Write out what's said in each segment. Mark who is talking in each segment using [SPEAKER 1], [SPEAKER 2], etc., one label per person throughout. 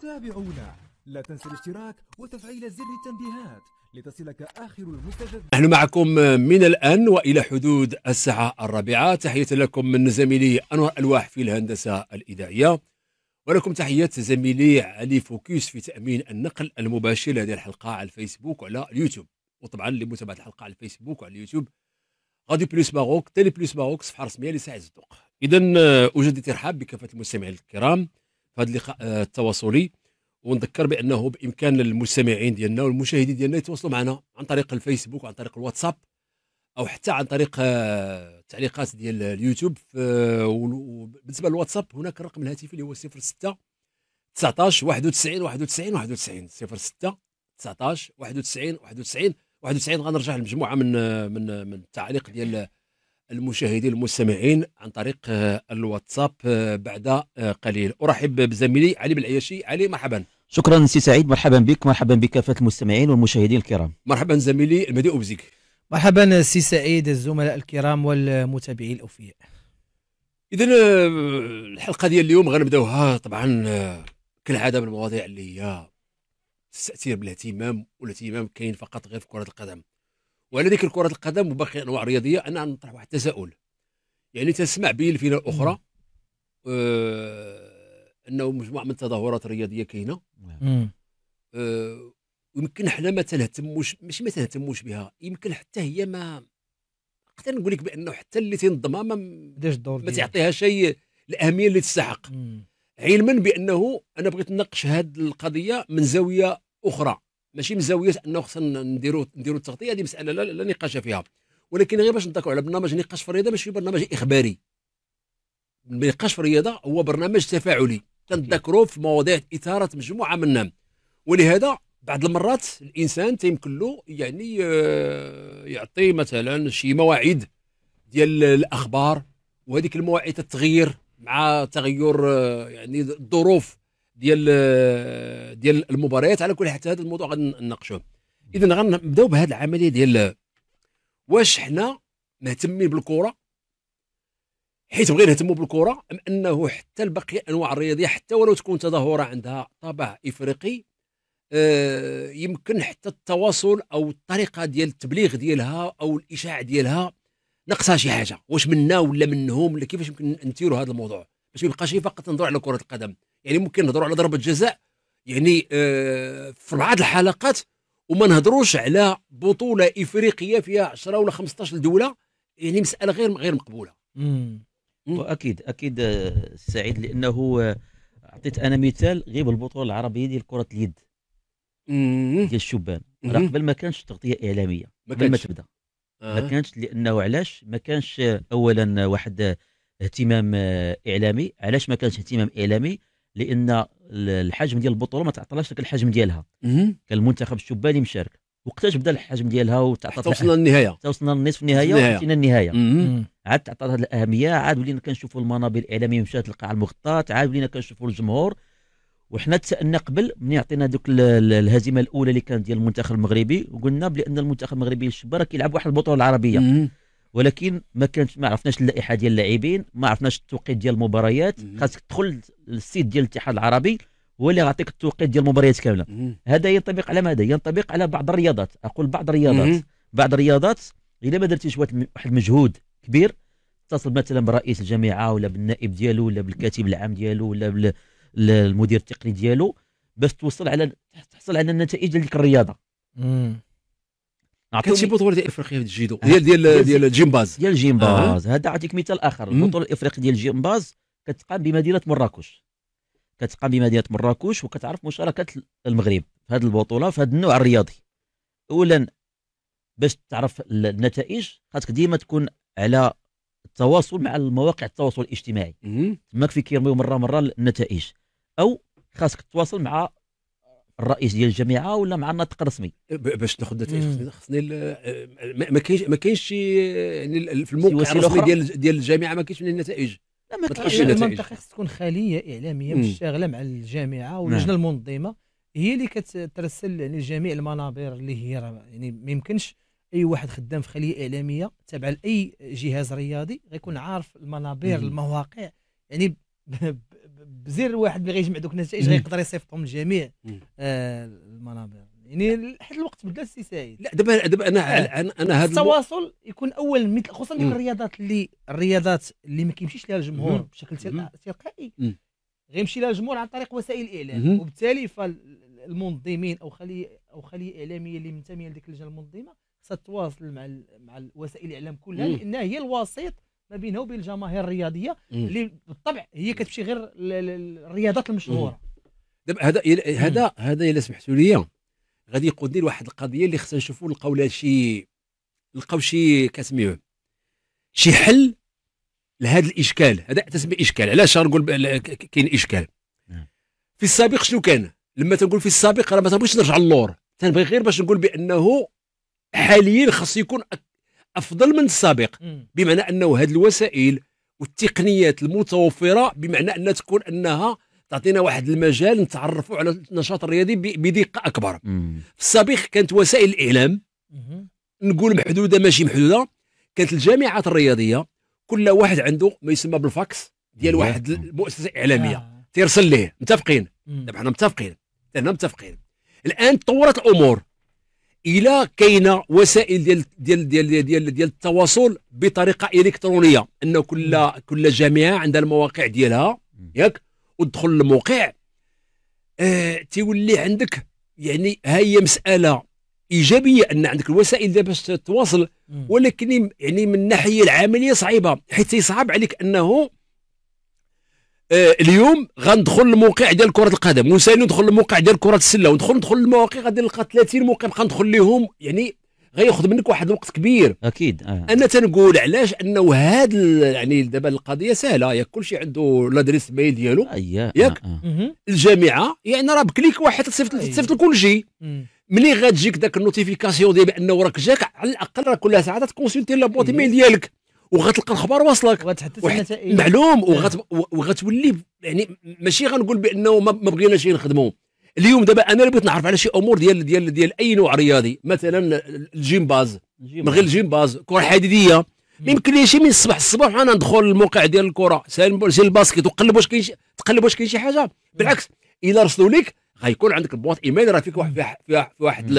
[SPEAKER 1] تابعونا لا تنسى الاشتراك وتفعيل زر التنبيهات لتصلك آخر المستجدات نحن معكم من الآن وإلى حدود الساعة الرابعة تحية لكم من زميلي أنور ألواح في الهندسة الإذاعية ولكم تحية زميلي علي فوكيس في تأمين النقل المباشر لهذه الحلقة على الفيسبوك وعلى اليوتيوب وطبعا لمتابعة الحلقة على الفيسبوك وعلى اليوتيوب غادي بلوس ماروك تيلي بلوس ماروك صفحة رسمية لساعة الزدوق إذا آه، أجدد الترحاب بكافة المستمعين الكرام هذا اللقاء آه، التواصلي ونذكر بانه بامكان المستمعين ديالنا والمشاهدين ديالنا يتواصلوا معنا عن طريق الفيسبوك وعن طريق الواتساب او حتى عن طريق التعليقات آه، ديال اليوتيوب وبالنسبه للواتساب هناك الرقم الهاتفي اللي هو 06 19 91 91 91 06 19 91 91 91 غنرجع لمجموعه من آه، من من التعليق ديال المشاهدين المستمعين عن طريق آه، الواتساب آه، بعد آه، قليل ارحب بزميلي علي بالعياشي علي مرحبا
[SPEAKER 2] شكرا سي سعيد مرحبا بك مرحبا بكافه المستمعين والمشاهدين الكرام مرحبا زميلي
[SPEAKER 1] المدي اوبزيك
[SPEAKER 3] مرحبا سي سعيد الزملاء الكرام والمتابعين الاوفياء اذا
[SPEAKER 1] الحلقه ديال اليوم غنبداوها طبعا كالعاده بالمواضيع اللي هي تستاثير بالاهتمام والاهتمام كاين فقط غير في كره القدم ولديك كرة القدم وباقي أنواع رياضية أنا نطرح واحد التساؤل يعني تسمع بين الأخرى آه أنه مجموعة من التظاهرات الرياضية كاينة نعم. آه ويمكن حنا ما تنهتموش ماشي ما تنهتموش بها يمكن حتى هي ما نقدر نقول لك بانه حتى اللي تنظمها ما
[SPEAKER 3] الدور ما
[SPEAKER 1] تعطيها شيء الاهميه اللي تستحق علما بانه انا بغيت نناقش هذه القضيه من زاويه اخرى ماشي من زاويه انه خصنا نديروا نديروا التغطيه هذه مساله لا, لا نقاش فيها ولكن غير باش نتذكروا على برنامج نقاش في الرياضه ماشي برنامج اخباري نقاش في الرياضه هو برنامج تفاعلي تنذكروا في مواضيع اثاره مجموعه منهم ولهذا بعض المرات الانسان تيمكن له يعني آه، يعطي مثلا شي مواعيد ديال الاخبار وهذيك المواعيد تتغير مع تغير آه، يعني الظروف ديال ديال المباريات على كل حتى هذا الموضوع غادي نناقشوه اذا غنبداو بهذه العمليه ديال واش حنا مهتمين بالكره حيت بغينا نهتموا بالكره ام انه حتى البقيه انواع الرياضيه حتى ولو تكون تظاهره عندها طابع افريقي آه يمكن حتى التواصل او الطريقه ديال التبليغ ديالها او الاشاعه ديالها نقصها شي حاجه واش منا ولا منهم ولا كيفاش يمكن نثيروا هذا الموضوع باش ما يبقاش فقط ندور على كره القدم يعني ممكن نهضروا على ضربه جزاء يعني آه، في بعض الحلقات وما نهضروش على بطوله افريقيه فيها 10 ولا
[SPEAKER 2] 15 دوله يعني مساله غير غير مقبوله مم. مم. واكيد اكيد آه، سعيد لانه آه، عطيت انا مثال غير بالبطوله العربيه ديال كره اليد ديال الشبان راه قبل ما كانش تغطيه اعلاميه قبل ما تبدا آه. ما كانش لانه علاش ما كانش اولا واحد اهتمام اعلامي علاش ما كانش اهتمام اعلامي لان الحجم ديال البطوله ما تعطلاش لك الحجم ديالها كان المنتخب الشباني مشارك وقتاش بدا الحجم ديالها وتعطات وصلنا للنهايه وصلنا للنصف النهائي وجينا النهايه عاد تعطات هذه الاهميه عاد ولينا كنشوفوا المنابر الاعلاميه مشات القاع المغطاه عاد ولينا كنشوفوا الجمهور وحنا تسالنا قبل من يعطينا دوك الهزيمه الاولى اللي كانت ديال المنتخب المغربي وقلنا بان المنتخب المغربي الشباب راه كيلعب واحد البطوله العربيه ولكن ما كانش ما عرفناش اللائحه ديال اللاعبين ما عرفناش التوقيت ديال المباريات خاصك تدخل للسيت ديال الاتحاد العربي هو اللي غيعطيك التوقيت ديال المباريات كامله هذا ينطبق على ماذا ينطبق على بعض الرياضات اقول بعض الرياضات بعض الرياضات الا ما درتيش واحد المجهود كبير اتصل مثلا برئيس الجامعه ولا بالنائب ديالو ولا بالكاتب العام ديالو ولا بالمدير التقني ديالو باش توصل على تحصل على النتائج ديال الرياضه كانت شي بطوله ديال افريقيا في الجيدو ديال ديال ديال جيمباز ديال جيمباز آه. هذا عطيك مثال اخر البطوله الافريقيه ديال جيمباز كتقام بمدينه مراكش كتقام بمدينه مراكش وكتعرف مشاركه المغرب في هذه البطوله في هذا النوع الرياضي اولا باش تعرف النتائج خاصك ديما تكون على التواصل مع المواقع التواصل الاجتماعي تماك في كيرميو مره مره النتائج او خاصك تتواصل مع الرئيس ديال الجامعه ولا مع الناطق الرسمي باش تاخذ خصني ما كاينش ما
[SPEAKER 1] كاينش شي يعني
[SPEAKER 2] في الموقع الرسمي ديال
[SPEAKER 1] ديال الجامعه ما كاينش من النتائج لا ما
[SPEAKER 2] كاينش المنطقه
[SPEAKER 3] خص تكون خليه اعلاميه مشتغله مع الجامعه نعم. واللجنه المنظمه هي اللي كترسل يعني جميع المنابر اللي هي يعني ما يمكنش اي واحد خدام في خليه اعلاميه تابع لاي جهاز رياضي غيكون عارف المنابر المواقع يعني بزير واحد اللي غيجمع دوك النتائج غيقدر يصيفطهم للجميع آه المنابر يعني حيت الوقت بدا السي سعيد لا دابا دابا انا آه. انا, أنا هذا التواصل الم... يكون اول مثل خصوصا ديك الرياضات اللي الرياضات اللي ما كيمشيش لها الجمهور بشكل تلقائي غيمشي لها الجمهور عن طريق وسائل الاعلام وبالتالي فالمنظمين او خليه او خليه اعلاميه اللي منتميه لديك اللجنه المنظمه خصها تتواصل مع ال... مع وسائل الاعلام كلها لانها هي الوسيط ما بينها وبين الجماهير الرياضيه اللي بالطبع هي كتمشي غير الرياضات المشهوره
[SPEAKER 1] دابا هذا هذا هذا الا سمحتوا لي غادي يقودني لواحد القضيه اللي خصنا نشوفوا نلقاو لها شي نلقاو شي كنسميوه شي حل لهذا الاشكال هذا تسمي اشكال علاش غنقول كاين اشكال نعم. في السابق شنو كان لما تنقول في السابق راه ما تبغيش نرجع للور تنبغي غير باش نقول بانه حاليا خاص يكون افضل من السابق بمعنى انه هذه الوسائل والتقنيات المتوفره بمعنى ان تكون انها تعطينا واحد المجال نتعرفوا على النشاط الرياضي بدقه اكبر مم. في السابق كانت وسائل الاعلام نقول محدوده ماشي محدوده كانت الجامعات الرياضيه كل واحد عنده ما يسمى بالفاكس ديال واحد المؤسسه اعلاميه آه. تيرسل ليه متفقين دابا حنا متفقين حنا متفقين الان تطورت الامور الى كاينه وسائل ديال ديال ديال ديال, ديال, ديال التواصل بطريقه الكترونيه ان كل كل جامعه عندها المواقع ديالها ياك وتدخل للموقع آه تولي عندك يعني ها هي مساله ايجابيه ان عندك الوسائل ديال باش تتواصل ولكن يعني من الناحيه العمليه صعيبه حيت يصعب عليك انه آه، اليوم غندخل للموقع ديال كره القدم وسالي ندخل للموقع ديال كره السله وندخل ندخل للمواقع غادي نلقى 30 موقع بقى ندخل ليهم يعني غياخذ منك واحد الوقت كبير
[SPEAKER 2] اكيد
[SPEAKER 4] آه.
[SPEAKER 1] انا تنقول علاش انه هاد يعني دابا القضيه سهله ياك كلشي عنده لادريس ميل ديالو آه،, آه،, آه. ياك آه. آه. الجامعه يعني راه بكليك واحد تصيفط تصيفط لكلشي ملي غتجيك داك النوتيفيكاسيون ديال بانه راك جاك على الاقل راه كل ساعه تكونسلتي لابوات ميل ديالك وغتلقى الخبر واصلك وتحدث النتائج معلوم آه. وغت... وغتولي يعني ماشي غنقول بانه ما بغيناش نخدموا اليوم دابا انا اللي بغيت نعرف على شي امور ديال ديال ديال اي نوع رياضي مثلا الجيم باز من غير الجيم باز كره حديديه ما يمكن لي شي من الصباح الصباح وانا ندخل للموقع ديال الكره سال سير الباسكيت وقلب واش كاين تقلب واش كاين شي حاجه بالعكس الا رسلوا لك غيكون عندك البواط ايميل راه فيك واحد فيها واحد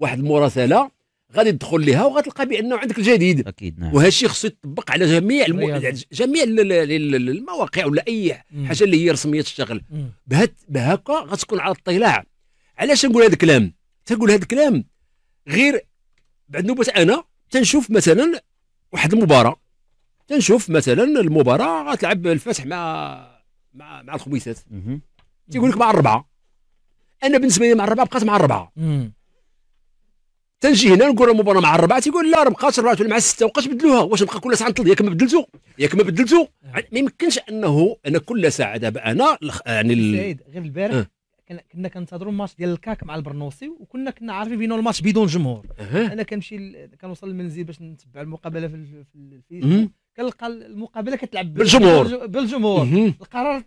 [SPEAKER 1] واحد المراسله غادي تدخل لها وغتلقى بانه عندك الجديد اكيد نعم وهذا الشيء خصو يطبق على جميع المو... يعني جميع المواقع ولا اي حاجه اللي هي رسميه تشتغل بهت... بهكا غتكون على اطلاع علاش نقول هذا الكلام تنقول هذا الكلام غير بعد نوبه انا تنشوف مثلا واحد المباراه تنشوف مثلا المباراه غتلعب الفتح مع مع مع الخويسات تيقول لك مع الربعه انا بالنسبه لي مع الربعه بقات مع الربعه تنجي هنا نقول المباراه مع الربعه تيقول لا راه بقات الربعه ولا مع السته وبقاش بدلوها واش نبقى كل ساعه نطلب ياك ما بدلتو ياك ما بدلتو آه. يعني ما يمكنش انه انا كل ساعه دابا انا يعني ال... سعيد
[SPEAKER 3] غير البارح أه. كنا كنتظروا الماتش ديال الكاك مع البرنوسي وكنا كنا عارفين بانه الماتش بدون جمهور أه. انا كنمشي كنوصل للمنزل باش نتبع المقابله في الفيسبوك كنلقى المقابله كتلعب بالجمهور بالجمهور القرار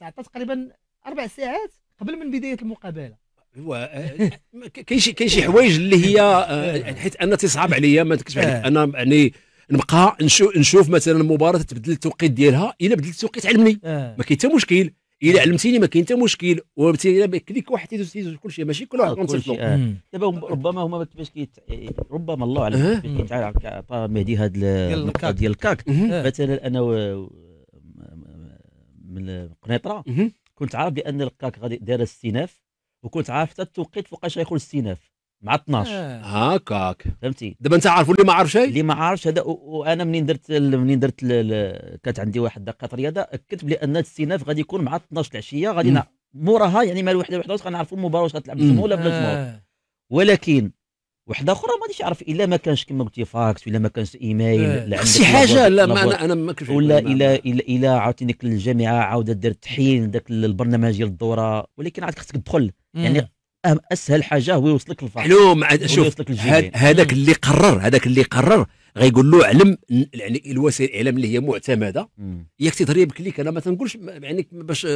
[SPEAKER 3] تعطى تقريبا اربع ساعات قبل من بدايه المقابله هو
[SPEAKER 1] آه، كاين شي كاين شي حوايج اللي هي آه، آه. حيت انا تصعب عليا ما نكذبش انا يعني نبقى نشوف نشوف مثلا المباراه تبدل التوقيت ديالها الا بدل التوقيت علمني ما كاين حتى مشكل الا علمتيني ما كاين حتى مشكل وبالتالي كليك واحد يدوز يدوز كل شيء ماشي كل واحد
[SPEAKER 2] كونسيبسيون دابا ربما هما باش ربما الله اعلم كيتعرف عطى مهدي هذا النقطه ديال الكاك مثلا انا من قنيطره كنت عارف بان الكاك غادي داير استئناف وكنت عارف حتى التوقيت فوقاش غيكون الاستئناف مع 12 آه. هكاك فهمتي دابا انت عارف اللي ما عارف شيء اللي ما عارفش هذا وانا منين درت منين درت كانت عندي واحد دقه رياضه اكدت بلي ان الاستئناف غادي يكون مع 12 العشيه غادي موراها يعني مع الوحده الوحده غنعرفوا المباراه واش غتلعب بسمو ولا بلا جمهور آه. ولكن وحده اخرى ما غاديش يعرف الا ما كانش كما قلتي فاكس ولا ما كانش ايميل إيه. لا عندك شي حاجه لا ما انا انا ما كنتش ولا الا الا ديك الجامعه عاوده دير تحين ذاك البرنامج ديال الدوره ولكن عاد خصك تدخل يعني اسهل حاجه هو يوصلك الفاكس حلو شوف هذاك اللي قرر هذاك اللي قرر
[SPEAKER 1] غيقول له علم يعني الوسائل الاعلام اللي هي معتمده ياك تهريب بكليك انا ما تنقولش يعني باش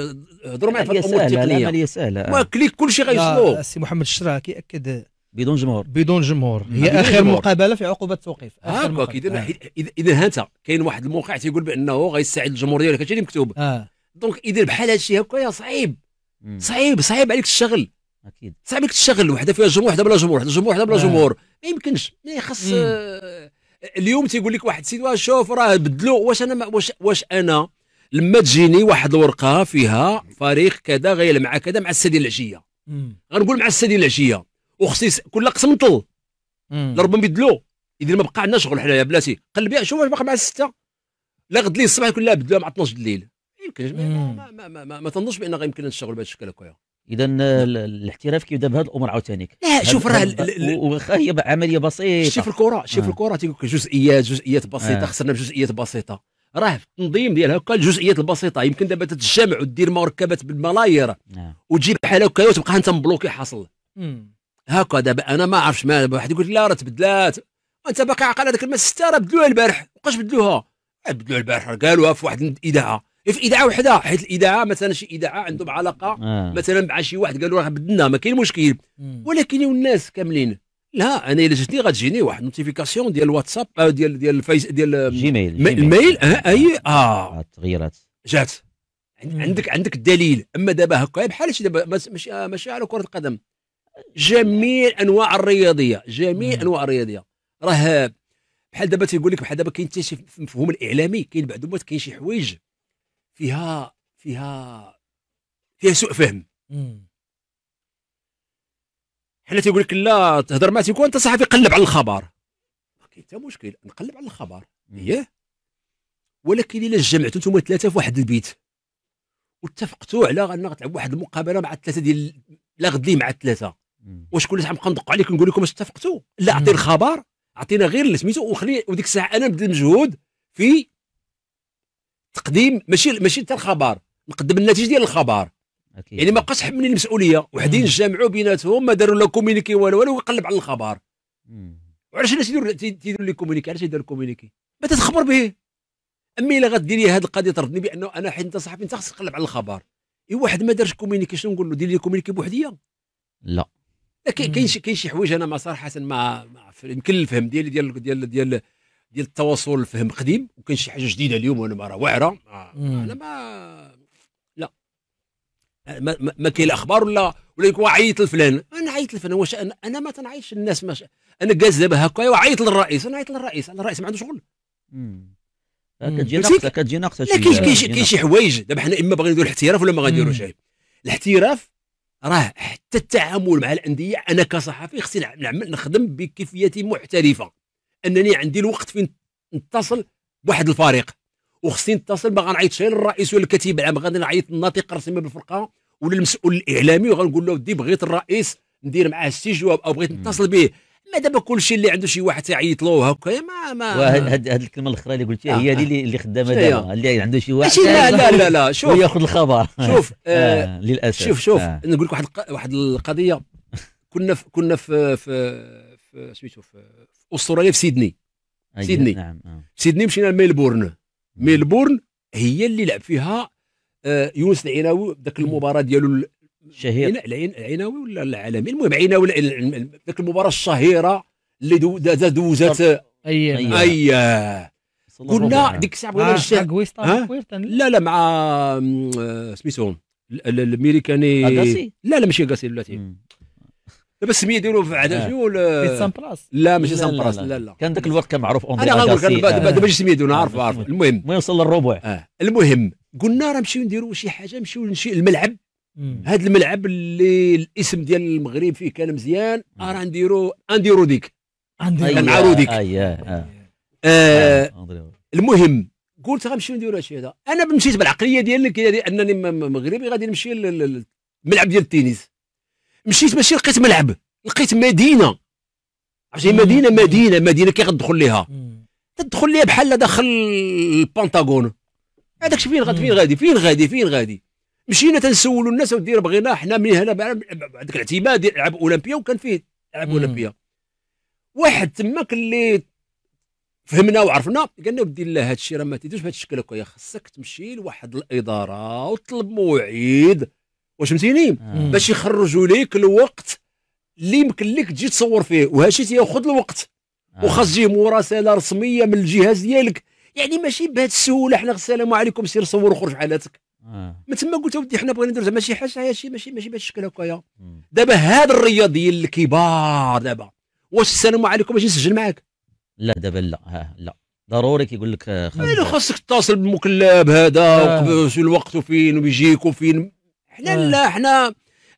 [SPEAKER 1] هضروا معايا في الامور التقنيه سهله كليك كل شيء غيوصلوه
[SPEAKER 3] السي محمد الشراع كياكد بدون جمهور بدون جمهور هي اخر جمهور. مقابله في عقوبه التوقيف
[SPEAKER 1] هاكا آه. اذا اذا انت كاين واحد الموقع تيقول بانه غيستعد الجمهور ديالك هادشي اللي مكتوب آه. دونك اذا بحال هادشي هكايا صعيب صعيب صعيب عليك الشغل اكيد صعيب عليك الشغل وحده فيها جمهور وحده بلا جمهور وحده جمهور وحده بلا آه. جمهور ما يمكنش ما خص
[SPEAKER 4] آه،
[SPEAKER 1] اليوم تيقول لك واحد السيد شوف راه بدلوا واش انا واش واش انا لما تجيني واحد الورقه فيها فريق كذا غير مع كذا مع السدي العشيه غنقول مع السدي العشيه وخصي كل قسمتو لربما يبدلو اذا ما بقى عندنا شغل حنايا بلاتي قلبي شوف واش باقي مع السته لا غد لي الصباح كلها بدلوها مع
[SPEAKER 2] 12 الليل يمكن ما ما
[SPEAKER 1] ما, ما, ما تنظنش بان غيمكن نشتغل بهذا الشكل هكايا
[SPEAKER 2] اذا الاحتراف كيبدا بهذا الامور عاوتاني
[SPEAKER 1] لا شوف راه واخا هي عمليه بسيطه شوف الكره آه. شوف آه. الكره
[SPEAKER 2] تيقول لك جزئيات
[SPEAKER 1] جزئيات آه. بسيطه آه. خسرنا بجزئيات بسيطه راه في التنظيم ديال هكا الجزئيات البسيطه يمكن دابا تتجمع ودير مركبات بالملاير آه. وتجيب بحال هكا وتبقى انت مبلوكي حاصل مم. هكا دابا انا ما عرفتش ما واحد يقول لا راه تبدلات انت باقي عقل هذيك المسته راه بدلوها البارح وقاش بدلوها بدلوها البارح قالوها في واحد الاذاعه في اذاعه وحده حيت الاذاعه مثلا شي اذاعه عندهم علاقه آه. مثلا مع شي واحد قالوا راه بدلنا ما كاين مشكل ولكن الناس كاملين لا انا الا جاتني غتجيني واحد نوتيفيكاسيون ديال الواتساب آه، ديال ديال الفيس ديال جيميل الميل آه اي اه, آه، تغيرات جات عندك عندك الدليل اما دابا هكا بحال شي دابا ماشي آه، على كره القدم جميع انواع الرياضيه جميع انواع الرياضيه راه بحال دابا تيقول لك بحال دابا كاين حتى شي مفهوم الاعلامي كاين بعض المرات كاين شي حوايج فيها فيها فيها سوء فهم حنا تيقول لك لا تهضر مع تيكون انت صحفي قلب على الخبر ما كاين حتى مشكل نقلب على الخبر ياه ولكن الا جمعتو نتوما ثلاثه في واحد البيت واتفقتوا على ان غتلعب واحد المقابله مع الثلاثه ديال لا غد مع الثلاثه واش كل ساعه نبقى ندق عليك نقول لكم اش اتفقتوا لا اعطي الخبر اعطينا غير اللي سميتو وخلي وديك الساعه انا نبذل مجهود في تقديم ماشي ماشي حتى الخبر نقدم النتيج ديال الخبر أكيد. يعني ما بقاش حملني المسؤوليه وحدين جمعوا بيناتهم ما داروا لا كومينيكي والو والو ويقلب على الخبر وعلاش الناس يديروا يديروا لي كومينيكي علاش يدير الكومينيكي ما تتخبر به اما الا غادي لي هذه القضيه تردني بانه انا حيت انت صحفي انت خاصك تقلب على الخبر اي واحد ما دارش كومينيكي شنو نقول له دير لي كومينيكي بوحديه لا كاين شي كاين شي حوايج انا ما صراحه ما يمكن الفهم ديالي ديال ديال ديال ديال التواصل الفهم قديم وكاين شي حاجه جديده اليوم وانا ما راه واعره انا ما لا ما, ما, كاين الاخبار ولا ولا يكون عيط لفلان انا عيط لفلان واش انا, أنا ما تنعيطش الناس ماش انا جالس دابا هكا وعيط للرئيس انا عيط للرئيس انا الرئيس ما عنده شغل كتجي ناقصه
[SPEAKER 2] كتجي ناقصه لا كاين شي حوايج دابا حنا
[SPEAKER 1] اما باغيين نديروا الاحتراف ولا ما غاديروش الاحتراف راه حتى التعامل مع الانديه انا كصحفي خصني نعمل نخدم بكيفيه محترفه انني عندي الوقت فين نتصل بواحد الفريق وخصني نتصل ما غنعيطش للرئيس ولا الكتيب العام غادي نعيط للناطق الرسمي بالفرقه ولا المسؤول الاعلامي وغنقول له ودي بغيت الرئيس ندير معاه السي جواب او بغيت نتصل به ما دابا كلشي اللي عنده شي واحد تيعيط له هكا ما ما وهاد هاد الكلمه الاخرى اللي قلتيها آه هي اللي, اللي خدامه دابا اللي عنده شي واحد لا لا لا لا شوف وياخذ الخبر شوف آه،, آه, للاسف شوف شوف آه نقول لك واحد واحد القضيه كنا في كنا في في, في سميتو في, استراليا في سيدني أيوة، سيدني نعم آه. سيدني مشينا لميلبورن ميلبورن هي اللي لعب فيها آه، يونس العناوي ذاك المباراه ديالو شهير العيناوي ولا العالمي المهم عيناوي ذاك المباراه الشهيره اللي دو دوزت اييه اييه قلنا ديك الساعه بغينا آه، نشتي آه، لا لا مع آه، سميتهم الامريكاني لا لا ماشي كاسي لا دابا السميه ديالو في عاد شنو لا ماشي سان براس لا لا كان ذاك الوقت كان معروف انا غنقول دابا دابا السميه ديالو عارف عارف المهم المهم وصل للربع المهم قلنا راه نمشيو نديرو شي حاجه نمشيو نمشي الملعب هذا الملعب اللي الاسم ديال المغرب فيه كان مزيان راه نديرو نديرو ديك مع ديك المهم قلت غنمشيو نديرو هادشي هذا انا مشيت بالعقليه ديالي دي انني مغربي غادي نمشي للملعب ديال التنس مشيت ماشي لقيت ملعب لقيت مدينه عرفتي مدينه مدينه مدينه كي كيغدخل ليها تدخل ليها بحال داخل البنتاغون هذاك فين غادي فين غادي فين غادي فين غادي مشينا تنسولوا الناس ودير بغينا حنا من هنا عندك الاعتماد العاب اولمبيا وكان فيه العاب اولمبيا واحد تماك اللي فهمنا وعرفنا قال لنا ودي لا هذا الشيء راه ما تيدوش بهذا الشكل هكايا خصك تمشي لواحد الاداره وتطلب موعد واش فهمتيني آه. باش يخرجوا لك الوقت اللي يمكن لك تجي تصور فيه وهذا الشيء تياخذ الوقت آه. وخاص تجي مراسله رسميه من الجهاز ديالك يعني ماشي بهذه السهوله حنا السلام عليكم سير صور وخرج حالاتك آه. من تما قلت اودي حنا بغينا نديرو زعما شي حاجه ماشي ماشي ماشي بهذا الشكل هكايا دابا هاد الرياضيين الكبار دابا واش السلام عليكم باش نسجل معاك
[SPEAKER 2] لا دابا لا لا ضروري كيقول لك آه، مالو
[SPEAKER 1] خاصك تتصل
[SPEAKER 2] بالمكلاب هذا آه.
[SPEAKER 1] وفي الوقت وفين ويجيك وفين حنا آه. لا حنا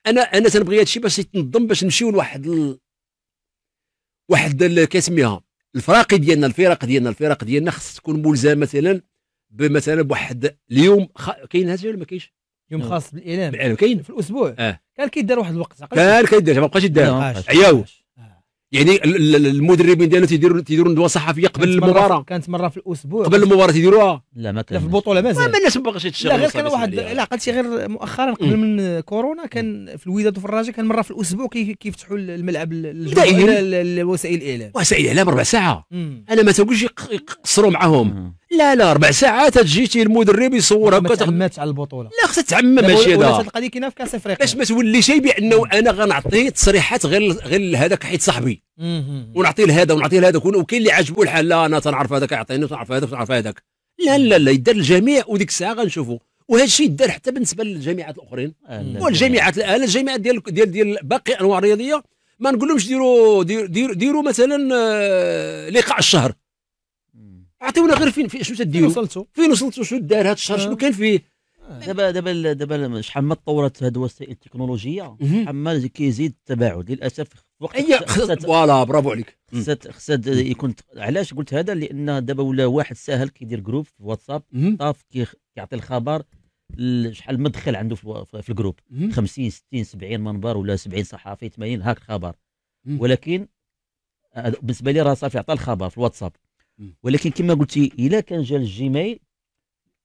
[SPEAKER 1] انا انا تنبغي هذا الشيء باش يتنظم باش نمشيو لواحد ال... واحد كيسميها الفراقي ديالنا الفرق ديالنا الفرق ديالنا خص تكون ملزمه مثلا بمثلا بواحد اليوم خ... كاين هذا ولا ما كاينش؟ يوم خاص
[SPEAKER 3] بالاعلام بالاعلام
[SPEAKER 1] كاين في الاسبوع آه.
[SPEAKER 3] كان كيدار واحد الوقت كان
[SPEAKER 1] كيدار ما بقاش يدار عياو آه. يعني المدربين ديالنا تيديروا تيديروا ندوه صحفيه قبل المباراه
[SPEAKER 3] كانت مره في الاسبوع قبل المباراه تيديروها
[SPEAKER 2] لا ما كان في البطوله مازال ما الناس ما باغاش تشتغل لا غير كان واحد لا
[SPEAKER 3] قلتي غير مؤخرا قبل من كورونا كان في الوداد وفي الرجاء كان مره في الاسبوع كيفتحوا الملعب لوسائل الاعلام وسائل الاعلام ربع ساعه انا ما تقولش
[SPEAKER 1] يقصروا معاهم لا لا ربع ساعات تجي تي المدرب يصور هكا تعمدت على البطوله لا خصك تعمم ماشي هذا ولا القضيه كاينه في كاس افريقيا باش ما توليش بانه انا غنعطي تصريحات غير غير هذاك حيت صاحبي ونعطي لهذا ونعطي لهذا وكاين اللي عجبو الحال لا انا تنعرف هذاك يعطيني تنعرف هذاك تنعرف هذاك لا لا لا يدار الجميع وديك الساعه غنشوفوا وهذا الشيء دار حتى بالنسبه للجامعات الاخرين آه، والجامعات الان الجامعات ديال ديال ديال باقي انواع الرياضيه ما نقولهمش ديروا ديروا ديروا مثلا آه، لقاء الشهر اعطيونا غير فين في شنو تديروا فين وصلتوا فين وصلتوا شنو دار هذا الشهر آه. شنو كان
[SPEAKER 2] فيه آه، دابا دابا دابا شحال ما تطورت هاد الوسائل التكنولوجيه شحال ما كيزيد التباعد للاسف وقت اي فوالا برافو عليك خصات خصات يكون علاش قلت هذا لان دابا ولا واحد ساهل كيدير جروب في واتساب طاف كيعطي الخبر شحال مدخل عنده في الجروب 50 60 70 منبر ولا 70 صحفي 80 هاك الخبر ولكن آه، بالنسبه لي راه صافي عطى الخبر في الواتساب ولكن كما قلتي الا كان جا الجيميل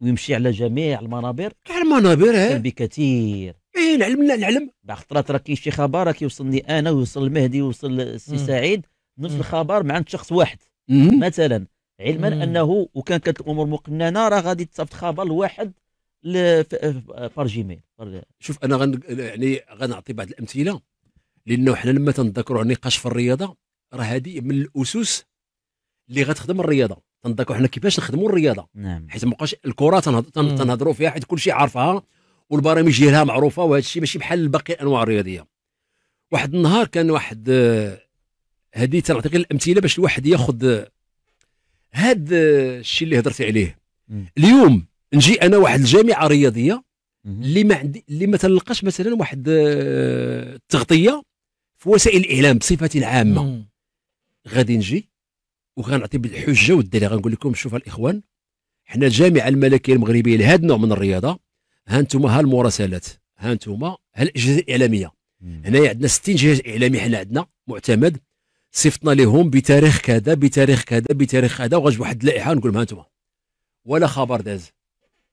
[SPEAKER 2] ويمشي على جميع المنابر كاع المنابر كان بكثير
[SPEAKER 1] ايه نعلم لا نعلم
[SPEAKER 2] بعض خطرات راه كاين شي خبر راه كيوصلني انا ويوصل المهدي ويوصل السي سعيد نفس الخبر مع شخص واحد مم. مثلا علما مم. انه وكان كانت الامور مقننه راه غادي تصيفط خبر لواحد بار جيميل شوف انا غن يعني غنعطي بعض الامثله لانه حنا لما
[SPEAKER 1] تنذكروا النقاش في الرياضه راه هذه من الاسس اللي غتخدم الرياضه تنذكروا حنا كيفاش نخدموا الرياضه نعم حيت مابقاش الكره تنهضروا فيها حيت كلشي عارفها والبرامج ديالها معروفه وهذا الشيء ماشي بحال باقي الانواع الرياضيه واحد النهار كان واحد هذه آه، تنعطي غير الامثله باش الواحد ياخذ آه، هذا آه، الشيء اللي هضرتي عليه اليوم نجي انا واحد الجامعه رياضيه اللي ما عندي اللي ما تلقاش مثلا واحد التغطيه في وسائل الاعلام بصفه عامه غادي نجي وغنعطي بالحجه والدليل غنقول لكم شوف الاخوان حنا الجامعه الملكيه المغربيه لهذا النوع من الرياضه ها انتم ها المراسلات ها انتم ها الاجهزه الاعلاميه هنايا عندنا 60 جهاز اعلامي حنا عندنا معتمد صفتنا لهم بتاريخ كذا بتاريخ كذا بتاريخ كذا وغنجيب واحد اللائحه نقول لهم ها انتم ولا خبر داز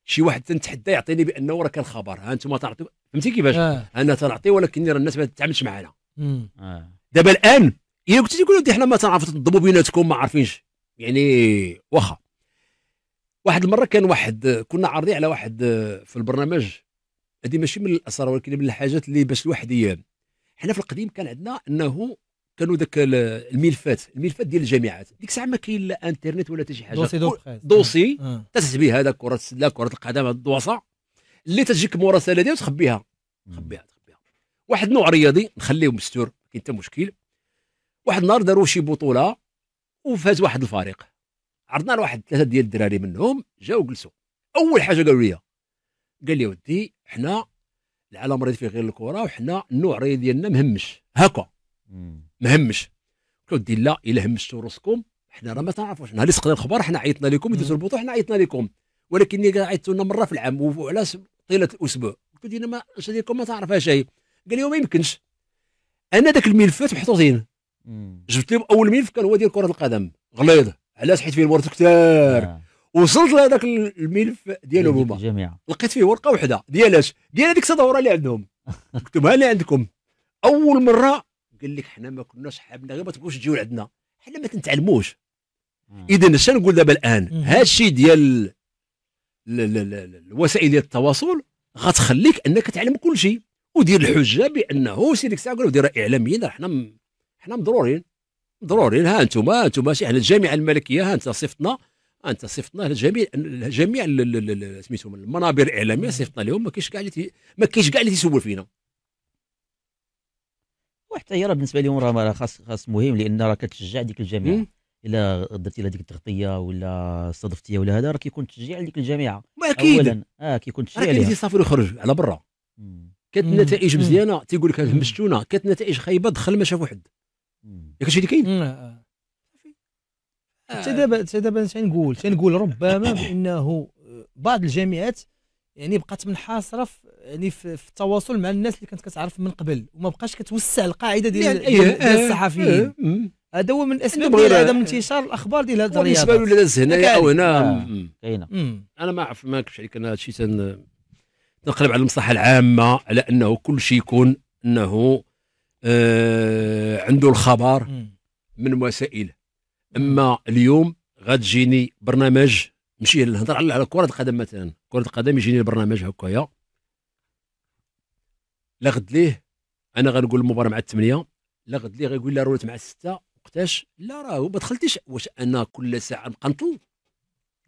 [SPEAKER 1] شي واحد تنتحدى يعطيني بانه راه كان خبر ها انتم تعطيو فهمتي كيفاش آه. انا تنعطي ولكن الناس ما تتعاملش معنا آه. دابا الان الا يعني كنت تيقولوا دي حنا ما تنعرفوا تنظموا بيناتكم ما عارفينش يعني واخا واحد المره كان واحد كنا عارضين على واحد آه، في البرنامج هذه ماشي من الاسرار ولكن من الحاجات اللي باش الواحد يان حنا في القديم كان عندنا انه كانوا ذاك الملفات الملفات ديال الجامعات ديك الساعه ما كاين لا انترنت ولا حتى شي حاجه دوسي دوسي آه. آه. تسبي هذا كره السله كره القدم الدواصه الدواسه اللي تجيك مراسله ديالها تخبيها تخبيها تخبيها واحد نوع رياضي نخليه مستور كاين حتى مشكل واحد النهار داروا شي بطوله وفاز واحد الفريق عرضنا لواحد ثلاثه ديال الدراري منهم جاوا جلسوا اول حاجه قالوا لي قال لي ودي حنا العالم رياضي فيه غير الكره وحنا النوع الرياضي ديالنا مهمش هكا مهمش قلت ودي لا الا همشتوا راسكم حنا راه ما تعرفوش نهار اللي سقنا الخبر حنا عيطنا لكم دوزوا البطوله حنا عيطنا لكم ولكن عيطتوا لنا مره في العام وعلى طيله الاسبوع قلت لهم ما ديالكم ما تعرفها شيء قال لي ما يمكنش انا ذاك الملفات محطوطين جبت لهم اول ملف كان هو ديال كره القدم غليظ علاش حيت فيه الورث كثار آه. وصلت لهذاك الملف ديالهم هما لقيت فيه ورقه واحده ديالاش ديال هذيك التظاهره اللي عندهم ها اللي عندكم اول مره قال لك حنا ما كناش حابين غير ما تبغوش تجيو لعندنا حنا ما تنتعلموش اذا شنو نقول دابا الان هذا الشيء ديال الوسائل ديال التواصل غتخليك انك تعلم كل شيء ودير الحجه بانه سيديك الساعه قالوا دير اعلاميين حنا حنا مضرورين مضرورين ها انتم انتم ماشي احنا الجامعه الملكيه ها انت صفتنا انت صفتنا لجميع جميع سميتو المنابر الاعلاميه صفتنا لهم ما كاينش كاع اللي ما كاينش كاع
[SPEAKER 2] اللي تيسول فينا وحتى هي راه بالنسبه لهم راه خاص خاص مهم لان راه كتشجع ديك الجامعه الا درتي لها ديك التغطيه ولا استضفتيها ولا هذا راه كيكون تشجيع لديك الجامعه ما اكيد اولا اه كيكون تشجيع لها تيسافر
[SPEAKER 1] ويخرج على برا كانت النتائج مزيانه تيقول لك همشتونا كانت النتائج خايبه دخل ما شاف
[SPEAKER 3] واحد ياك هادشي اللي كاين حتى دابا حتى دابا تنقول تنقول ربما بانه آه، بعض الجامعات يعني بقات منحاصره في يعني في التواصل مع الناس اللي كانت كتعرف من قبل وما بقاش كتوسع القاعده ديال يعني إيه، إيه، الصحفيين إيه، هذا هو من الاسباب ديال عدم انتشار الاخبار ديال هذا الرياضه بالنسبه له الناس
[SPEAKER 1] هنايا او هنا كاينه انا ما عرف ما كنتش عليك انا هادشي تنقلب على المصلحه العامه على انه كل شيء يكون انه آه عنده الخبر من وسائله اما اليوم غتجيني برنامج نمشي نهضر على كره القدم مثلا كره القدم يجيني البرنامج هكايا لا غد ليه انا غنقول المباراه مع الثمانيه لا غد ليه غيقول لا رولت مع السته وقتاش لا راه ما دخلتيش واش انا كل ساعه نبقى نطل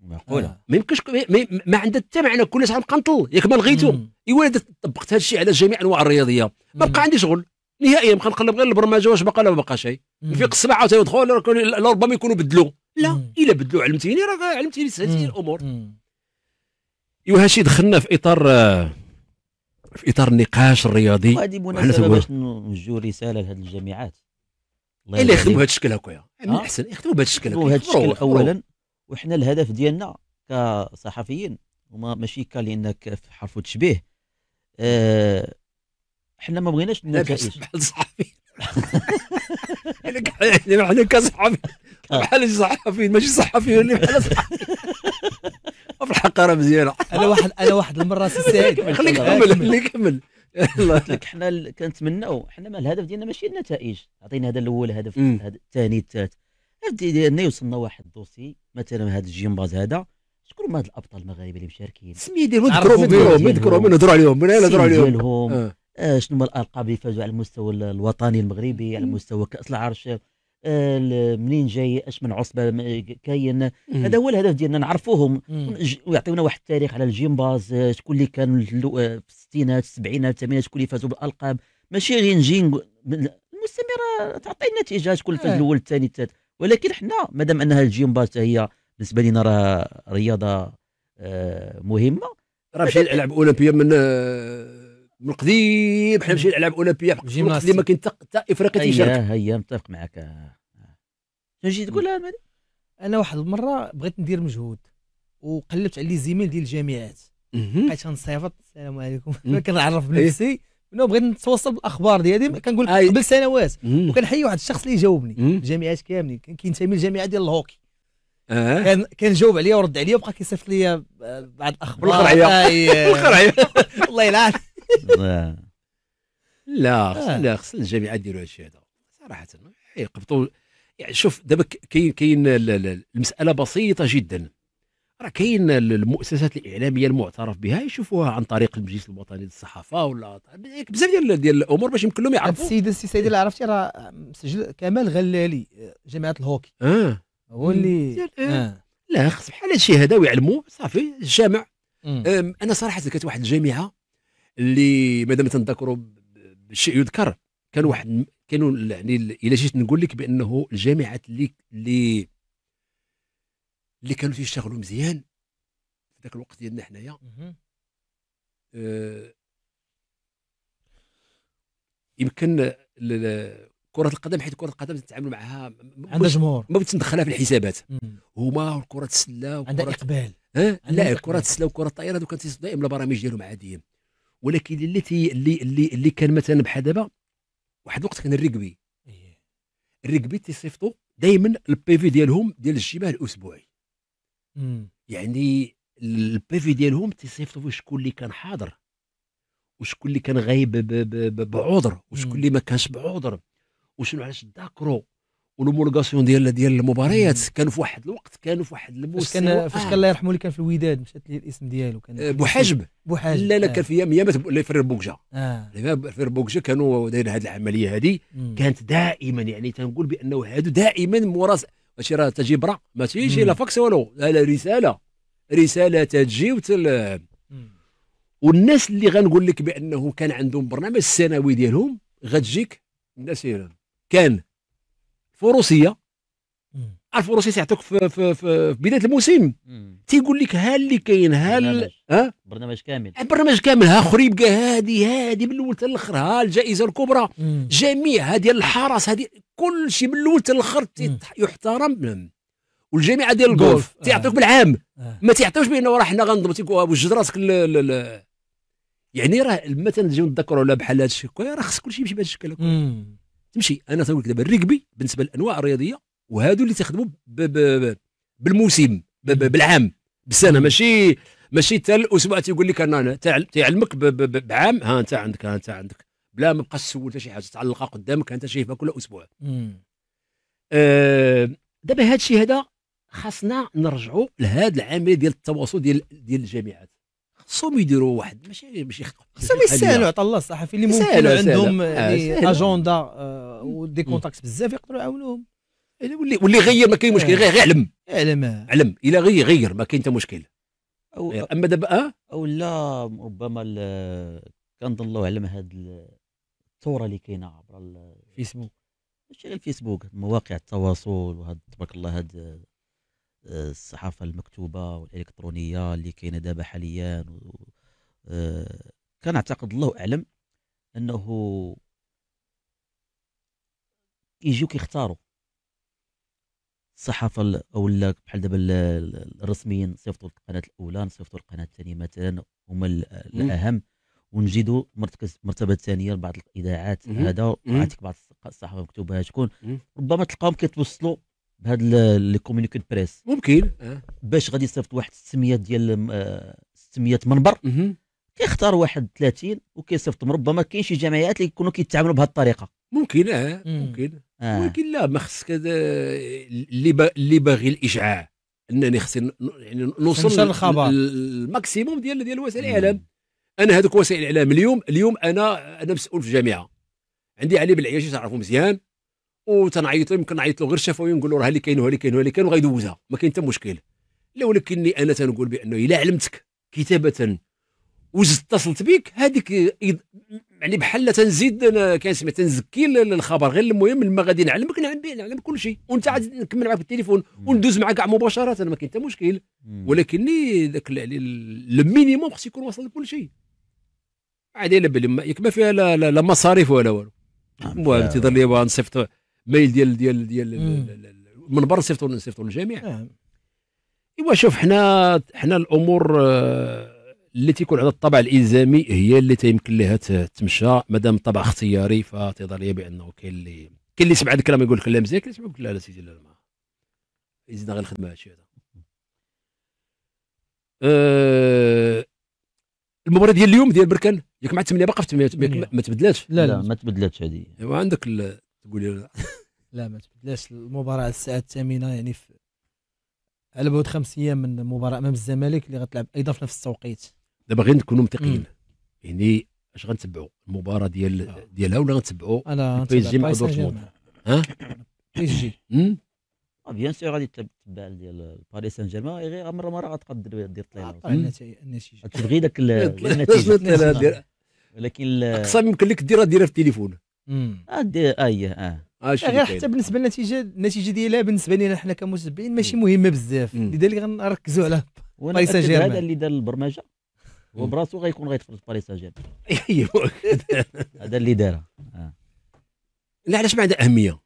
[SPEAKER 1] معقوله آه. ما يمكنش ما عندها حتى معنى كل ساعه نبقى نطل ياك ما لغيتو ايوا طبقت هذا الشيء على جميع انواع الرياضيه ما بقى عندي شغل نهائيا ما نقلب غير البرمجه واش بقى لا بقى شيء نفيق الصباح عاوتاني لربما يكونوا بدلوا لا الا بدلوا علمتيني راه علمتيني هذه الامور ايوا هادشي دخلنا في اطار في اطار النقاش الرياضي هذه مناسبه باش
[SPEAKER 2] نوجهوا رساله لهاد الجامعات الله يخليك يخدموا بهذا الشكل هكايا من الاحسن آه. يخدموا بهذا الشكل يخدموا بهذا الشكل اولا وحنا الهدف ديالنا كصحفيين هما ماشي كا لانك في حرف وتشبيه آه حنا ما بغيناش النتائج بحال صحفي حنا كصحفي بحال آه. صحفيين ماشي صحفيين اللي
[SPEAKER 3] بحال صحفي
[SPEAKER 2] في الحق راه مزيانه انا واحد انا واحد المره سي سعيد خليك كمل خليك كمل قلت لك حنا كنتمناو حنا ما الهدف ديالنا ماشي النتائج عطينا هذا الاول هدف الثاني الثالث الهدف ديالنا يوصلنا واحد الدوسي مثلا هذا الجيمباز هذا شكون هاد الابطال المغاربه اللي مشاركين سميتهم نذكرهم نذكرهم نهضروا عليهم من هنا نهضروا عليهم آه، شنو هما الالقاب اللي فازوا على المستوى الوطني المغربي على مستوى كاس العرش آه، منين جاي اش من عصبه كاين هذا هو الهدف ديالنا نعرفوهم ويعطيونا واحد التاريخ على الجيمباز آه، شكون اللي كان في الستينات السبعينات الثمانينات شكون اللي فازوا بالالقاب ماشي غير نجي المستمره تعطي النتيجه شكون اللي فاز إيه. الاول الثاني الثالث ولكن حنا مادام انها الجيمباز هي بالنسبه لنا راه رياضه مهمه راه مشي يلعب اولمبيا من
[SPEAKER 3] من قديم حنا مشينا الالعاب اولمبيا
[SPEAKER 2] اللي ما كاين
[SPEAKER 3] حتى
[SPEAKER 1] افريقي تيشارك
[SPEAKER 2] هيا هيا متفق معك
[SPEAKER 3] تجي تقول انا واحد المره بغيت ندير مجهود وقلبت على لي زيميل ديال الجامعات بقيت كنصيفط السلام عليكم كنعرف بنفسي إيه. بغيت نتواصل بالاخبار ديالي كنقول آه، إيه. قبل سنوات وكنحيي واحد الشخص اللي جاوبني الجامعات كاملين كينتمي للجامعه ديال الهوكي آه. كان كان جاوب عليا ورد عليا وبقى كيصيفط لي آه، بعض الاخبار بالقرعيه آه، بالقرعيه والله العظيم
[SPEAKER 1] لا لا خص الجامعه ديروا هادشي هذا صراحه يقبطوا يعني شوف دابا كاين كاين المساله بسيطه جدا راه كاين المؤسسات الاعلاميه المعترف بها يشوفوها عن طريق المجلس
[SPEAKER 3] الوطني للصحافه ولا بزاف ديال ديال الامور باش يمكن لهم يعرفوا السيد السي سعيد اللي عرفتي راه مسجل كمال غلالي آه، جامعه الهوكي اه هو اللي آه. آه.
[SPEAKER 1] لا خص بحال هادشي هذا ويعلموا صافي الجامع انا صراحه كانت واحد الجامعه اللي مادام تنذكروا بشيء يذكر كان واحد كانوا يعني الا جيت نقول لك بانه الجامعات اللي اللي اللي كانوا تيشتغلوا مزيان في ذاك الوقت ديالنا حنايا آه، يمكن كرة القدم حيت كرة القدم تتعامل معها عندها جمهور ما بتندخلها في الحسابات هما وكرة السلة عندها إقبال ها لا كرة السلة وكرة الطائرة هذو كانت دائما البرامج ديالهم عاديين ولكن اللي تي اللي اللي اللي كان مثلا بحال دابا واحد الوقت كان الركبي الركبي إيه. تيصيفطوا دائما البي في ديالهم ديال الشبه الاسبوعي يعني البي في ديالهم تيصيفطوا في شكون اللي كان حاضر وشكون اللي كان غايب بعذر وشكون اللي ما كانش بعذر
[SPEAKER 3] وشنو علاش ذاكروا
[SPEAKER 1] والهومولوغاسيون ديال ديال المباريات كانوا في واحد
[SPEAKER 3] الوقت كانوا في واحد فاش كان فاش كان الله يرحمه اللي كان في الوداد مشات لي الاسم ديالو كان آه، بوحجب بوحجب لا لا آه. كان في ايام ايامات
[SPEAKER 1] فرير بوكجا آه. فرير بوكجا كانوا دايرين هذه العمليه هذه كانت دائما يعني تنقول بانه هادو دائما مراس ماشي راه تجي برا ما تجيش لا فاكس والو لا رساله رساله تجي وتل والناس اللي غنقول لك بانه كان عندهم برنامج السنوي ديالهم غتجيك الناس كان فروسيه الفروسيه يعطوك في, في, في بدايه الموسم تيقول لك ها اللي كاين ها
[SPEAKER 2] برنامج. كامل
[SPEAKER 1] برنامج كامل ها خريبكه هادي هادي من الاول حتى ها الجائزه الكبرى جميع ديال الحرس هادي كل شيء من الاول حتى الاخر يحترم والجامعه ديال الجولف آه. تيعطيوك آه. بالعام آه. ما تيعطيوش بانه راه حنا غنضربوا وجد راسك يعني راه مثلا نجيو نتذكروا على بحال هذا الشيء راه خص كل شيء يمشي بهذا الشكل تمشي انا تنقول لك دابا الركبي بالنسبه للانواع الرياضيه وهادو اللي تخدموا بالموسم بالعام بالسنه ماشي ماشي حتى الاسبوع تيقول لك انا تيعلمك بعام ها انت عندك ها انت عندك بلا ما بقاش تسول حتى شي حاجه تعلقها قدامك انت شايفها كل اسبوع آه دابا هذا الشيء هذا خاصنا نرجعوا لهذا العامل ديال التواصل ديال ديال الجامعات خصهم يديروا واحد
[SPEAKER 3] ماشي باش يخلقوا خصهم يسالوا عطا الله الصحفي اللي ممكن سهلو عندهم آه، يعني اجندا آه، ودي كونتاكت بزاف يقدروا يعاونوهم واللي واللي غير ما كاين مشكل غير آه. غير علم علم علم
[SPEAKER 1] الا غير غير ما كاين حتى مشكل
[SPEAKER 2] أو إيه، اما دابا او لا ربما كنظن الله اعلم هاد الثوره اللي كاينه عبر الفيسبوك ماشي غير الفيسبوك مواقع التواصل وهاد تبارك الله هاد الصحافه المكتوبه والالكترونيه اللي كاينه دابا حاليا كان أعتقد الله اعلم انه كيجيو كيختاروا الصحافه او بحال دابا الرسميين صيفطوا القناه الاولى صيفطوا القناه الثانيه مثلا هما الاهم ونجدوا مرتبه الثانيه لبعض الاذاعات هذا عندك بعض الصحافه المكتوبة شكون ربما تلقاهم كيتوصلوا بهاد لي كومونيكي بريس ممكن أه. باش غادي يصيفط واحد 600 ديال 600 آه، منبر كيختار واحد 30 وكيصيفطهم ربما كاين شي جمعيات اللي يكونوا كيتعاملوا بهذه الطريقه ممكن اه ممكن
[SPEAKER 1] آه. ولكن لا ما خصك اللي اللي باغي الاشعاع انني خصني يعني نوصل للماكسيموم الماكسيموم ديال ديال وسائل الاعلام انا هذوك وسائل الاعلام اليوم اليوم انا انا مسؤول في الجامعه عندي علي بالعياشي تعرفوا مزيان وتنعيط له يمكن نعيط له غير شفوي نقول له راه اللي كاين هو اللي كاين هو اللي كاين وغيدوزها ما كاين حتى مشكل لا ولكني انا تنقول بانه الا علمتك كتابه وزدت اتصلت بك هذيك يعني بحال تنزيد كان سميت تنزكي الخبر غير المهم لما غادي نعلمك نعلم كل شيء وانت عاد نكمل معك التليفون وندوز معك كاع مباشره ما كاين حتى مشكل ولكني ذاك المينيموم خص يكون وصل لكل شيء عادي لا بلي ما فيها لا, لا, لا مصاريف ولا والو نعم، المهم تيضر لي نصيفط ميل ديال ديال ديال المنبر نصيفطوا نصيفطوا للجميع نعم. ايوا شوف حنا حنا الامور آه، اللي تيكون على الطبع الالزامي هي اللي تيمكن لها تمشى مادام الطبع اختياري فتظل بانه كاين اللي كاين اللي يسمع هذا الكلام يقول لك لا مزيان كاين اللي يسمع يقول لك لا لا سيدي لا ما يزيدنا غير الخدمه هادشي هذا أه المباراه ديال اليوم ديال بركان ياك مع الثمانيه باقا في الثمانيه ما تبدلاتش لا لا ما تبدلاتش هذه ايوا عندك تقولي لا
[SPEAKER 3] لا ما تبدلاش المباراه الساعه الثامنه يعني في على بعد خمس ايام من المباراه امام الزمالك اللي غتلعب ايضا في نفس التوقيت دابا غير نكونوا متقين
[SPEAKER 1] يعني اش غنتبعوا المباراه ديال آه. ديالها ولا غنتبعوا انا بي اس جي مع دورتموند
[SPEAKER 2] ها بي اس جي بيان سور غادي تبع ديال باريس سان جيرمان غير مره مره غتقدر دير طليله النتيجه تبغي داك النتيجه ولكن اقصى يمكن لك ديرها ديرها في التليفون اي اه يعني حتى
[SPEAKER 3] بالنسبه للنتيجه النتيجه ديالها بالنسبه لنا حنا كمتبعين ماشي مهمه بزاف لذلك
[SPEAKER 2] غنركزوا على باريس سان جيرمان هذا اللي دار البرمجه هو براسو غيكون غيتفرج باريس سان جيرمان هذا اللي دارها آه. لا علاش ما عندها
[SPEAKER 1] اهميه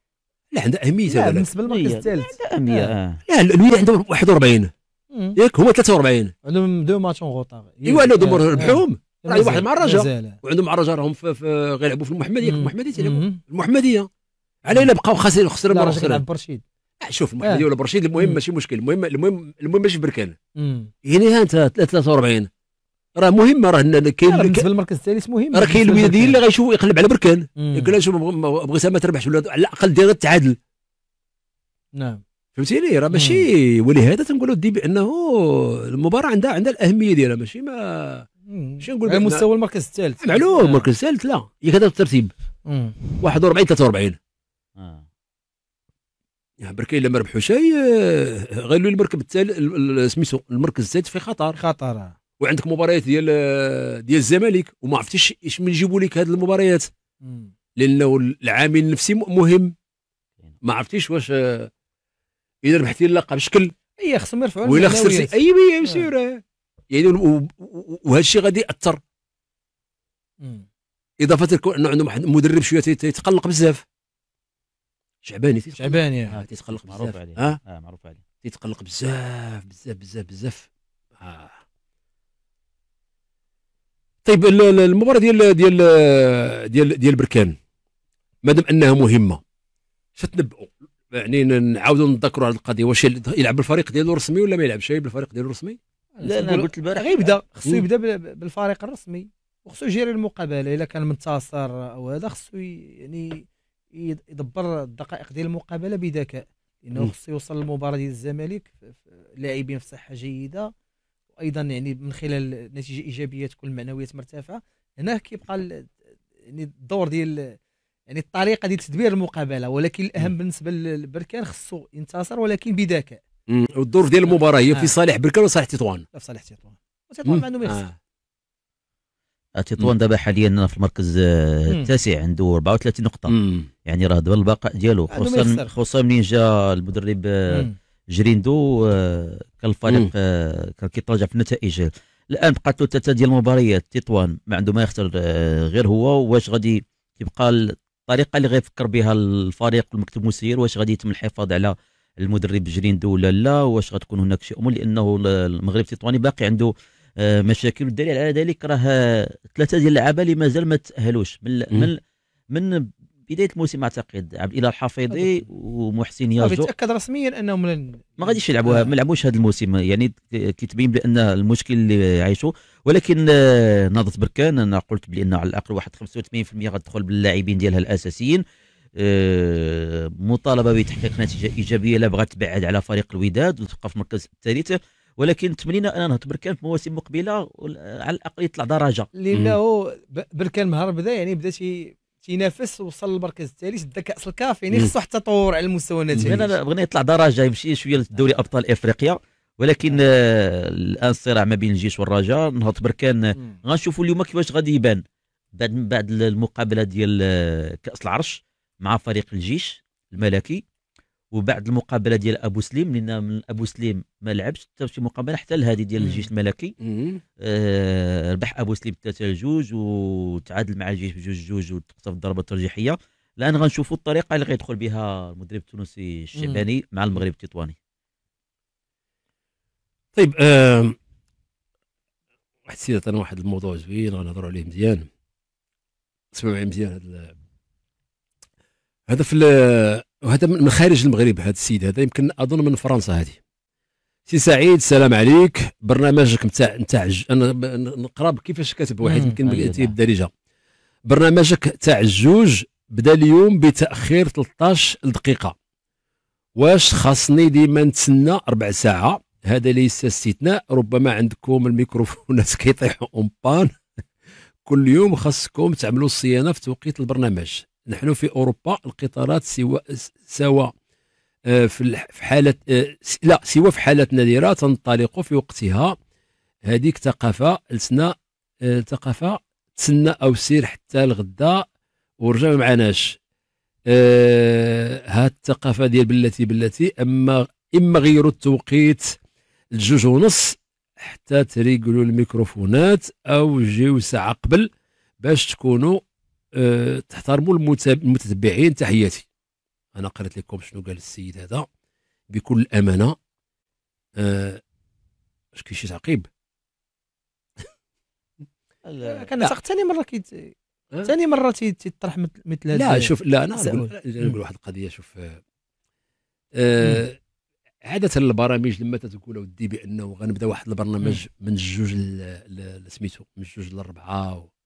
[SPEAKER 1] لا عندها اهميه لا بالنسبه للمركز الثالث عندها اهميه لا الولايه عندهم 41 ياك هما 43
[SPEAKER 3] عندهم دو ماتش اون غوطار ايوا عندهم ربحوهم راه يعني واحد المعرجه
[SPEAKER 1] وعندهم معرجه راهم غيلعبوا في المحمديه المحمديه تيلعبوا المحمديه على بقاو خاسرين خسروا مره اخرى برشيد آه، شوف المحمديه آه. ولا برشيد المهم ماشي مشكل المهم المهم المهم ماشي بركان يعني ها انت 43 راه مهمه راه كاين بالنسبه
[SPEAKER 3] للمركز الثالث مهم راه كاين الوداديين
[SPEAKER 1] اللي غيشوفوا يقلب على بركان يقول لها شوف بغيتها ما تربحش ولا على الاقل دير التعادل نعم فهمتيني راه ماشي ولهذا تنقولوا دي بانه المباراه عندها عندها الاهميه ديالها ماشي ما
[SPEAKER 3] شنو نقول على مستوى
[SPEAKER 1] المركز الثالث معلوم آه. المركز الثالث لا هي كذا الترتيب 41 43 يعني بركي ما ربحوا آه، شيء غير المركب الثالث سميتو المركز الثالث في خطر خطر وعندك مباريات ديال آه، ديال الزمالك وما عرفتش اش من يجيبوا لك هذه المباريات لانه العامل النفسي مهم ما عرفتيش واش اذا ربحتي اللقب بشكل
[SPEAKER 3] اي خصهم يرفعوا ولا خسرتي اي أيوة، بي أيوة،
[SPEAKER 1] يعني وهذا الشيء غادي ياثر اضافه لكون انه عندهم واحد المدرب شويه تيتقلق بزاف شعباني تيتقلق
[SPEAKER 2] شعباني آه تيتقلق بزاف معروف عليه آه؟, آه؟ معروف عليه تيتقلق بزاف
[SPEAKER 1] بزاف بزاف بزاف آه. طيب المباراه ديال ديال ديال ديال بركان مادام انها مهمه شتنبؤوا يعني نعاودوا نذكروا هذه القضيه واش يلعب الفريق ديالو رسمي ولا ما يلعبش بالفريق ديالو رسمي لا انا قلت البارح غيبدا خصو يبدا
[SPEAKER 3] بالفريق الرسمي وخصو يجيري المقابله الا كان منتصر او هذا خصو يعني يدبر الدقائق ديال المقابله بذكاء لانه خصو يوصل للمباراه ديال الزمالك لاعبين في صحه جيده وايضا يعني من خلال نتيجه ايجابيه تكون المعنويات مرتفعه هنا كيبقى يعني الدور ديال يعني الطريقه ديال تدبير المقابله ولكن الاهم بالنسبه للبركان خصو ينتصر ولكن بذكاء
[SPEAKER 1] والظروف ديال المباراه هي في آه. صالح بركان ولا صالح تطوان؟ لا
[SPEAKER 3] في صالح تطوان تطوان ما عنده ما
[SPEAKER 2] آه. تطوان دابا حاليا في المركز آه، التاسع عنده 34 نقطه مم. يعني راه دابا البقاء ديالو خصوصا خصوصا منين جا المدرب جريندو كان الفريق كان كيتراجع في النتائج الان بقات له ثلاثه ديال المباريات تطوان ما عنده ما يخسر غير هو واش غادي يبقى الطريقه اللي غيفكر بها الفريق المكتب المسير واش غادي يتم الحفاظ على المدرب جريندو ولا لا واش غتكون هناك شي امور لانه المغرب التطواني باقي عنده آه، مشاكل والدليل على ذلك راه ثلاثه ديال اللعابه اللي مازال ما تاهلوش من من من بدايه الموسم اعتقد عبد الاله الحفيظي ومحسن يازو تاكد
[SPEAKER 3] رسميا انهم لن...
[SPEAKER 2] ما غاديش يلعبوا آه. ما لعبوش هذا الموسم يعني كيتبين بان المشكل اللي عايشوا ولكن آه، ناضت بركان انا قلت بان على الاقل واحد 85% غتدخل باللاعبين ديالها الاساسيين آه، مطالبه بتحقيق نتيجه ايجابيه لا بغات تبعد على فريق الوداد وتبقى في المركز الثالث ولكن تمنينا اننا نهض بركان في مواسم مقبله على الاقل يطلع درجه لانه بركان مهر بدا يعني بدا تينافس وصل للمركز الثالث بدا كاس الكاف يعني خصو
[SPEAKER 3] حتى تطور على المستوى النتائج انا بغينا يطلع درجه
[SPEAKER 2] يمشي شويه لدوري ابطال افريقيا ولكن آه، الان الصراع ما بين الجيش والرجاء نهض بركان آه، غنشوفوا اليوم كيفاش غادي يبان بعد من بعد المقابله ديال كاس العرش مع فريق الجيش الملكي وبعد المقابله ديال ابو سليم لان من ابو سليم ما لعبش حتى شي مقابله حتى لهذه ديال الجيش الملكي آه ربح ابو سليم 3 لجوج وتعادل مع الجيش بجوج جوج وتقطف الضربه الترجيحيه الان غنشوفوا الطريقه اللي غيدخل بها المدرب التونسي الشعباني مع المغرب التطواني طيب واحد السيد عطانا واحد الموضوع زوين غنهضروا عليه
[SPEAKER 1] مزيان اسمع معي مزيان هذا هذا في وهذا من خارج المغرب هذا السيد هذا يمكن اظن من فرنسا هذه سي سعيد السلام عليك برنامجك نتاع نتاع انا نقرا كيفاش كاتب واحد يمكن أيوة، بالدارجه نعم. برنامجك تاع الجوج بدا اليوم بتاخير 13 دقيقه واش خاصني ديما نتسنى ربع ساعه هذا ليس استثناء ربما عندكم الميكروفونات كيطيحوا اون بان كل يوم خاصكم تعملوا الصيانه في توقيت البرنامج نحن في اوروبا القطارات سوى سواء آه، في حالة آه، لا سوى في حالات نادرة تنطلق في وقتها هذيك ثقافة لسنا آه، ثقافة تسنى أو سير حتى الغداء ورجع ما معناش هاد الثقافة ديال بلاتي بلاتي أما إما غيروا التوقيت لجوج ونص حتى تريقلوا الميكروفونات أو جيو ساعة قبل باش تكونوا أه تحترموا المتتبعين تحياتي انا قريت لكم شنو قال السيد هذا بكل امانه اش أه، كاين شي تعقيب
[SPEAKER 3] كنثق ثاني مره كي أه؟ ثاني مره تيطرح مثل لا شوف لا انا نقول واحد
[SPEAKER 1] القضيه شوف أه, أه، عاده البرامج لما تتقول ودي بانه غنبدا واحد البرنامج من الجوج سميتو من الجوج للربعه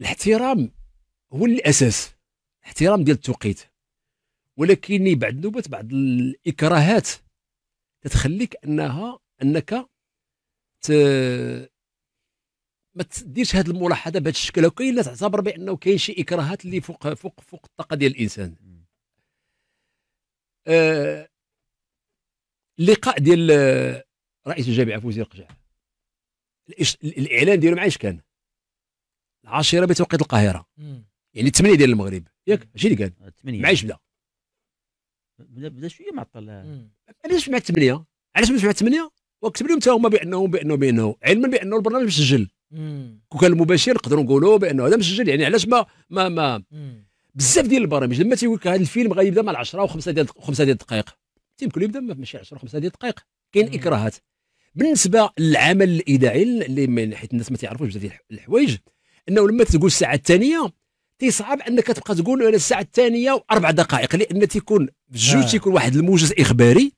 [SPEAKER 1] الاحترام هو الاساس الاحترام ديال التوقيت ولكن بعد نوبه بعض الاكراهات تتخليك انها انك ت... ما تديرش هذه الملاحظه بهذا الشكل وكاين تعتبر بانه كاين شي اكراهات اللي فوق فوق فوق الطاقه ديال الانسان آه اللقاء ديال آه، رئيس الجامعه فوزي القجع الاعلان ديالو معايا كان العاشره بتوقيت القاهره يعني 8 ديال المغرب ياك ماشي اللي قال 8 آه، معيش بدا
[SPEAKER 2] بدا بدا شويه معطل
[SPEAKER 1] علاش آه. مع 8 علاش مش مع 8 وكتب لهم حتى هما بانه بانه بانه علما بانه البرنامج مسجل كون كان المباشر نقدروا نقولوا بانه هذا مسجل يعني علاش ما ما ما بزاف ديال البرامج لما تيقول لك هذا الفيلم غيبدا مع 10 و5 ديال 5 ديال الدقائق تيمكن يبدا ماشي 10 و5 ديال الدقائق كاين اكراهات بالنسبه للعمل الاذاعي اللي من حيت الناس ما تيعرفوش بزاف ديال الحوايج انه لما تقول الساعه الثانيه تيصعب انك تبقى تقول انا الساعه الثانيه واربع دقائق لان تيكون الجوج آه. تيكون واحد الموجز اخباري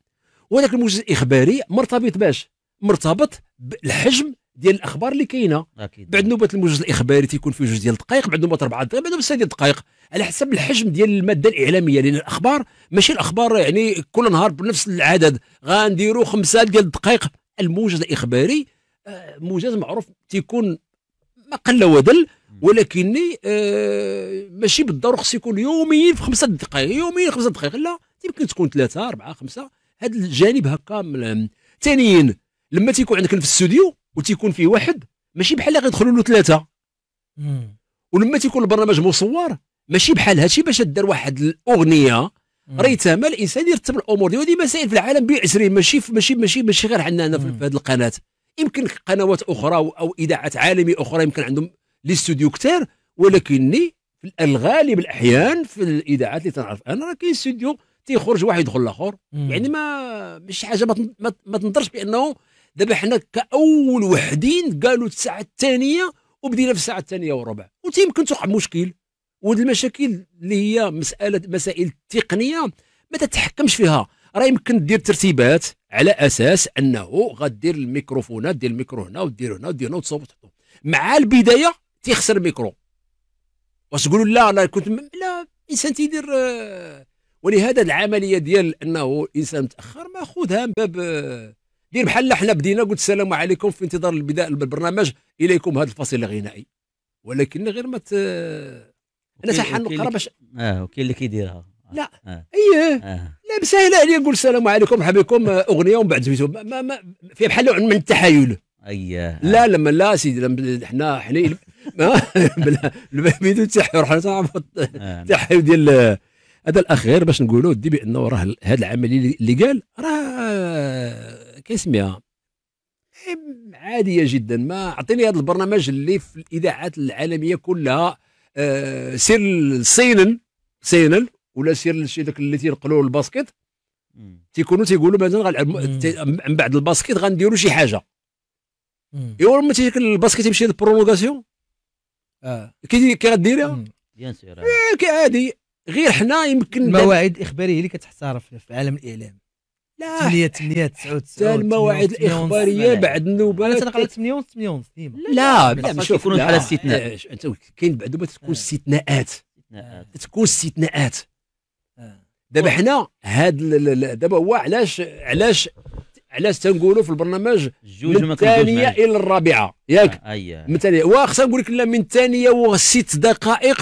[SPEAKER 1] وذاك الموجز الاخباري مرتبط باش مرتبط بالحجم ديال الاخبار اللي كاينه بعد نوبه الموجز الاخباري تيكون فيه جوج ديال الدقائق بعد نوبه اربعه دقائق بعد نوبه ديال الدقائق على حسب الحجم ديال الماده الاعلاميه لان الاخبار ماشي الاخبار يعني كل نهار بنفس العدد غنديروا خمسه ديال الدقائق الموجز الاخباري آه، موجز معروف تيكون ما قل ودل ولكني آه ماشي بالضروره خص يكون يوميا في خمسه دقائق يوميا خمسه دقائق لا يمكن تكون ثلاثه اربعه خمسه هذا الجانب هكا ثانيا لما تيكون عندك في الاستوديو وتيكون فيه واحد ماشي بحال غيدخلوا له ثلاثه ولما تيكون البرنامج مصور ماشي بحال هادشي باش دار واحد الاغنيه ريتما الانسان يرتب الامور ديالو هذه مسائل في العالم ب 20 ماشي ماشي ماشي ماشي غير عندنا هنا في هذه القناه يمكن قنوات اخرى او اذاعات عالمي اخرى يمكن عندهم ستوديو كثير ولكني في الغالب الاحيان في الاذاعات اللي تنعرف انا راه كاين استوديو تيخرج واحد يدخل الاخر يعني ما مش حاجه ما, ما, تنظرش بانه دابا حنا كاول وحدين قالوا الساعه الثانيه وبدينا في الساعه الثانيه وربع وتيمكن توقع مشكل وهاد المشاكل اللي هي مساله مسائل تقنيه ما تتحكمش فيها راه يمكن دير ترتيبات على اساس انه غدير الميكروفونات دير الميكرو هنا ودير هنا ودير هنا وتصوت مع البدايه تيخسر الميكرو واش تقولوا لا انا كنت م... لا انسان تيدير آه، ولهذا العمليه ديال انه انسان متاخر ما خذها من باب آه، دير بحال حنا بدينا قلت السلام عليكم في انتظار البداء البرنامج اليكم هذا الفصل الغنائي ولكن غير ما ت... انا نقرا باش
[SPEAKER 2] اه وكاين اللي كيديرها
[SPEAKER 1] لا آه. ايه آه. لا بسهلة عليه نقول السلام عليكم حبيكم آه، اغنيه ومن بعد زويتو ما, ما في بحال نوع من التحايل اييه لا لما لا سيدي حنا حنا البيت تاعو حنا تعرفوا التحايل ديال هذا الاخير باش نقولوا دي بانه راه هذا العمليه اللي قال راه كيسميها عاديه جدا ما اعطيني هذا البرنامج اللي في الاذاعات العالميه كلها سير صينا صينا ولا سير لشي داك اللي تينقلوا الباسكيت تيكونوا تيقولوا مثلا غنلعب من بعد الباسكيت غنديروا شي حاجه ايوا لما تيجيك الباسكيت يمشي للبرولونغاسيون اه كي كي غديرها
[SPEAKER 2] بيان
[SPEAKER 3] سور
[SPEAKER 1] كي عادي غير حنا يمكن المواعيد
[SPEAKER 3] الاخباريه اللي كتحترف في عالم الاعلام لا 8 8 9 9 المواعيد الاخباريه بعد النوبه انا تنقل 8 ونص 8 ونص ديما لا لا ماشي يكونوا بحال استثناء
[SPEAKER 1] كاين بعد النوبه تكون آه. استثناءات تكون استثناءات دابا حنا هاد دابا هو علاش علاش علاش تنقولوا في البرنامج من الثانيه الى الرابعه ياك آه من الثانيه وخصنا نقول لك لا من الثانيه وست دقائق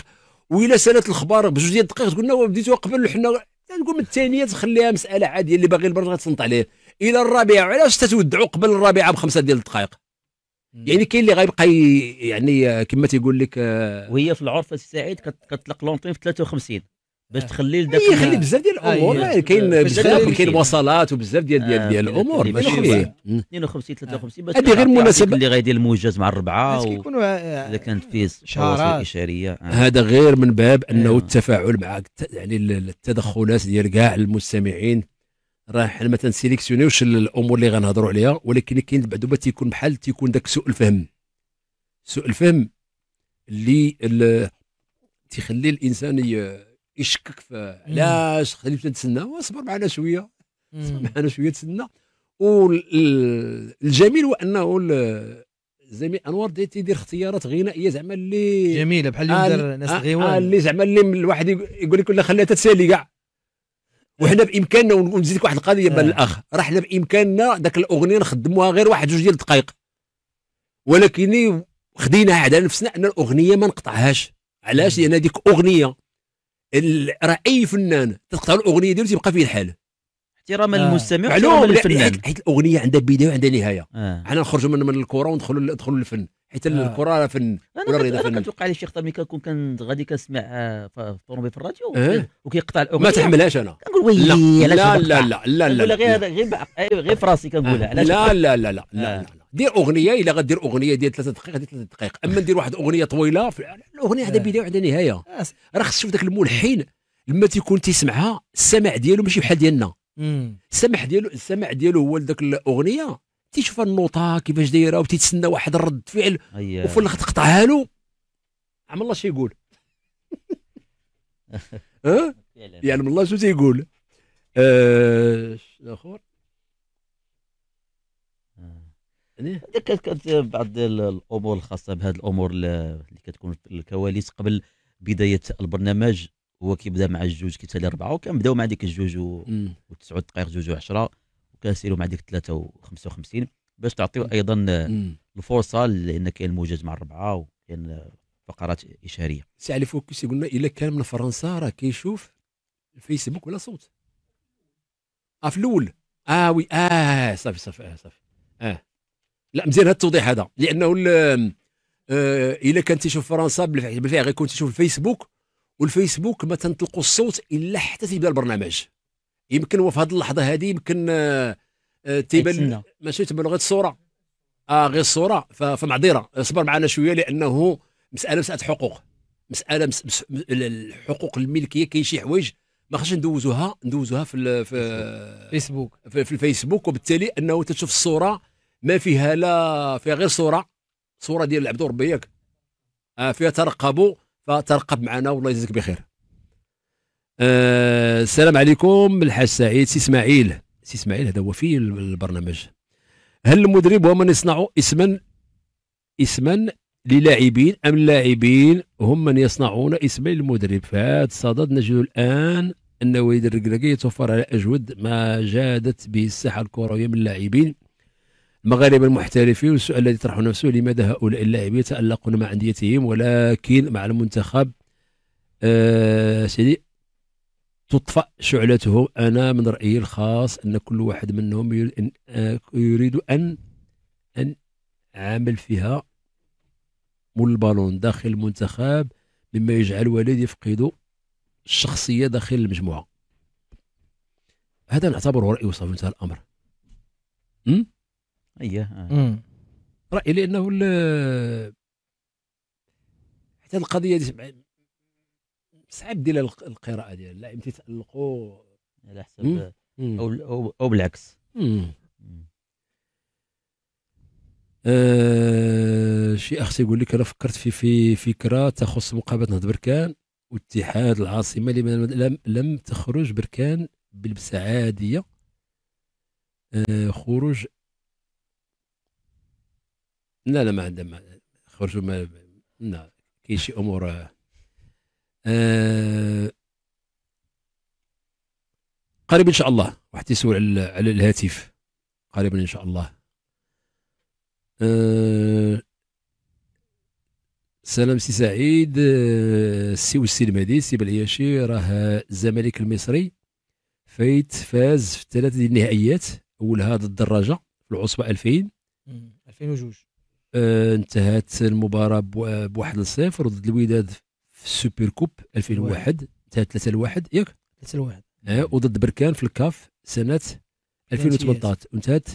[SPEAKER 1] وإلى سالت الأخبار بجوج ديال الدقائق لنا بديتوا قبل حنا تنقول من الثانيه تخليها مساله عاديه اللي باغي البرنامج غتصنت عليه الى الرابعه علاش تتودعوا قبل الرابعه بخمسه ديال الدقائق يعني كاين اللي غيبقى يعني كما
[SPEAKER 2] تيقول لك آه، وهي في العرف السعيد كتطلق لونتين في 53 باش آه. تخلي لذاك يخلي إيه، بزاف ديال آه، الامور إيه. يعني كاين آه، بزاف كاين وصلات وبزاف ديال ديال ديال الامور ماشي 52 53 باش هذه غير مناسبه اللي غيدير الموجز مع الربعه كيكونوا اذا كانت فيه شهرات اشاريه هذا
[SPEAKER 1] غير من باب انه التفاعل مع يعني التدخلات ديال كاع المستمعين راه حنا ما تنسيليكسيونيوش الامور اللي غنهضروا عليها ولكن كاين بعد ما تيكون بحال تيكون داك سوء الفهم سوء الفهم اللي تيخلي الانسان يشكك في علاش خليته تسنى واصبر معنا شويه اصبر معنا شويه تسنى والجميل هو انه زعما انوار دي تيدير اختيارات غنائيه زعما اللي جميله بحال اللي دار ناس آه، غيوان آه، اللي زعما اللي الواحد يقول لك لا خليها تتسالي كاع وحنا بامكاننا لك واحد القضيه آه. بان الاخ راه حنا بامكاننا ذاك الاغنيه نخدموها غير واحد جوج ديال الدقائق ولكن خديناها على نفسنا ان الاغنيه ما نقطعهاش علاش لان هذيك اغنيه راه اي فنان تقطع الاغنيه ديالو تيبقى فيه الحال احتراما آه. للمستمع معلوم للفنان حيت الاغنيه عندها بدايه وعندها نهايه آه. احنا نخرجوا من من الكره وندخلوا ندخلوا للفن حيت آه. الكره فن ولا الرياضه فن
[SPEAKER 2] كتوقع لي شي خطر ملي كنكون كان غادي كنسمع آه، في الطوموبيل في الراديو آه. وكيقطع الاغنيه ما تحملهاش انا كنقول ويلي لا لا لا لا لا لا غير غير أيوة، غير في راسي كنقولها لا لا لا
[SPEAKER 1] لا لا آه. دير اغنيه الا غدير اغنيه ديال ثلاثه دقائق ديال ثلاثه دقائق اما ندير واحد اغنيه طويله في الاغنيه عندها آه. بدايه وعندها نهايه آه. راه خص تشوف ذاك الملحن لما تيكون تيسمعها السمع ديالو ماشي بحال ديالنا السمع ديالو السمع ديالو هو لذاك الاغنيه تيشوف النوطه كيفاش دايره وتيتسنى واحد الرد فعل
[SPEAKER 4] أيوه. وفي الاخر
[SPEAKER 1] تقطعها له عم الله شي يقول ها يعلم
[SPEAKER 2] الله شو تيقول الاخر آه، يعني كانت بعض الامور الخاصه بهذه الامور اللي كتكون الكواليس قبل بدايه البرنامج هو كيبدا مع الجوج كيتسالي اربعه وكنبداو مع ديك الجوج و... وتسعه دقائق جوج و10 وكنسيروا مع ديك ثلاثه و55 باش تعطيو ايضا الفرصه لان كاين الموجز مع اربعه وكاين فقرات اشاريه
[SPEAKER 1] سي علي فوكس قلنا الا كان من فرنسا راه كيشوف الفيسبوك ولا صوت اه في الاول اه وي اه صافي صافي اه صافي اه لا مزيان هذا التوضيح هذا لانه آه الا كان تيشوف فرنسا بالفعل غيكون تيشوف الفيسبوك والفيسبوك ما تنطلقوا الصوت الا حتى تيبدا البرنامج يمكن هو في هذه اللحظه هذه يمكن آه, آه، تيبان ماشي تيبان غير الصوره اه غير الصوره فمعذره اصبر معنا شويه لانه مساله مساله حقوق مساله مس... مس... الحقوق الملكيه كاين شي حوايج ما خصناش ندوزوها ندوزوها في الفيسبوك في في, في الفيسبوك وبالتالي انه تشوف الصوره ما فيها لا فيها غير صوره صوره ديال العبد وربي ياك آه فيها ترقبوا فترقب معنا والله يجزيك بخير آه السلام عليكم الحاج سعيد سي اسماعيل سي اسماعيل هذا هو في البرنامج هل المدرب هو من يصنع اسما اسما للاعبين ام اللاعبين هم من يصنعون اسما للمدرب فهذا الصدد نجد الان ان وليد الركراكي يتوفر على اجود ما جادت به الساحه الكرويه من اللاعبين المغاربه المحترفين والسؤال الذي يطرح نفسه لماذا هؤلاء اللاعبين يتالقون مع انديتهم ولكن مع المنتخب آه سيدي تطفأ شعلتهم انا من رايي الخاص ان كل واحد منهم آه، يريد ان ان عامل فيها البالون داخل المنتخب مما يجعل الوالد يفقد الشخصيه داخل المجموعه هذا نعتبره راي وصف انتهى الامر
[SPEAKER 2] اييه آه.
[SPEAKER 1] رايي لانه حتى القضيه دي صعيب ديال القراءه ديال اللاعب تيتالقوا
[SPEAKER 2] على حسب او او, أو بالعكس
[SPEAKER 1] أه شي اخ تيقول لك انا فكرت في في فكره تخص مقابله نهض بركان واتحاد العاصمه لم لم تخرج بركان عاديه أه خروج لا لا ما عندنا خرجوا ما لا كاين شي امور آه قريب ان شاء الله واحد تيسول على الهاتف قريبا ان شاء الله آه، سلام سي سعيد السي آه، والسي المهدي سي بالعياشي راه الزمالك المصري فايت فاز في ثلاثه ديال النهائيات اولها ضد الدراجه في العصبه 2000
[SPEAKER 3] 2002
[SPEAKER 1] آه، انتهت المباراه آه، بواحد لصفر ضد الوداد في السوبر كوب 2001 انتهت 3 1 ياك 3 1 إيه، وضد بركان في الكاف سنه 2018 وانتهت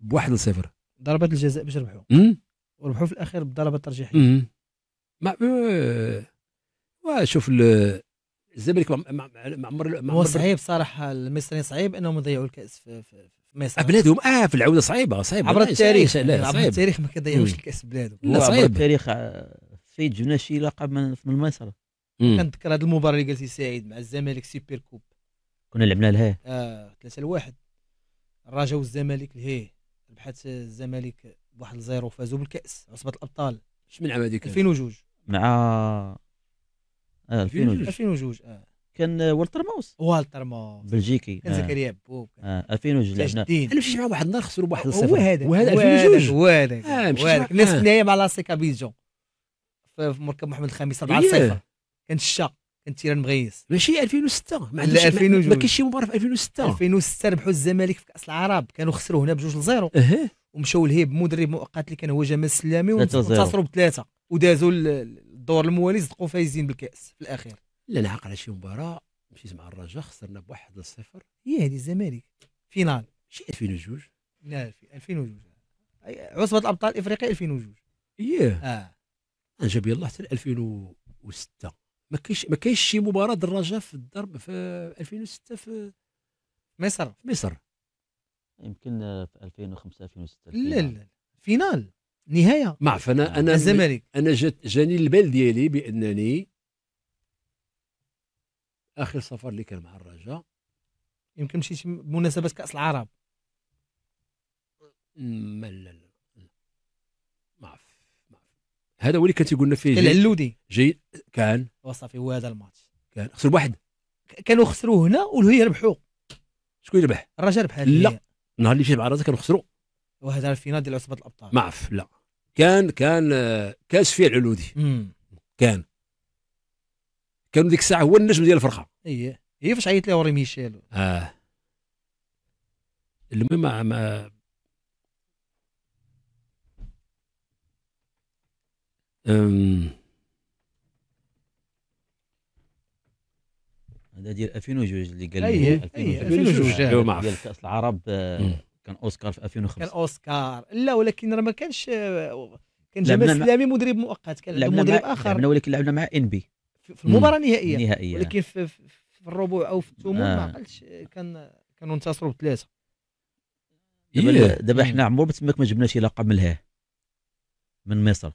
[SPEAKER 1] بواحد لصفر
[SPEAKER 3] ضربات الجزاء باش ربحوا وربحوا في الاخير بضربه ترجيحيه
[SPEAKER 1] ما شوف
[SPEAKER 3] الزمالك ما عمر ما هو صعيب صراحه المصريين صعيب انهم يضيعوا الكاس في, في, بلادهم
[SPEAKER 2] اه في العوده صعيبه صعيبه عبر التاريخ لا عبر التاريخ ما كيضيعوش الكاس بلادهم لا صعيب عبر التاريخ آه، سيد جناشي لقب من, مصر كنتذكر هذه المباراه اللي قال سي سعيد مع الزمالك سوبر كوب كنا لعبنا لها
[SPEAKER 3] اه 3 لواحد الرجاء والزمالك لهيه ربحت الزمالك بواحد 0 فازوا بالكاس عصبه الابطال شمن عام هذيك 2002
[SPEAKER 2] مع 2002
[SPEAKER 3] 2002 اه, آه. كان والتر ماوس والتر ماوس بلجيكي كان زكريا بوب آه. 2002 آه، وجلعنا نعم. انا مشيت معاه واحد النهار خسروا بواحد الصفر هو هذا وهذا 2002 هو هذا هو هذا الناس مع لاسيكا بيجون في مركب محمد الخامس 4 0 إيه. كان الشا كان تيران مغيس ماشي 2006 ما عندناش 2002 ما كاينش شي مباراه في 2006 2006 ربحوا الزمالك في كاس العرب كانوا خسروا هنا بجوج لزيرو اها ومشاو لهيب مدرب مؤقت اللي كان هو جمال السلامي وانتصروا بثلاثه ودازوا الدور الموالي صدقوا فايزين بالكاس في الاخير
[SPEAKER 1] لا نعقل على شي مباراه مشيت مع الرجاء خسرنا بواحد الصفر
[SPEAKER 3] هي هذه الزمالك فينال
[SPEAKER 1] شي 2002
[SPEAKER 3] لا 2002 عصبه الابطال الافريقيه 2002 ايه اه
[SPEAKER 2] انا
[SPEAKER 1] جاب الله حتى 2006
[SPEAKER 3] ما كاينش ما كاينش شي مباراه دراجه في الضرب
[SPEAKER 1] في 2006 في
[SPEAKER 2] مصر في مصر يمكن في 2005 2006 لا لا فينال نهايه ما عرف انا انا الزمالك انا جات
[SPEAKER 1] جاني البال ديالي بانني اخر سفر اللي كان
[SPEAKER 3] مع الرجاء يمكن مشيتي بمناسبه كاس العرب ما لا لا ما ما
[SPEAKER 1] هذا هو اللي كان تيقول لنا فيه العلودي جيد كان
[SPEAKER 3] وصافي هو هذا الماتش
[SPEAKER 1] كان خسر واحد
[SPEAKER 3] كانوا خسروا هنا والهي ربحوا شكون ربح الرجاء ربح لا
[SPEAKER 1] النهار اللي مشيت مع الرجاء كانوا خسروا
[SPEAKER 3] وهذا الفينال ديال عصبه الابطال ما
[SPEAKER 1] عرف لا كان كان آه، كاس فيه العلودي مم. كان كان ديك الساعه هو النجم ديال الفرقه اييه هي إيه
[SPEAKER 3] فاش عيط ليه وري ميشيل اه المهم ما
[SPEAKER 4] أم...
[SPEAKER 2] هذا ديال 2002 اللي قال أيه، لي 2002 أيه، أيوة، ديال كاس العرب آه، كان اوسكار في 2005
[SPEAKER 3] كان اوسكار لا ولكن راه ما كانش آه، كان جمال السلامي مدرب مؤقت كان مدرب اخر لعبنا
[SPEAKER 2] ولكن لعبنا مع ان بي في المباراه النهائيه النهائيه ولكن
[SPEAKER 3] في, في الربع او في الثمن آه. ما عقلتش كان كانوا انتصروا بثلاثه
[SPEAKER 2] دابا إيه. دابا حنا عمر تماك ما جبناش لقب من الهاه من مصر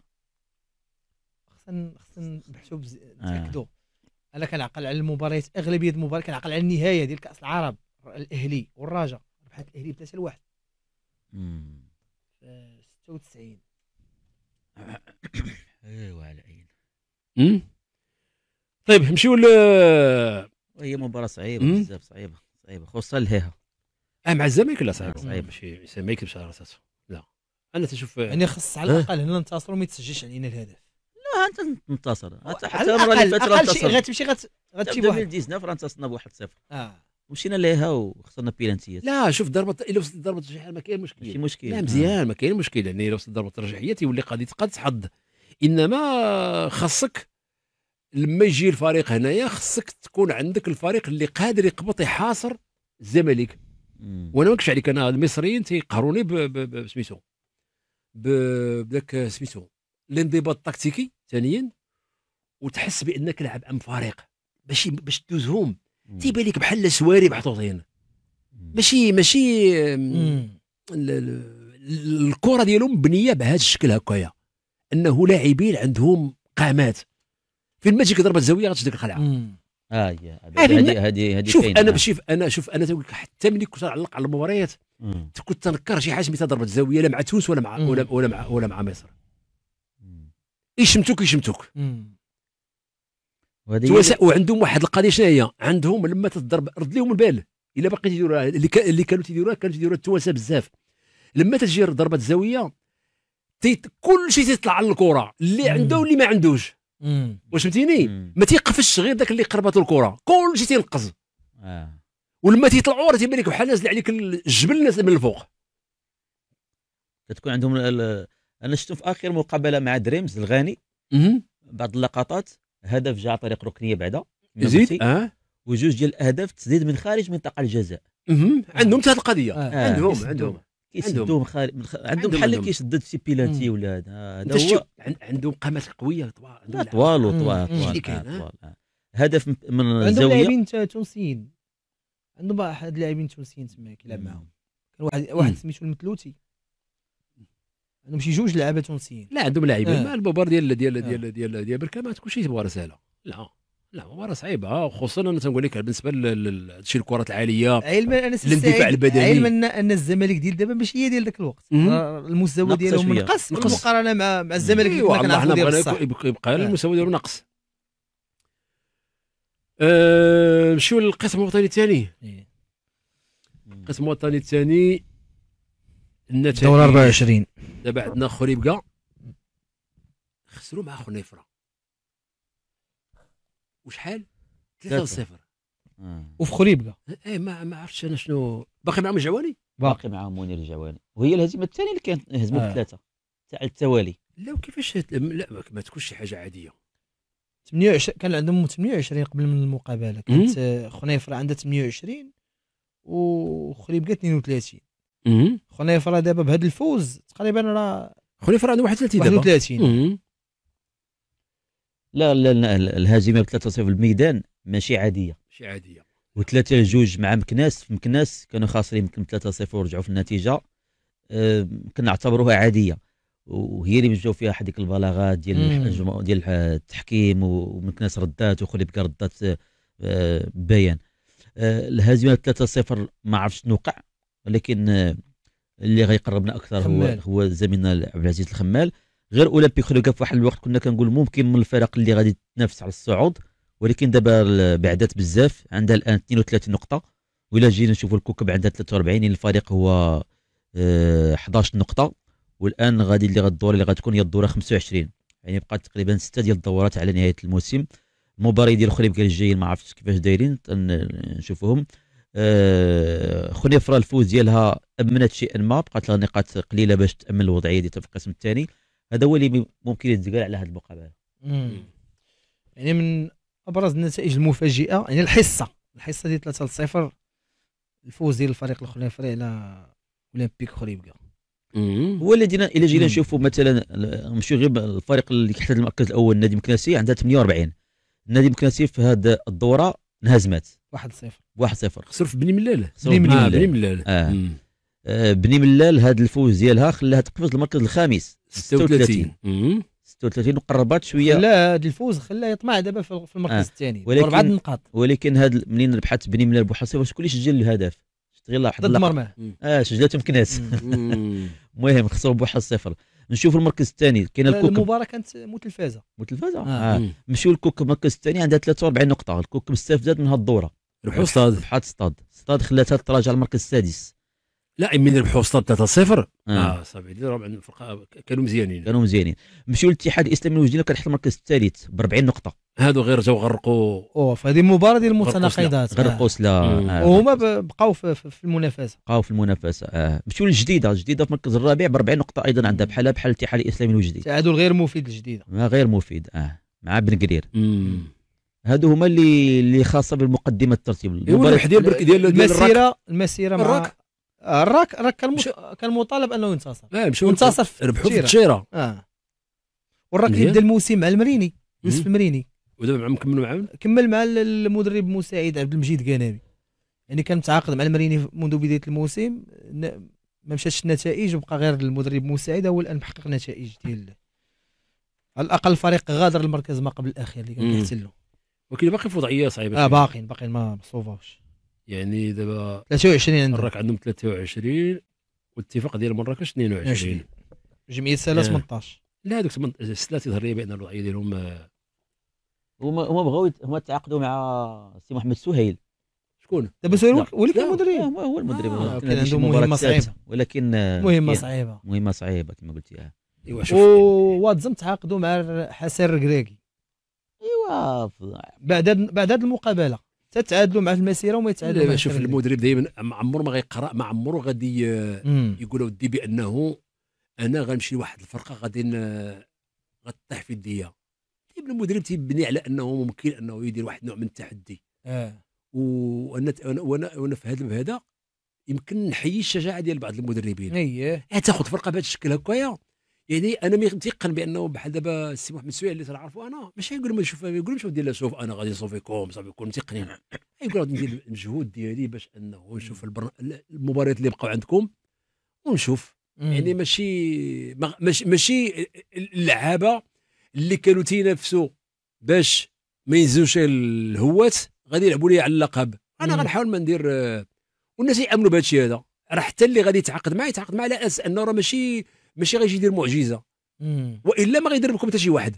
[SPEAKER 3] خصنا خصنا نبحثوا آه. نتاكدوا آه. انا كنعقل على المباريات اغلبيه المباريات كنعقل على النهايه ديال كاس العرب الاهلي والراجا ربحت الاهلي بثلاثه لواحد 96
[SPEAKER 2] ايوا على عين طيب نمشيو ل هي مباراه صعيبه بزاف صعيبه صعيبه خصوصا لها اه مع الزمالك لا صعيبه صعيبه ماشي الزمالك
[SPEAKER 1] على
[SPEAKER 3] راساتو لا انا تشوف يعني خص على الاقل هنا ننتصر وما يتسجلش علينا الهدف
[SPEAKER 2] لا انت تنتصر حتى المره اللي فاتت انتصر غتمشي غاتمشي واحد 2019 راه انتصرنا بواحد صفر اه مشينا ليها وخسرنا بيلانتيات لا شوف ضربه الا وصلت
[SPEAKER 1] ضربه الترجيحيه ما كاين مشكل ماشي مشكل لا آه. مزيان ما كاين مشكل يعني الا وصلت ضربه الترجيحيه تولي قضيه قد حظ انما خاصك لما يجي الفريق هنايا خصك تكون عندك الفريق اللي قادر يقبط يحاصر الزمالك وانا ما عليك انا المصريين تيقهروني بسميتو بداك سميتو الانضباط التكتيكي ثانيا وتحس بانك لعب ام فريق باش باش تدوزهم تيبان لك بحال سواري محطوطين ماشي ماشي الكره ديالهم مبنيه بهذا الشكل هكايا انه لاعبين عندهم قامات فين ما تجيك ضربه زاويه غتجي ديك القلعه
[SPEAKER 2] اه هي هذه هذه هذه
[SPEAKER 1] شوف انا شوف انا شوف انا تقول لك حتى ملي كنت نعلق على المباريات كنت تنكر شي حاجه مثل ضربه زاويه لا مع تونس ولا مع ولا ولا مع ولا مع مصر يشمتوك يشمتوك توسع وعندهم واحد القضيه شنو هي عندهم لما تضرب رد لهم البال الا باقي تيديروا اللي, كا اللي كانوا تيديروها كانوا تيديروها التوانسه بزاف لما تجي ضربه زاويه كل شيء تيطلع على الكره اللي عنده واللي ما عندوش واش فهمتيني ما تيقفش غير داك اللي قربته الكره كل شيء تينقز
[SPEAKER 2] آه. ولما تيطلعوا راه تيبان لك بحال نازل عليك الجبل نازل من الفوق كتكون عندهم انا شفتهم في اخر مقابله مع دريمز الغاني بعض اللقطات هدف جاء طريق ركنيه بعدا زيد اه وجوج ديال الاهداف تسديد من خارج منطقه الجزاء عندهم حتى آه. القضيه آه. عندهم آه. عندهم كيسدوهم خارج من خ... عندهم بحال كيشدد شي بيلانتي ولا هذا هذا هو عندهم قامات قويه طوال طوال طوال طوال هدف من الزاويه عندهم
[SPEAKER 3] لاعبين تونسيين عندهم واحد اللاعبين تونسيين تما كيلعب معاهم كان واحد واحد سميتو المتلوتي عندهم شي جوج لعابه تونسيين لا عندهم لاعبين آه. البوبر آه. ديال ديال ديال
[SPEAKER 1] ديال ديال بركه ما تكونش تبغى رساله لا لا مباراه صعيبه آه، خصوصا انا تنقول لك بالنسبه لهادشي الكرات العاليه علما انا الدفاع البدني علما
[SPEAKER 3] ان الزمالك ديال دابا ماشي هي ديال ذاك الوقت آه، المستوى ديالهم منقص بالمقارنه مع مع الزمالك اللي كنا بغينا يبقى إيه. المستوى
[SPEAKER 1] ديالو ناقص نمشيو أه للقسم الوطني الثاني إيه. القسم الوطني الثاني النتائج دور 24 دابا عندنا خريبكا خسروا مع خنيفره وشحال 3 0
[SPEAKER 2] وفي خريبكا ايه ما ما عرفتش انا شنو باقي معاهم الجواني باقي معاهم منير الجواني وهي الهزيمه الثانيه اللي كانت هزموا آه. ثلاثه تاع التوالي لا وكيفاش هت... لا ما تكونش شي حاجه
[SPEAKER 1] عاديه
[SPEAKER 3] 28 كان عندهم 28 قبل من المقابله كانت خنيفره عندها 28 وخريبكا 32 خنيفره دابا
[SPEAKER 2] بهذا الفوز
[SPEAKER 3] تقريبا راه خنيفره عنده 31 دابا 31
[SPEAKER 2] لا لا, الهزيمه ب 3 الميدان ماشي عاديه ماشي عاديه وثلاثة جوج مع مكناس في مكناس كانوا خاسرين يمكن 3 0 ورجعوا في النتيجه أه كنعتبروها عاديه وهي اللي بجاو فيها حديك البلاغات ديال ديال التحكيم ومكناس ردات وخليبكا ردات آه، بيان آه، الهزيمه 3 0 ما عرفتش شنو وقع ولكن آه، اللي غيقربنا اكثر هو هو زميلنا عبد العزيز الخمال غير اولمبيك خلوكا في واحد الوقت كنا كنقول ممكن من الفرق اللي غادي تنافس على الصعود ولكن دابا بعدات بزاف عندها الان 32 نقطه ولا جينا نشوفوا الكوكب عندها 43 الفريق هو 11 آه، نقطه والان غادي اللي غالدور اللي غتكون هي الدوره 25 يعني بقات تقريبا سته ديال الدورات على نهايه الموسم المباراه ديال خريب قال الجايين ما عرفتش كيفاش دايرين نشوفوهم آه خنيفره الفوز ديالها امنت شيئا ما بقات لها نقاط قليله باش تامن الوضعيه ديال القسم الثاني هذا هو اللي ممكن يتقال على هذه المقابله
[SPEAKER 3] يعني من ابرز النتائج المفاجئه يعني الحصه الحصه ديال 3 0 الفوز ديال الفريق الخليفري على اولمبيك خريبكا
[SPEAKER 2] هو اللي جينا الى جينا نشوفوا مثلا نمشيو غير الفريق اللي كيحتل المركز الاول نادي مكناسي عندها 48 نادي مكناسي في هذه الدوره انهزمت 1-0 1-0 خسر في بني ملال بني في بني ملال آه. آه. آه، بني ملال هذا الفوز ديالها خلاها تقفز المركز الخامس 36 36, وقربات شويه لا هذا الفوز خلاه
[SPEAKER 3] يطمع دابا في المركز آه. الثاني اربع النقاط
[SPEAKER 2] ولكن هذا منين ربحت بني ملال بوحصيفه شكون اللي سجل الهدف غير واحد ضد مرماه اه سجلاتهم كناس المهم خسروا بواحد الصفر نشوف المركز الثاني كاين الكوك المباراه
[SPEAKER 3] كانت متلفازه
[SPEAKER 2] متلفازه آه. آه. مشيو الكوك المركز الثاني عندها 43 نقطه الكوك استفادت من هاد الدوره ربحوا الصاد ربحات الصاد خلاتها تراجع المركز السادس لا من ربحوا وسط 3-0 اه
[SPEAKER 1] صافي عندهم الفرقه
[SPEAKER 2] كانوا مزيانين كانوا مزيانين مشيو للاتحاد الاسلامي الوجدينا كان حتى المركز الثالث ب 40 نقطه هادو غير جاو غرقوا اوه فهذه المباراه ديال المتناقضات غرقوا سلا آه. آه. وهما
[SPEAKER 3] بقاو في, في المنافسه
[SPEAKER 2] بقاو في المنافسه آه. مشيو للجديده الجديده في المركز الرابع ب 40 نقطه ايضا عندها بحالها بحال الاتحاد الاسلامي الوجدي هادو
[SPEAKER 3] غير مفيد الجديده
[SPEAKER 2] ما غير مفيد اه مع بن قرير هادو هما اللي اللي خاصه بالمقدمه الترتيب أيوة،
[SPEAKER 3] المباراه المسيره المسيره مع راك راك كان مش... كان مطالب انه ينتصر لا مشاو انتصر ربحوا في التشيره اه وراك يبدا الموسم مع المريني يوسف المريني ودابا مكمل معاه كمل مع المدرب المساعد عبد المجيد كنابي يعني كان متعاقد مع المريني منذ بدايه الموسم ما مشاتش النتائج وبقى غير المدرب المساعد هو الان محقق نتائج ديال على الاقل فريق غادر المركز ما قبل الاخير اللي كان كيحتلو ولكن باقي في وضعيه صعيبه اه باقيين باقيين ما مصوفاوش
[SPEAKER 1] يعني دابا 23 عندهم مراك عندهم 23 والاتفاق ديال مراكش 22
[SPEAKER 3] جمعيه سلا 18
[SPEAKER 1] آه. لا هذوك السلا تيظهر لي بان الوضعيه ديالهم
[SPEAKER 2] آه. هما هما بغاو هما تعاقدوا مع سي محمد سهيل شكون دابا سهيل اللي كان المدرب هو المدرب آه كان عنده مهمه صعيبه ولكن آه، مهمه صعيبه مهمه صعيبه كما قلتيها ايوا شوف
[SPEAKER 3] وواتزم تعاقدوا مع حسن الركراكي ايوا بعد بعد هذه المقابله تتعادلوا مع المسيره
[SPEAKER 1] وما يتعادلوا شوف المدرب دائما ما عمره ما غيقرا ما عمره غادي يقول ودي بانه انا غنمشي لواحد الفرقه غادي غطيح في يديا دائما طيب المدرب تيبني على انه ممكن انه يدير واحد النوع من التحدي اه وانا وانا وانا في هذا هذا يمكن نحيي الشجاعه ديال بعض المدربين اييه تاخذ فرقه بهذا الشكل هكايا يعني انا متيقن بانه بحال دابا السي محمد السويع اللي تنعرفو انا ماشي يقول ما نشوف ما يقولش ندير لا شوف انا غادي نصوفيكم صافي كون متيقنين نعم. يقول غادي ندير المجهود ديالي باش انه نشوف المباريات اللي بقاو عندكم ونشوف يعني ماشي ماشي ماشي اللعابه اللي كانوا تينافسوا باش ما ينزلوش الهوات غادي يلعبوا لي على اللقب انا غنحاول ما ندير والناس يامنوا بهذا الشيء هذا راه حتى اللي غادي يتعاقد معاه يتعاقد معاه على اساس انه راه ماشي ماشي غيجي يدير معجزه والا ما غيدير بكم حتى شي واحد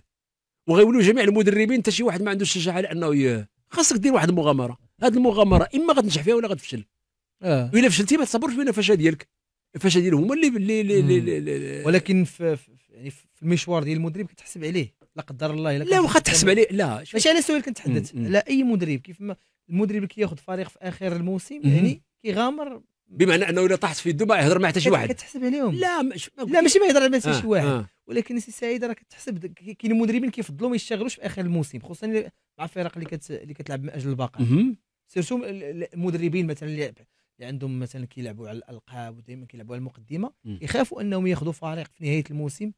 [SPEAKER 1] وغيولوا جميع المدربين حتى شي واحد ما عندوش الشجاعه لانه خاصك دير واحد المغامره هذه المغامره اما
[SPEAKER 3] غتنجح فيها ولا غتفشل اه الا فشلتي ما تصبرش بين الفشل ديالك الفشل ديالهم هما اللي اللي اللي ولكن في يعني في المشوار ديال المدرب كتحسب عليه لا قدر الله لا واخا تحسب عليه لا ماشي على السؤال كنتحدث لا اي مدرب كيف ما المدرب اللي كياخذ فريق في اخر الموسم يعني كيغامر
[SPEAKER 1] بمعنى انه الا طحت في يده يهضر مع حتى شي واحد
[SPEAKER 3] كتحسب عليهم لا مش لا ماشي ما يهضر حتى آه، شي واحد آه. ولكن سي سعيد راه كتحسب كاين مدربين كيفضلوا ما يشتغلوش في اخر الموسم خصوصا مع الفرق اللي كت... اللي كتلعب من اجل البقاء سيرتو المدربين مثلا اللي عندهم مثلا كيلعبوا على الالقاب ودائما كيلعبوا على المقدمه يخافوا انهم ياخذوا فريق في نهايه الموسم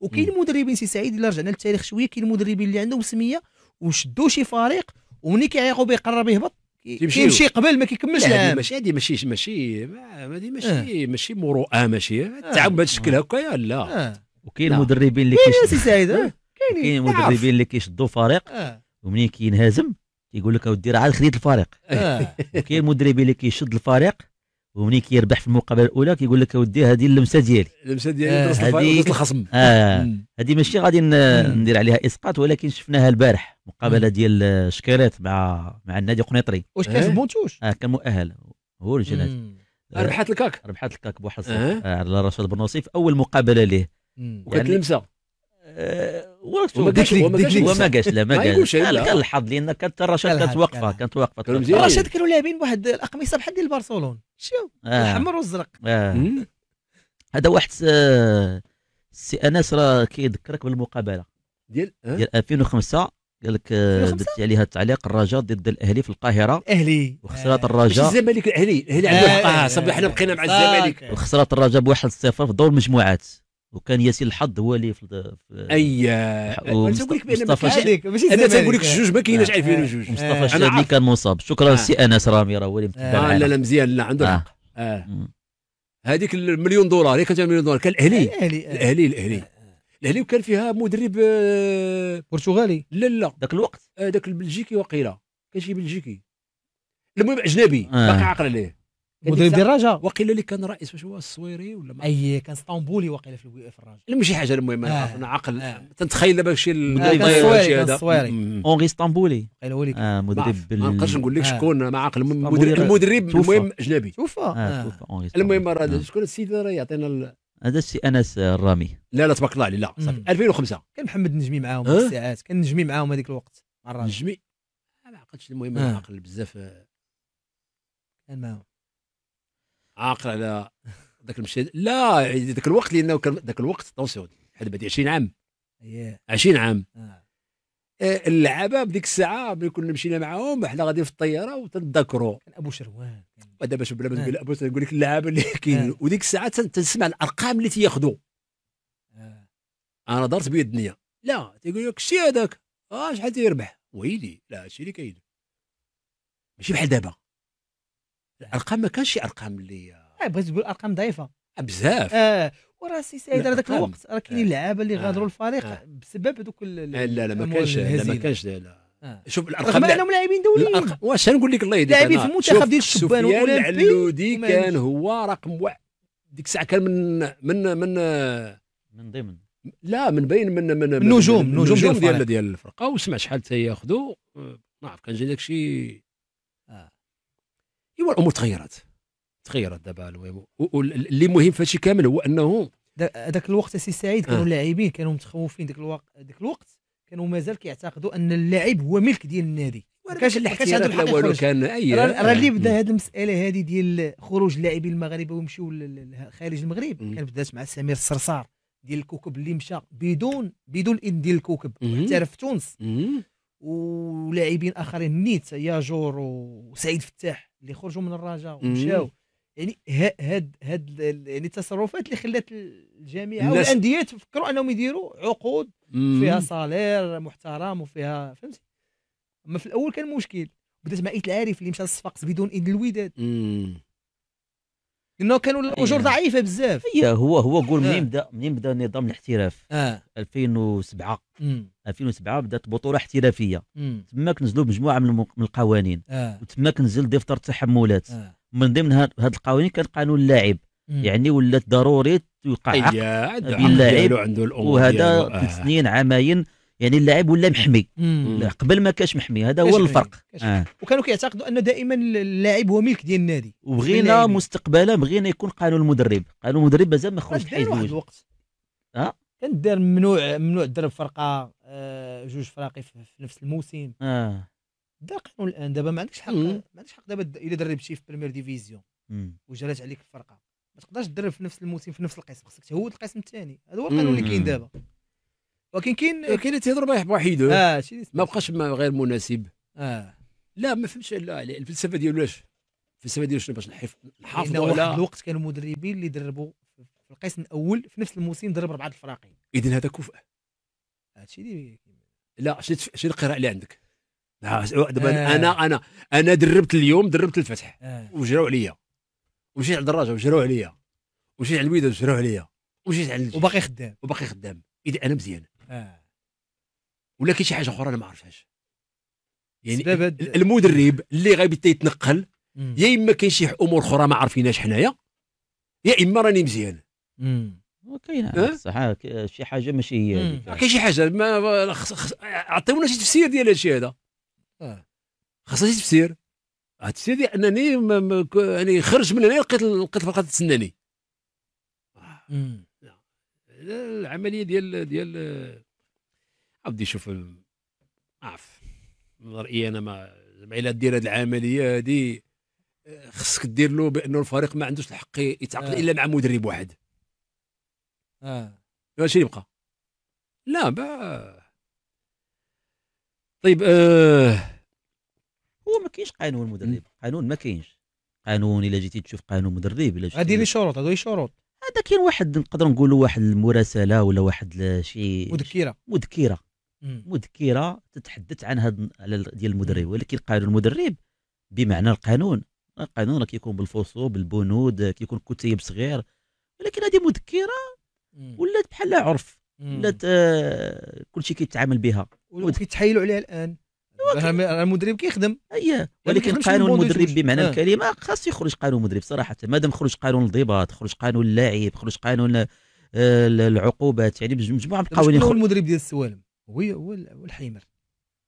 [SPEAKER 3] وكاين مدربين سي سعيد الا رجعنا للتاريخ شويه كاين مدربين اللي عندهم سميه وشدوا شي فريق ومني كيعيقوا به قرر يهبط يمشي,
[SPEAKER 1] يمشي قبل ما كيكملش العام ماشي هذه ماشي ماشي هذه ماشي آه. ماشي مروءه ماشي آه. تعاون
[SPEAKER 2] بهذا الشكل آه. هكايا لا
[SPEAKER 1] وكاين المدربين اللي كاينين سي سعيد
[SPEAKER 4] كاينين
[SPEAKER 2] المدربين اللي كيشدوا فريق ومنين كينهزم يقول لك اودي راه عاد خديت الفريق وكاين المدربين اللي كيشد الفريق ومني كيربح في المقابله الاولى كيقول لك اودي هذه اللمسه ديالي اللمسه ديالي هذه الخصم اه هذه ماشي غادي ندير عليها اسقاط ولكن شفناها البارح مقابله ديال شكيريط مع مع النادي قنيطري واش كان إيه. في بونتوش اه كان مؤهل هو الجناد ربحات الكاك ربحات الكاك بواحد الصفر إيه. آه، على رشاد بن نصيف اول مقابله ليه يعني وكانت يعني لمسه وما قالش وما قالش لا ما قالش كان الحظ لان كانت الرشاد كانت واقفه كانت إيه. واقفه الرشاد
[SPEAKER 3] كانوا لاعبين بواحد الاقمصه بحال ديال برشلونه شوف آه. الاحمر والزرق
[SPEAKER 2] آه. هذا واحد السي انس راه كيذكرك بالمقابله ديال ديال 2005 قال لك آه، درتي عليها التعليق الرجاء ضد الاهلي في القاهره الاهلي وخسرات الرجاء الزمالك
[SPEAKER 1] الاهلي الاهلي عنده حق صافي حنا بقينا مع الزمالك
[SPEAKER 2] وخسرات الرجاء بواحد 1-0 في دور المجموعات وكان ياسين الحظ هو اللي في اي انا تنقول لك مصطفى انا تنقول لك جوج ما كايناش آه، عارفين آه، جوج مصطفى آه، الشادلي كان مصاب شكرا سي انس رامي راه هو اللي متبع لا لا مزيان لا عنده حق
[SPEAKER 1] هذيك المليون دولار هي كانت مليون دولار كان الاهلي الاهلي الاهلي الاهلي وكان فيها مدرب برتغالي لا لا ذاك الوقت ذاك البلجيكي وقيله كان شي بلجيكي المهم اجنبي باقي عاقل عليه مدرب ديال الرجاء وقيل اللي كان رئيس واش هو الصويري ولا ما اي كان اسطنبولي وقيل في الوي في الرجاء ماشي حاجه المهم آه. انا عاقل آه. تنتخيل دابا شي مدرب الصويري الصويري
[SPEAKER 2] اونغي اسطنبولي قال هو آه مدرب ما نقدرش نقول لك آه. شكون مع عاقل المدرب, المدرب المهم اجنبي
[SPEAKER 1] توفى آه، آه. المهم راه شكون السيد راه يعطينا
[SPEAKER 2] هذا السي انس الرامي لا لا تبارك الله عليه لا صافي 2005
[SPEAKER 3] كان محمد نجمي معاهم الساعات كان نجمي معاهم هذيك الوقت نجمي ما عقلتش المهم انا عقل بزاف كان معاهم
[SPEAKER 1] عاقل على ذاك المشهد لا ذاك الوقت لانه كان ذاك الوقت طونسيون حد بعد 20 عام 20 إيه. عام آه. آه، اللعابه بديك الساعه ملي كنا مشينا معاهم حنا غادي في الطياره وتنذكروا كان
[SPEAKER 3] ابو شروان
[SPEAKER 1] دابا شوف بلا ما آه. ابو نقول لك اللعابه اللي كاين وديك الساعه تنسمع الارقام اللي تياخذوا انا دارت بيد الدنيا لا تيقول لك شتي هذاك اه شحال تيربح ويلي لا هادشي اللي كاين ماشي بحال دابا الارقام ما كانش ارقام اللي
[SPEAKER 3] آه، بغيت تقول ارقام ضعيفه
[SPEAKER 1] آه، بزاف اه
[SPEAKER 3] وراه سي سعيد راه ذاك الوقت راه كاينين لعابه اللي آه. غادروا الفريق بسبب هذوك لا
[SPEAKER 1] لا ما كانش لا ما كانش لا آه. شوف الارقام رغم انهم لاعبين دوليين واش نقول لك الله يهديك لاعبين في المنتخب ديال الشبان العلودي كان هو رقم واحد ديك الساعه كان من من من من ضمن لا من بين من من النجوم النجوم ديال ديال الفرقه وسمع شحال تا ياخذوا ما عرف كان جاي داك الشيء ايوا الامور تغيرت تغيرت دابا اللي مهم في هادشي كامل هو
[SPEAKER 3] انه ذاك الوقت سي سعيد كانوا آه. اللاعبين كانوا متخوفين ذاك الوقت ذاك الوقت كانوا مازال كيعتقدوا ان اللاعب هو ملك ديال النادي ما كانش حكاش هذا عنده الحق كان اي راه اللي بدا هذه المساله هذه ديال خروج اللاعبين المغاربه ويمشيو خارج المغرب كان بدات مع سمير الصرصار ديال الكوكب اللي مشى بدون بدون اذن ديال الكوكب احترف في تونس ولاعبين اخرين نيت ياجور وسعيد فتاح اللي خرجوا من الرجاء ومشاو يعني هاد هاد يعني التصرفات اللي خلات الجامعه والانديه تفكروا انهم يديروا عقود فيها صالير محترم وفيها فهمتي اما في الاول كان مشكل بدات مع ايت العارف اللي مشى للصفاقس
[SPEAKER 2] بدون اذن الوداد انه كانوا الاجور إيه. ضعيفه بزاف هي هو هو قول منين آه. بدا منين بدا نظام الاحتراف آه. 2007 مم. 2007 بدات بطوله احترافيه تماك نزلوا مجموعه من, من القوانين آه. وتماك نزل دفتر التحملات آه. من ضمن هذه القوانين كان قانون اللاعب يعني ولات ضروري يوقع أيوة، عقد باللاعب وهذا ثلاث آه. سنين عامين يعني اللاعب ولا محمي لا قبل ما كاش محمي هذا هو الفرق آه.
[SPEAKER 3] وكانوا كيعتقدوا ان دائما
[SPEAKER 2] اللاعب هو ملك ديال النادي وبغينا مستقبلا بغينا يكون قانون المدرب قانون المدرب مازال ما خرجش حيت واحد الوقت اه كان دار
[SPEAKER 3] ممنوع ممنوع تدرب فرقه آه جوج فراقي في نفس الموسم اه دار قانون الان دابا ما عندكش حق ما عندكش حق دابا الا دربتي في بريمير ديفيزيون وجرات عليك الفرقه ما تقدرش تدرب في نفس الموسم في نفس القسم خصك تهود القسم الثاني هذا هو القانون اللي كاين دابا ولكن كاين إيه. كاين اللي تيهضر بوحده إيه. اه
[SPEAKER 1] ما بقاش غير مناسب اه لا ما فهمتش لا الفلسفه ديالو واش الفلسفه ديالو شنو باش نحافظوا على واحد الوقت
[SPEAKER 3] كانوا مدربين اللي دربوا في القسم الاول في نفس الموسم درب اربعه الفراقي اذا هذا كفء هادشي اللي
[SPEAKER 1] لا شنو شي القراءه اللي عندك دابا آه. انا انا انا دربت اليوم دربت الفتح آه. وجراو عليا ومشيت على الدراجه وجراو عليا ومشيت على الويدة وجراو عليا ومشيت على وباقي خدام وباقي خدام اذا انا مزيان آه. ولا كاين شي حاجه اخرى انا ما عرفتهاش يعني المدرب اللي غيبدا يتنقل يا اما كاين شي امور اخرى ما عارفيناش حنايا يا اما راني مزيان
[SPEAKER 2] آه، كاين صح آه، شي حاجه ماشي هي
[SPEAKER 1] كاين شي حاجه ما خص... عطيونا شي تفسير ديال هادشي هذا خاصها شي تفسير التفسير ديال انني يعني خرج من هنا لقيت لقيت فرقه تسناني العمليه ديال ديال عاودي شوف ما عرف من رايي انا ما زعما الا دير هذه العمليه هذه خصك دير له بانه الفريق ما عندوش الحق يتعاقد آه. الا مع مدرب واحد
[SPEAKER 2] اه واش يبقى لا با طيب آه هو ما كاينش قانون مدرب قانون ما كاينش قانون الا جيتي تشوف قانون مدرب الا هذه لي شروط هذو شروط هذا كاين واحد نقدر نقولوا واحد المراسله ولا واحد شي مذكره مذكره مذكره تتحدث عن هذا على ديال المدرب ولكن قالوا المدرب بمعنى القانون القانون راه كيكون بالفصول بالبنود كيكون كتيب صغير ولكن هذه مذكره ولات بحال عرف ولات آه كل شيء كيتعامل بها
[SPEAKER 3] وكيتحايلوا عليها الان
[SPEAKER 2] المدرب كيخدم
[SPEAKER 3] اييه يعني ولكن قانون المدرب بمعنى آه. الكلمه
[SPEAKER 2] خاص يخرج قانون المدرب صراحه مادام خرج قانون الضباط خرج قانون اللاعب خرج قانون آه، العقوبات يعني مجموعه من القوانين هو
[SPEAKER 3] المدرب ديال السوالم هو هو الحيمر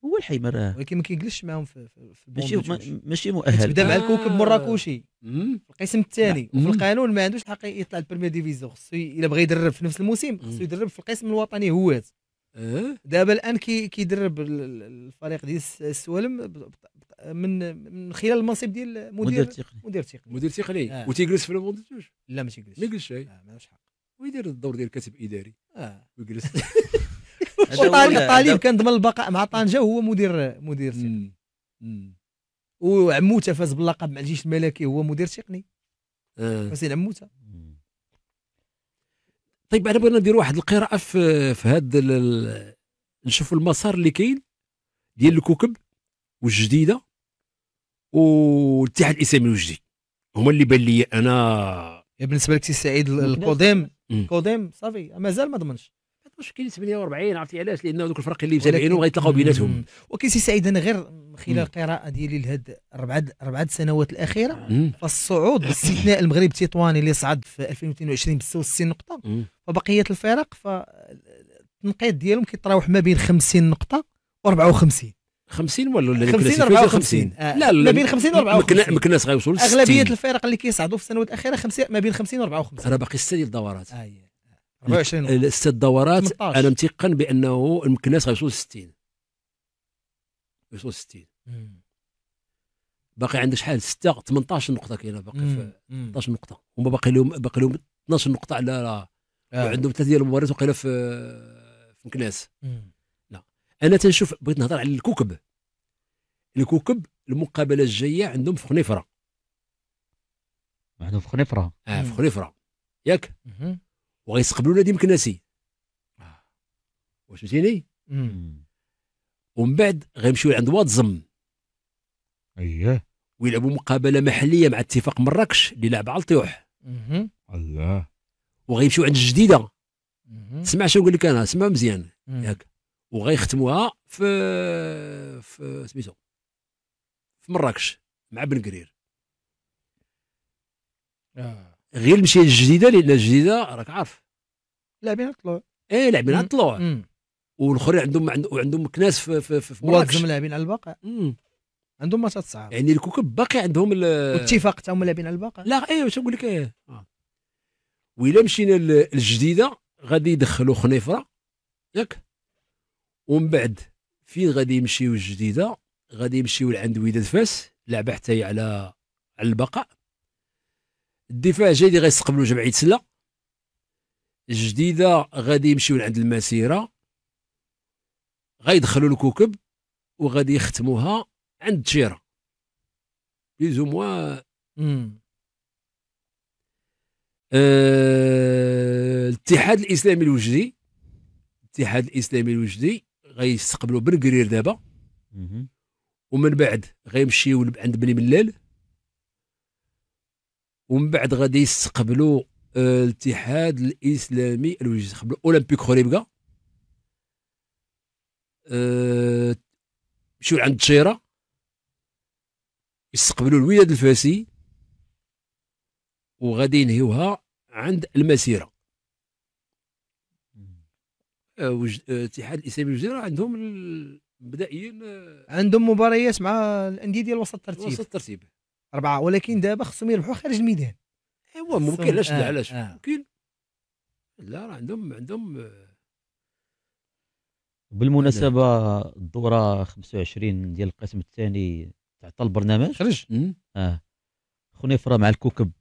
[SPEAKER 3] هو الحيمر آه. ولكن ما كيجلسش معاهم في, في ماشي ماشي مؤهل تبدا مع آه. الكوكب مراكشي في القسم الثاني وفي القانون ما عندوش الحق يطلع البريمير ديفيزيون خصو الا بغى يدرب في نفس الموسم خصو يدرب في القسم الوطني هوات إيه؟ دابا الان كي كيدرب الفريق ديال السوالم من من خلال المنصب ديال مدير تقني مدير تقني مدير تقني آه. وتيجلس في المونديال جوج لا ما تيجلس ما يجلسش آه ما حق
[SPEAKER 1] ويدير الدور ديال كاتب اداري اه ويجلس
[SPEAKER 3] وطالب طالب كان ضمن البقاء مع طنجه وهو مدير مدير تقني وعموته فاز باللقب مع الجيش الملكي هو مدير تقني آه. حسين عموته
[SPEAKER 1] طيب انا بغينا ندير واحد القراءه في في هذا نشوفوا المسار اللي كاين ديال الكوكب والجديده والاتحاد الاسلامي الوجدي هما اللي بان لي انا بالنسبه لك سي سعيد القديم
[SPEAKER 3] القديم صافي مازال ما ضمنش واش كاين 48 عرفتي علاش لان ذوك الفرق اللي متابعينهم غيتلاقاو بيناتهم وكاين سي سعيد انا غير من خلال القراءه ديالي لهاد اربع اربع السنوات الاخيره فالصعود باستثناء المغرب التطواني اللي صعد في 2022 ب 66 نقطه وبقيه الفرق فالتنقيط ديالهم كيتراوح ما بين 50 نقطه و 54 50 ولا ولا 50 54 لا لا ما بين 50 و 54 مكناس غيوصل اغلبيه الفرق اللي كيصعدوا في السنوات الاخيره 50 ما بين 50 و 54
[SPEAKER 1] راه باقي سته ديال الدورات آه 24 ست دورات انا متيقن بانه المكناس غيوصل 60 غيوصلوا 60 باقي عندك شحال 6 18 نقطه كاينه باقي في 18 نقطه هما باقي لهم باقي لهم 12 نقطه على آه. وعندهم ثلاثه ديال المباريات وقيله في في مكناس لا انا تنشوف بغيت نهضر على الكوكب الكوكب المقابله الجايه عندهم في خنيفره
[SPEAKER 2] عندهم في خنيفره
[SPEAKER 1] اه في خنيفره
[SPEAKER 4] ياك مم.
[SPEAKER 1] وغيستقبلوا نادي مكناسي آه. واش فهمتيني ومن بعد غيمشيو عند واد زم اييه ويلعبوا مقابله محليه مع اتفاق مراكش اللي لعب على الطيوح الله وغيمشيو عند الجديده سمع شنو نقول لك انا سمع مزيان ياك وغيختموها في في سميتو في مراكش مع بن قرير آه. غير مشي الجديده لان الجديده راك
[SPEAKER 3] عارف لاعبين على الطلوع ايه لاعبين على الطلوع
[SPEAKER 1] والاخرين عندهم عندهم كناس في في, في مراكش
[SPEAKER 3] لاعبين على الباقه عندهم ماتشات صعاب يعني الكوكب باقي عندهم
[SPEAKER 1] الاتفاق
[SPEAKER 3] حتى هما لاعبين على الباقه لا ايه واش نقول لك ايه آه.
[SPEAKER 1] وإلا مشينا للجديده غادي يدخلوا خنيفره ياك ومن بعد فين غادي يمشيو الجديده غادي يمشيو لعند وداد فاس لعبه حتى هي على على البقاء الدفاع جاي اللي غيستقبلوا جمعيه سله الجديده غادي يمشيو لعند المسيره غيدخلوا الكوكب وغادي يختموها عند تشيرا بليزو موا آه، الاتحاد الاسلامي الوجدي الاتحاد الاسلامي الوجدي غيستقبلوا بنكرير دابا ومن بعد غيمشيو عند بني ملال ومن بعد غادي يستقبلوا آه، الاتحاد الاسلامي الوجه آه، يستقبلوا اولمبيك خريبكا مشيو عند تشيره يستقبلوا الوداد الفاسي وغادي ينهيوها عند المسيره آه، الاتحاد الاسلامي الجزيره عندهم مبدئيا
[SPEAKER 3] عندهم مباريات مع الانديه ديال وسط الترتيب وسط الترتيب اربعه ولكن دابا خصهم يربحوا خارج الميدان ايوا ممكن علاش لا آه، علاش
[SPEAKER 2] آه. ممكن
[SPEAKER 1] لا راه عندهم عندهم
[SPEAKER 3] آه.
[SPEAKER 2] بالمناسبه الدوره 25 ديال القسم الثاني تعطى البرنامج خرج اه خونا مع الكوكب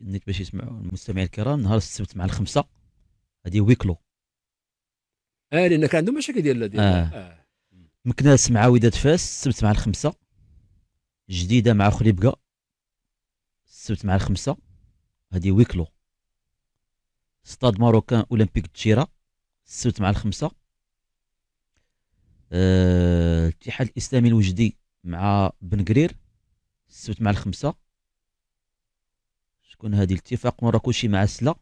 [SPEAKER 2] نيت باش يسمعوا المستمعين الكرام نهار السبت مع الخمسه هذه ويكلو
[SPEAKER 1] اه لان كان عندهم مشاكل ديال ديال آه. آه.
[SPEAKER 2] مكناس مع وداد فاس السبت مع الخمسه جديده مع خليبكا السبت مع الخمسه هذه ويكلو ستاد ماروكان اولمبيك تشيرا السبت مع الخمسه آه، الاتحاد أه... الاسلامي الوجدي مع بن قرير السبت مع الخمسه شكون هذه الاتفاق مراكشي مع سلا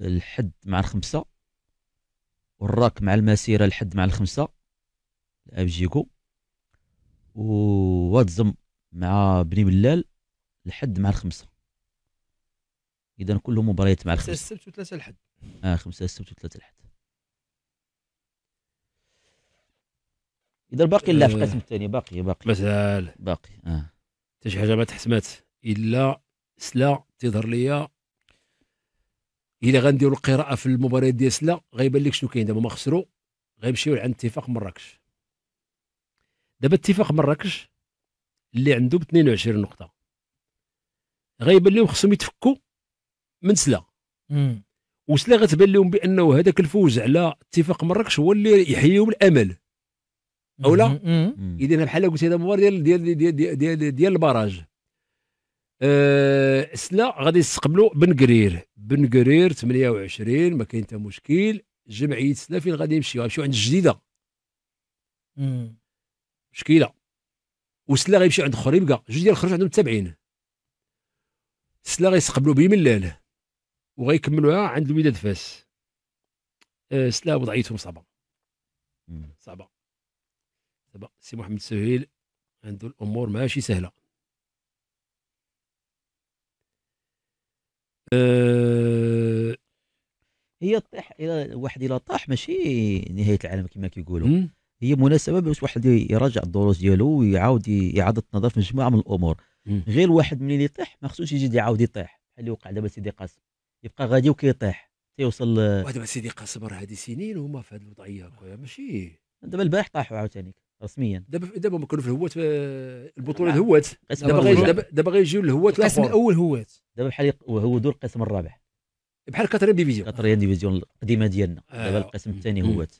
[SPEAKER 2] الحد مع الخمسه والراك مع المسيره الحد مع الخمسه الابجيكو وواتزم مع بني بلال الحد مع الخمسه اذا كلهم مباريات مع الخمسه خمسه
[SPEAKER 3] السبت وثلاثه الحد
[SPEAKER 2] اه خمسه السبت وثلاثه الحد اذا باقي لا آه. في القسم الثاني باقي باقي مازال باقي اه حتى شي
[SPEAKER 1] حاجه ما تحسمات الا سلا تظهر ليا الا غنديروا القراءه في المباريات ديال سلا غيبان لك شنو كاين دابا ما خسروا غيمشيو عند اتفاق مراكش دابا اتفاق مراكش اللي عنده ب 22 نقطه غيبان لهم خصهم يتفكوا من سلا وسلا غتبان لهم بانه هذاك الفوز على اتفاق مراكش هو اللي يحييهم الامل او لا اذا بحال قلت هذا مباراه ديال ديال ديال ديال, ديال, ديال البراج أه سلا غادي يستقبلوا بن قرير بن قرير 28 ما كاين حتى مشكل جمعيه سلا فين غادي يمشيو يمشيو عند الجديده مشكله وسلا غيمشي عند اخر يبقى جوج ديال الخرج عندهم متابعين سلا غيستقبلوا بهم الليل وغيكملوها عند الوداد فاس آه، سلا وضعيتهم صعبه صعبه دابا سي محمد سهيل عنده الامور ماشي سهله
[SPEAKER 2] أه هي طيح الى واحد الى طاح ماشي نهايه العالم كما كيقولوا هي مناسبه باش واحد يراجع الدروس ديالو ويعاود اعاده نظر في مجموعه من الامور مم. غير واحد منين يطيح ما خصوش يجي يعاود يطيح بحال اللي وقع دابا سيدي قاسم يبقى غادي وكيطيح تيوصل
[SPEAKER 1] دابا سيدي قاسم راه هذه سنين هما في هذه الوضعيه خويا ماشي دابا
[SPEAKER 2] البارح طاحوا عاوتاني رسميا
[SPEAKER 1] دابا دابا ما كانوا في الهوات آه، البطوله الهوات دابا
[SPEAKER 2] دابا غيجيو الهوات القسم الاول هوات دابا بحال هو دور القسم الرابع بحال كاتريان ديفيزيون كاتريان ديفيزيون القديمه ديالنا آه. دابا القسم الثاني هوات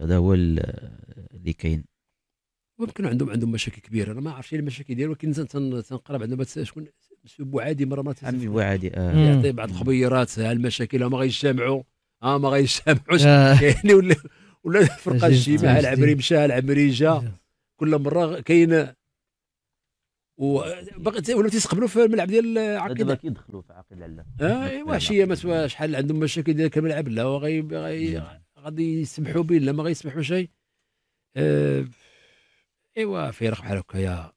[SPEAKER 2] هذا هو اللي كاين
[SPEAKER 1] ويمكن عندهم عندهم مشاكل كبيره انا ما عرفتش المشاكل ديالهم ولكن تنقرا بعض شكون سبو عادي مره ما عمي بو عادي آه. يعطي بعض الخبيرات المشاكل هما غيجتمعوا ها ما غيجتمعوش آه. يعني ولا ولا الفرقه الجماعه العمري مشى العمري جا كل مره كاين وباقي ولا تيستقبلوا في الملعب ديال العقيده دابا كيدخلوا
[SPEAKER 2] في عقيده لا
[SPEAKER 1] اه إيه، وحشيه مثلا شحال عندهم مشاكل ديال الملعب لا وغي غادي يسمحوا به لا ما غيسمحوا شيء اه ايوا فرق بحال هكايا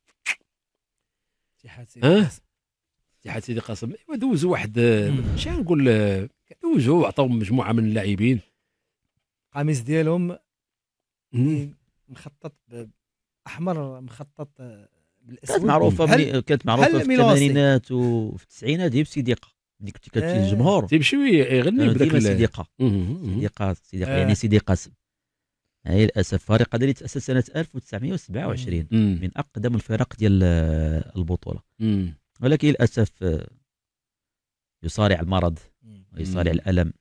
[SPEAKER 4] اتحاد سيدي قاسم
[SPEAKER 1] اتحاد سيدي قاسم ايوا دوزوا واحد آه، ماشي نقول آه، دوزوا وعطاو مجموعه من اللاعبين القميص ديالهم
[SPEAKER 3] مخطط احمر مخطط آه، بالاسود كانت معروفه كانت معروفه في الثمانينات
[SPEAKER 2] وفي التسعينات هي بسيدي ديك كانت فيه آه، الجمهور تيمشي يغني آه، بداك ديما صديقه صديقه آه. يعني صديقه يعني سيدي قاسم هي للاسف فريق هذا اللي تاسس سنه 1927 من اقدم الفرق ديال البطوله ولكن للاسف يصارع المرض ويصارع الالم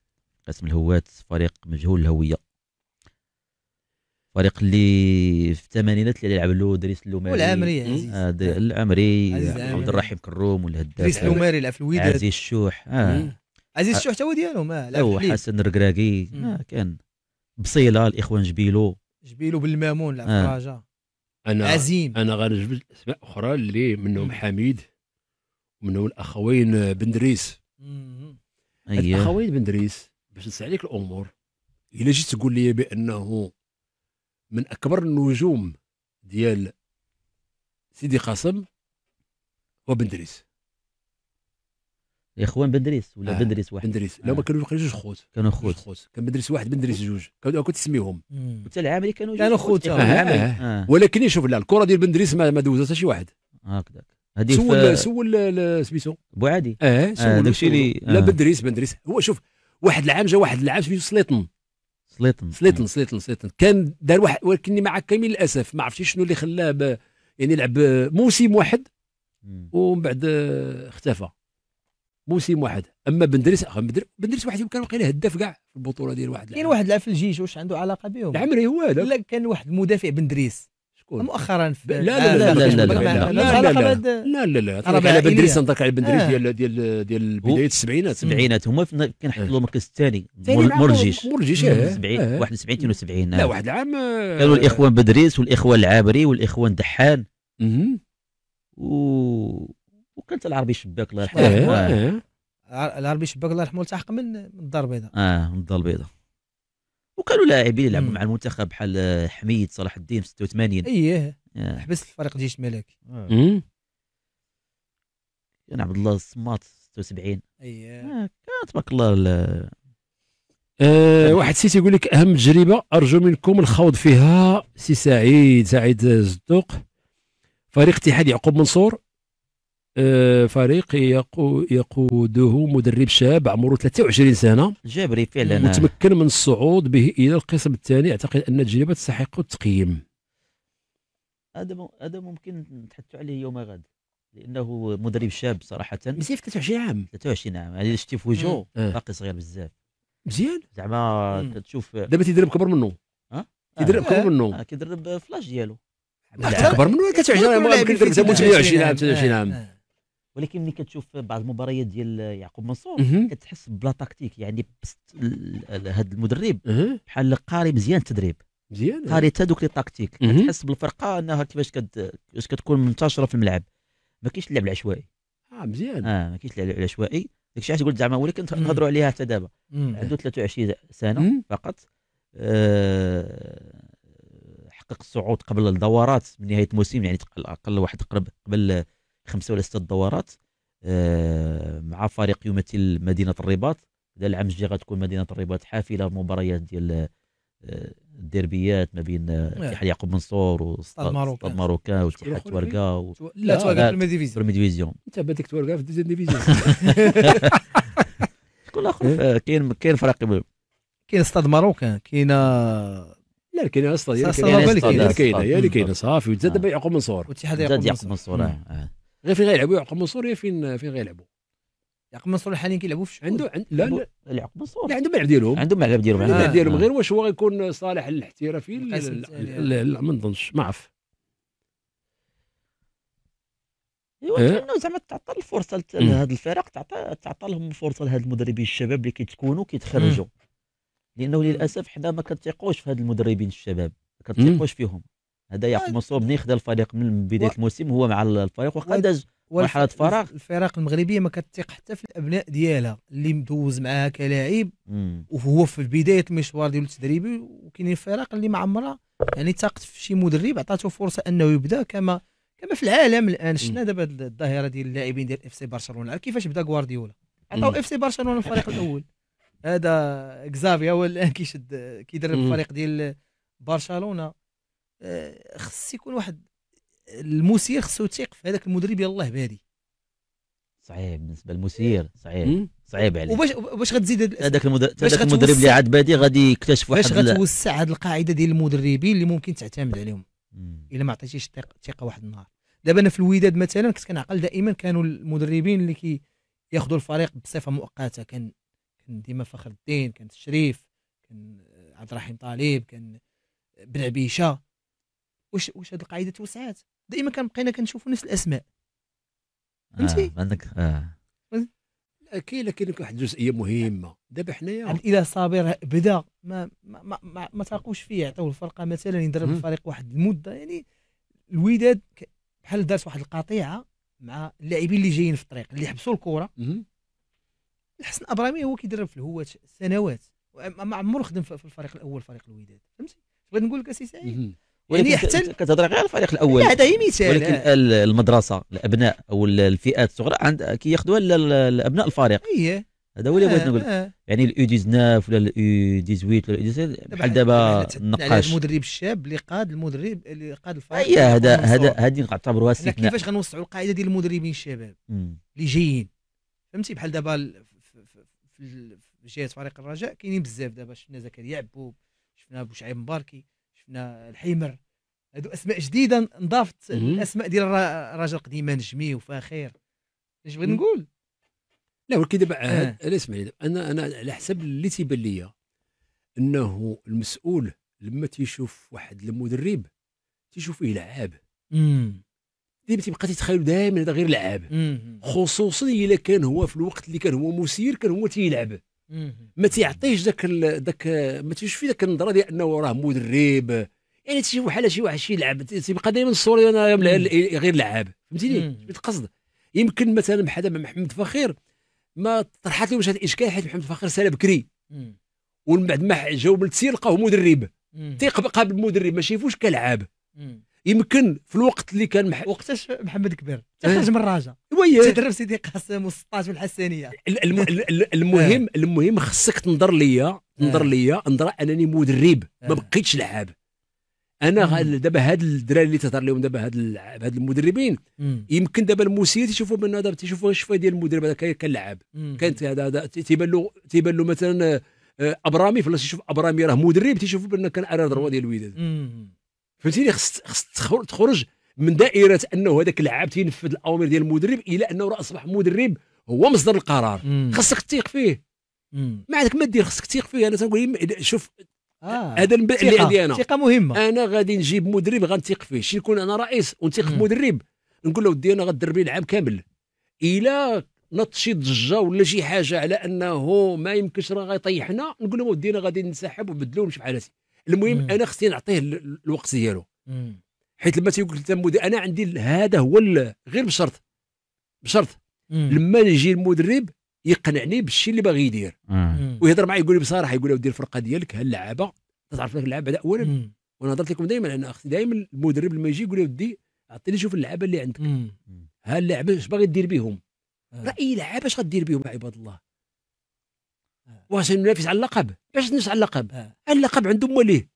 [SPEAKER 2] قسم الهوات فريق مجهول الهويه فريق اللي في الثمانينات اللي لعب له دريس اللوماري والعمري عزيز آه، العمري عبد الرحيم كروم والهداف دريس اللوماري لعب في الوداد عزيز الشوح اه عزيز الشوح هو ديالهم اه حسن الركراكي آه كان بصيله الاخوان جبيلو
[SPEAKER 3] جبيلو بالمامون
[SPEAKER 4] لعب آه. راجا
[SPEAKER 2] انا عزيم انا غنجبد اسماء اخرى
[SPEAKER 1] اللي منهم حميد منهم الاخوين آه، بن دريس أيوه. الاخوين بن دريس باش نسعى عليك الامور الا جيت تقول لي بانه من اكبر النجوم ديال سيدي قاسم
[SPEAKER 2] هو بندريس اخوان بندريس ولا آه. بندريس واحد بندريس آه. لا ما كانوا جوج خوت كانوا خوت
[SPEAKER 1] خوت كان بندريس واحد بندريس جوج كنت تسميهم
[SPEAKER 2] حتى العامري كانوا كانوا خوت إيه، آه،, آه.
[SPEAKER 1] آه. ولكن شوف لا الكره ديال بندريس ما, ما دوزها شي واحد
[SPEAKER 2] هكذاك هذه سول
[SPEAKER 1] سول سميتو
[SPEAKER 2] بوعادي آه،, اه سول آه داكشي اللي لا آه.
[SPEAKER 1] بندريس بندريس هو شوف واحد العام جا واحد العام سميتو سليطن سليطن سليطن سليطن سليطن كان دار واحد ولكني مع كامل الاسف ما عرفتش شنو اللي خلاه يعني لعب موسم واحد ومن بعد آه، اختفى موسم واحد اما بندريس
[SPEAKER 3] بندريس واحد كان واقيلا هداف كاع في البطوله ديال واحد كاين واحد لعب في الجيش واش عنده علاقه بهم العمري هو هذا لا كان واحد مدافع بندريس شكون مؤخرا في لا لا لا لا لا لا لا
[SPEAKER 1] لا لا لا لا لا على لا
[SPEAKER 2] ديال ديال ديال بدايه السبعينات السبعينات هما لا المركز الثاني مرجيش مرجيش 71 72 لا واحد العام كانوا الاخوان بدريس والاخوان العابري والاخوان دحان و وكانت العربي شباك الله يرحمه العربي شباك الله
[SPEAKER 3] يرحمه التحق من الدار البيضاء
[SPEAKER 2] اه من الدار البيضاء وكانوا لاعبين يلعبوا مع المنتخب بحال آه، حميد صلاح الدين في 86 اييه إيه. آه. حبس
[SPEAKER 3] الفريق جيش ملك كان
[SPEAKER 2] آه. عبد الله الصمات 76
[SPEAKER 3] اييه
[SPEAKER 2] تبارك الله أه واحد سيتي يقول لك اهم تجربه ارجو منكم
[SPEAKER 1] الخوض فيها سي سعيد سعيد الزدوق فريق اتحاد يعقوب منصور آه، فريق يقوده مدرب شاب عمره 23 سنه جابري فعلا متمكن من الصعود به الى القسم الثاني اعتقد ان التجربه تستحق التقييم
[SPEAKER 2] هذا هذا ممكن نتحدث عليه يوم غد لانه مدرب شاب صراحه مزيان 23 عام 23 عام يعني شتي في وجهه باقي صغير بزاف مزيان زعما تشوف دابا تيدرب كبر منه ها تيدرب كبر آه. منه آه، كيدرب فلاش ديالو اكبر منه 23 عام 28 عام 23 عام ولكن ملي كتشوف بعض المباريات ديال يعقوب منصور كتحس بلا تكتيك يعني هذا المدرب بحال قاري مزيان التدريب مزيان قاري حتى دوك لي تكتيك كتحس بالفرقه انها كيفاش كيفاش كتكون منتشره في الملعب ما كاينش اللعب العشوائي اه مزيان اه ما كاينش اللعب العشوائي داكشي علاش قلت زعما ولكن نهضروا عليها حتى دابا عنده 23 سنه فقط أه حقق الصعود قبل الدورات من نهايه الموسم يعني اقل واحد قرب قبل خمسه ولا سته الدورات آه، مع فريق يمثل مدينه الرباط العام الجاي غتكون مدينه الرباط حافله بمباريات ديال آه، الديربيات ما بين اتحاد آه، يعقوب منصور وستاد ماروكا واتحاد توركا و... لا توركا في الميديفيزيون الميديفيزيون
[SPEAKER 1] انت بدك توركا في الدوزيام ديفيزيون شكون اخر كاين كاين فرق
[SPEAKER 3] كاين ستاد ماروكان كاين لا كاين اصلا
[SPEAKER 1] كاين كاين كاين صافي وزاد دابا يعقوب منصور واتحاد يعقوب منصور غير فين غيلعبوا يعقوب منصور غير فين فين غيلعبوا يعقوب منصور حاليا كيلعبوا في عنده عند لا لا يعقوب منصور لا عنده ملعب
[SPEAKER 2] ديالهم عندهم ملعب ديالهم عنده ملعب ديالهم غير
[SPEAKER 1] واش هو غيكون صالح للاحترافي
[SPEAKER 2] لا
[SPEAKER 1] ما نظنش ما عرف
[SPEAKER 2] ايوا أه؟ زعما تعطى الفرصه لهاد الفرق تعطى تعطى لهم فرصه لهاد المدربين الشباب اللي كيتكونوا كيتخرجوا لانه للاسف حنا ما كنتيقوش في هاد المدربين الشباب ما كنتيقوش فيهم هذا يعقوب منصور من خدا الفريق من بدايه و... الموسم هو مع الفريق وقد و... مرحله فراغ
[SPEAKER 3] الفرق المغربيه ما كتثق حتى في الابناء ديالها اللي مدوز معاها كلاعب وهو في بدايه المشوار ديالو التدريبي وكاينين فرق اللي ما عمرها يعني تاقت في شي مدرب عطاته فرصه انه يبدا كما كما في العالم الان شفنا دابا الظاهره ديال اللاعبين ديال اف سي برشلونه كيفاش بدا غوارديولا عطاو اف سي برشلونه الفريق الاول هذا كزافي هو الان كيشد كيدرب الفريق ديال برشلونه آه، خص يكون واحد المسير خصو يثيق في هذاك المدرب يلاه بادي
[SPEAKER 2] صعيب بالنسبه للمسير إيه. صعيب صعيب عليه وباش باش غتزيد هذاك المدرب هذاك المدرب اللي عاد بادي غادي يكتشف واحد باش
[SPEAKER 3] غتوسع هذه القاعده ديال المدربين اللي ممكن تعتمد عليهم الا ما عطيتيش الثقه واحد النهار دابا انا في الوداد مثلا كنت كنعقل دائما كانوا المدربين اللي كي ياخذوا الفريق بصفه مؤقته كان كان ديما فخر الدين كان الشريف كان عبد الرحيم طالب كان بن عبيشه واش واش هذه القاعده توسعات دائما كنبقينا كنشوفوا نفس الاسماء فهمتي آه عندك اه كاين كاين واحد الجزئيه
[SPEAKER 1] مهمه
[SPEAKER 3] دابا حنايا يعني الاله صابر بدا ما ما ما, ما, تاقوش فيه عطاو الفرقه مثلا يضرب الفريق واحد المده يعني الوداد بحال دارت واحد القطيعه مع اللاعبين اللي جايين في الطريق اللي حبسوا الكره الحسن ابرامي هو كيدرب في الهوات سنوات ما عمره خدم في الفريق الاول فريق الوداد فهمتي بغيت نقول لك سي سعيد ولكن يعني حتى كتهضر
[SPEAKER 2] غير الفريق الاول يعني هذا هي مثال ولكن آه. المدرسه الابناء او الفئات الصغرى عند كياخذوها الابناء الفريق ايه هذا هو اللي بغيت آه، نقول آه. يعني الاو 19 ولا الاو 18 ولا الاو بحال دابا النقاش
[SPEAKER 3] المدرب الشاب اللي قاد المدرب اللي قاد الفريق اي أيوة، هذا هذا هذه نعتبروها استثناء كيفاش غنوسعوا القاعده ديال المدربين الشباب اللي جايين فهمتي بحال دابا في جهه فريق الرجاء كاينين بزاف دابا شفنا زكريا عبوب شفنا بوشعيب مباركي شفنا الحمر هذو اسماء جديده نضافت الاسماء ديال الراجل القديمه نجمي وفاخير اش بغيت نقول
[SPEAKER 1] لا ولكن دابا انا آه. اسمعي انا انا على حسب اللي تيبان ليا انه المسؤول لما تيشوف واحد المدرب تيشوف فيه لعاب ديما تيبقى تيتخيل دائما هذا غير لعاب خصوصا اذا كان هو في الوقت اللي كان هو مسير كان هو تيلعب ما تيعطيش ذاك ذاك ما تيجيش في ذاك النظره ديال انه راه مدرب يعني تيجي بحال شي واحد شي يلعب تيبقى دائما الصوره انا غير لعاب فهمتيني شفت القصد يمكن مثلا بحال مع محمد فخير ما طرحت لهمش هذا الاشكال حيت محمد فخير سال بكري ومن بعد ما جاوب التسير لقاه مدرب تيقبل قبل
[SPEAKER 3] المدرب ما شافوش كلعاب يمكن في الوقت اللي كان مح... وقتاش محمد كبير خرج إيه. من الراجا تدرب سيدي قاسم و16 والحسانيه الم...
[SPEAKER 4] المهم إيه.
[SPEAKER 1] المهم خصك تنظر ليا إيه. تنظر ليا انظر انني مدرب ما بقيتش لعاب انا دابا هاد الدراري اللي تهضر لهم دابا هاد هاد المدربين يمكن دابا الموسيقى تيشوفوا بان هذا تيشوفوا شويه ديال المدرب هذا كان لعاب كانت هذا تيبان له تيبان له مثلا آه، ابرامي فلاش تيشوف ابرامي راه مدرب تيشوفوا بان كان ارا دروا ديال الوداد فهمتيني خص خص تخرج من دائره انه هذاك اللاعب تينفذ الاوامر ديال المدرب الى انه راه اصبح مدرب هو مصدر القرار خصك تثيق فيه ما عندك ما دير خصك تثيق فيه انا تنقول شوف
[SPEAKER 4] آه. هذا آه. اللي عندي انا ثقه مهمه
[SPEAKER 1] انا غادي نجيب مدرب غنثيق فيه شي يكون انا رئيس ونثيق في مدرب نقول له ودي انا غدربي العام كامل الى نط شي ضجه ولا شي حاجه على انه ما يمكنش راه غيطيحنا نقول لهم ودي انا غادي ننسحب وبدلو ونمشي بحال هادي المهم انا خصني نعطيه الوقت ديالو حيت لما تيقول لك المدرب انا عندي هذا هو غير بشرط بشرط لما يجي المدرب يقنعني بالشيء اللي باغي يدير ويهضر معايا يقول لي بصراحه يقول لي ودي الفرقه ديالك هاللعابه تعرف لك اللعابه هذا اولا وانا هضرت لكم دائما انا اختي دائما المدرب لما يجي يقول لي ودي عطيني شوف اللعابه اللي عندك ها اللعابه اش باغي دير بهم راه اي لعابه اش غدير بهم عباد الله
[SPEAKER 3] وسننافس على اللقب باش تنافس على اللقب آه. اللقب عنده وليه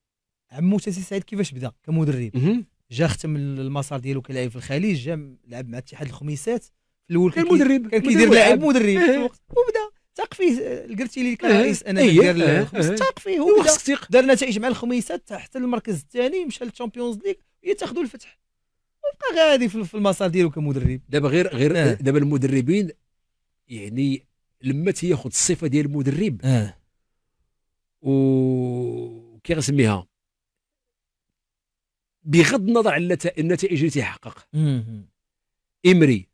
[SPEAKER 3] عمو سي سعيد كيفاش بدا كمدرب جا ختم المسار ديالو كلاعب في الخليج جا لعب مع اتحاد الخميسات في الاول كان مدرب كان كيدير لاعب مدرب في أه. الوقت وبدا ثق فيه آه، قلتي لي أه. كان رئيس انا إيه. ديال الخميس ثق فيه وبدا دار نتائج مع الخميسات حتى المركز الثاني مشى للشامبيونز ليغ يتاخذوا الفتح وبقى غادي في المسار ديالو كمدرب
[SPEAKER 1] دابا غير غير دابا المدربين يعني لما تياخذ الصفه ديال المدرب اه كي غنسميها بغض النظر على النتائج اللي تيحقق امري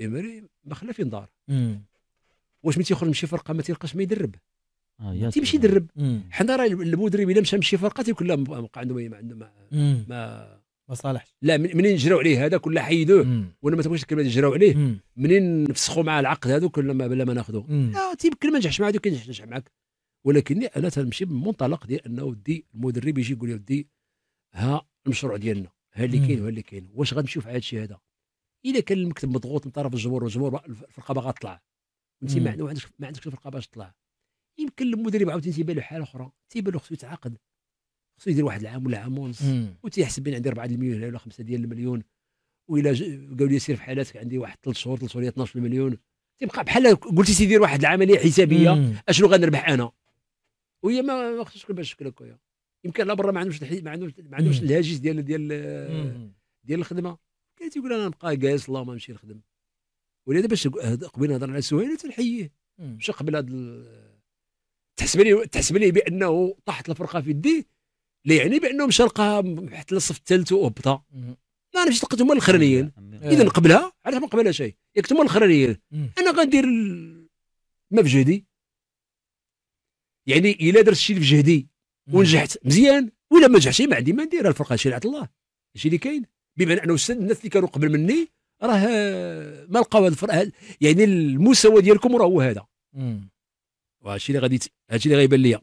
[SPEAKER 1] امري ما خلا فين دار واش ملي تيخرج من شي فرقه ما تيلقاش ما يدرب آه تيمشي يعني. يدرب حنا راه المدرب الا مشى من شي فرقه تيكون لا عنده ما ما مصالح لا منين جراو عليه هذا كل حيدوه وانا ما تبغيش الكلمه جراو عليه منين نفسخوا معاه العقد هذوك ما بلا ما ناخذوه لا تيمكن ما نجحش معاه هذوك نجح معاك ولكن انا تنمشي بمنطلق ديال انه ودي المدرب يجي يقول لي ودي ها المشروع ديالنا ها اللي كاين وها اللي كاين واش غنمشيو في هذا الشيء هذا الا كان المكتب مضغوط من طرف الجمهور والجمهور الفرقه باغا تطلع انت ما عندكش ما عندكش الفرقه باش تطلع يمكن المدرب عاوتاني تيبان له حاله اخرى تيبان له خصو يتعاقد خصو يدير واحد العام ولا عام ونص وتيحسب بين عندي 4 المليون ولا 5 ديال المليون والا قالوا لي سير في حالاتك عندي واحد 3 شهور 3 شهور 12 مليون تيبقى بحال قلتي سيدير واحد العمليه حسابيه اشنو غنربح انا وهي ما خصوش بهذا الشكل هكايا يمكن لا برا ما عندهمش ما عندهمش ما عندهمش الهاجس ديال ديال ديال الخدمه كان تيقول انا نبقى جالس الله ما نمشي نخدم ولهذا باش قبيل نهضر على سهيل تنحييه باش قبل هذا تحسب لي تحسب لي بانه طاحت الفرقه في يديه لا يعني بانه مشى لقاها حتى للصف الثالث وهبطها ما انا مشيت لقيت هما الاخرانيين اذا قبلها علاش ما قبلها شيء ياك هما الاخرانيين انا غندير ما في جهدي يعني الا درت الشيء في جهدي ونجحت مزيان ولا ما نجحتش ما عندي ما ندير الفرقه شريعه الله هادشي اللي كاين بمعنى انه الناس اللي كانوا قبل مني راه ما لقاو هذا الفرق يعني المستوى ديالكم راه هو هذا الشيء اللي غادي هادشي اللي غيبان ليا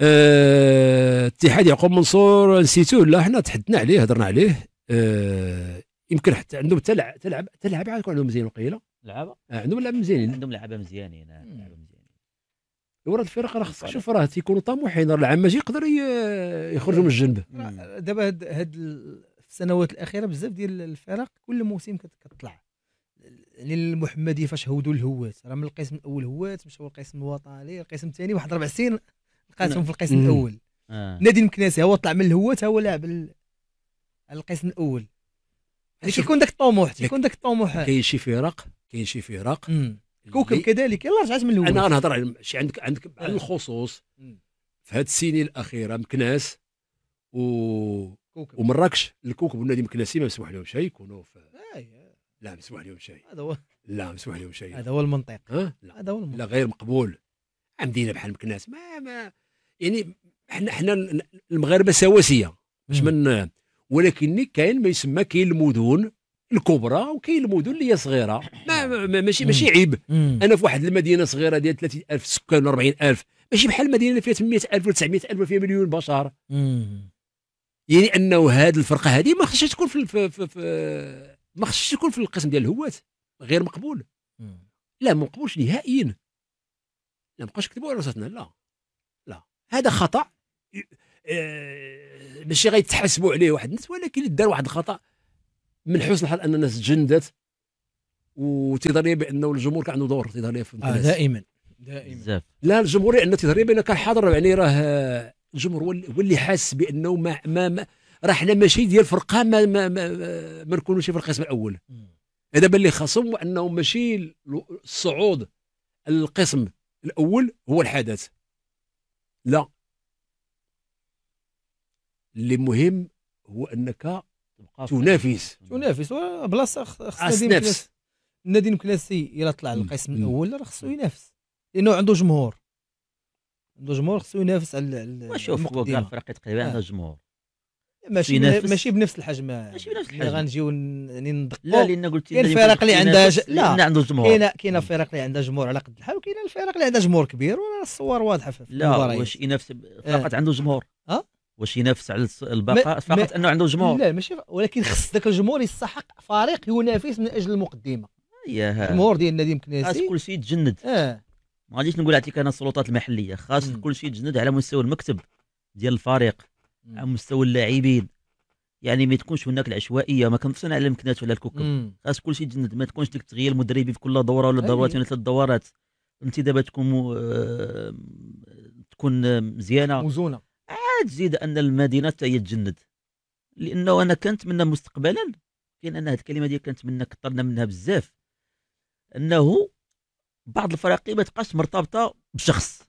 [SPEAKER 1] آه، اتحاد يعقوب منصور نسيتوه لا حنا تحدنا عليه هضرنا عليه
[SPEAKER 4] اه
[SPEAKER 1] يمكن حتى عندهم تلعب تلعب تلعب عندهم عندهم مزيان وقيله لعابه آه، عندهم لعابه مزيانين
[SPEAKER 2] عندهم لعابه مزيانين آه، لعابه مزيانين
[SPEAKER 1] وراه الفرق راه خصك شوف راه تيكونوا طموحين راه العام ماشي
[SPEAKER 3] يقدر يخرجوا من الجنب دابا هاد هاد السنوات الاخيره بزاف ديال الفرق كل موسم كتطلع يعني المحمديه فاش هودوا الهوات راه من القسم الاول هوات مشاو القسم الوطني القسم الثاني واحد ربع سنين لقاتهم في القسم الاول آه. نادي المكناسي هو طلع من الهوات هو لاعب على القسم الاول كيكون يكون داك الطموح كيكون داك الطموح
[SPEAKER 1] كاين شي فرق كاين شي فرق
[SPEAKER 3] كوكب كذلك يلا رجعت من الهوات انا غنهضر على
[SPEAKER 1] شي عندك عندك آه. على الخصوص في هذه السنين الاخيره مكناس و كوكب. ومراكش الكوكب والنادي مكناسي ما مسموح لهم شيء يكونوا في آه، لا مسموح لهم شيء هذا هو لا مسموح لهم شيء هذا هو المنطق هذا هو المنطق لا غير مقبول مدينه بحال مكناس ما ما يعني حنا حنا المغاربه سواسيه باش من ولكن كاين ما يسمى كاين المدن الكبرى وكاين المدن اللي هي صغيره ما نعم. ماشي ماشي عيب انا في واحد المدينه صغيره ديال 30000 سكان 40000 ماشي بحال المدينه اللي فيها 800000 ولا 900000 فيها مليون بشر يعني انه هذه الفرقه هذه ما خصهاش تكون في, في, ما خصهاش تكون في القسم ديال الهوات غير مقبول لا ما مقبولش نهائيا لا ما نبقاوش على راسنا لا هذا خطا
[SPEAKER 4] آه،
[SPEAKER 1] ماشي غيتحاسبوا عليه واحد الناس ولكن دار واحد الخطا من حسن الحظ ان الناس تجندت وتظهر لي بانه الجمهور كان عنده دور تظهر لي في آه دائما
[SPEAKER 4] دائما بزاف
[SPEAKER 1] لا الجمهور لان تظهر لي بانه كان حاضر يعني راه الجمهور هو اللي حاس بانه ما ما, ما راه حنا ماشي ديال فرقه ما ما ما, ما نكونوش في القسم الاول هذا اللي خاصهم هو انه ماشي الصعود القسم الاول هو الحدث لا اللي مهم هو انك تنافس
[SPEAKER 3] تنافس بلاصه خص نادي النادي المكلاسي الا طلع للقسم الاول راه خصو ينافس لانه عنده جمهور عنده جمهور خصو ينافس على المقدمه شوف هو كاع الفرق تقريبا آه. عنده
[SPEAKER 2] جمهور ماشي بنفس
[SPEAKER 3] ماشي بنفس الحجم ماشي بنفس الحجم يعني غنجيو يعني ندقوا لا لان قلت كاين الفرق اللي عندها ج... لا عنده جمهور كاين كاين الفرق اللي عندها جمهور على قد الحال وكاين الفرق اللي عندها جمهور كبير وانا الصور واضحه في لا واش ينافس آه. فقط عنده جمهور اه
[SPEAKER 2] واش ينافس على البقاء فقط انه عنده جمهور
[SPEAKER 3] لا ماشي ولكن خص ذاك الجمهور يستحق فريق ينافس من اجل المقدمه
[SPEAKER 2] ها الجمهور ديال النادي مكناسي كل شيء يتجند اه ما غاديش نقول عطيك انا السلطات المحليه خاص كل شيء يتجند على مستوى المكتب ديال الفريق على مستوى اللاعبين يعني ما تكونش هناك العشوائيه ما كنظنش على المكنات ولا الكوكب خاص شيء تجند ما تكونش ديك التغيير المدربي في كل دوره ولا دورات ولا يعني ثلاث دورات انت دابا تكون آه، تكون مزيانه موزونه عاد زيد ان المدينه حتى هي تجند لانه انا كنتمنى مستقبلا كاين ان هذه الكلمه ديال كنتمنى كثرنا منها بزاف انه بعض الفرق ما تبقاش مرتبطه بشخص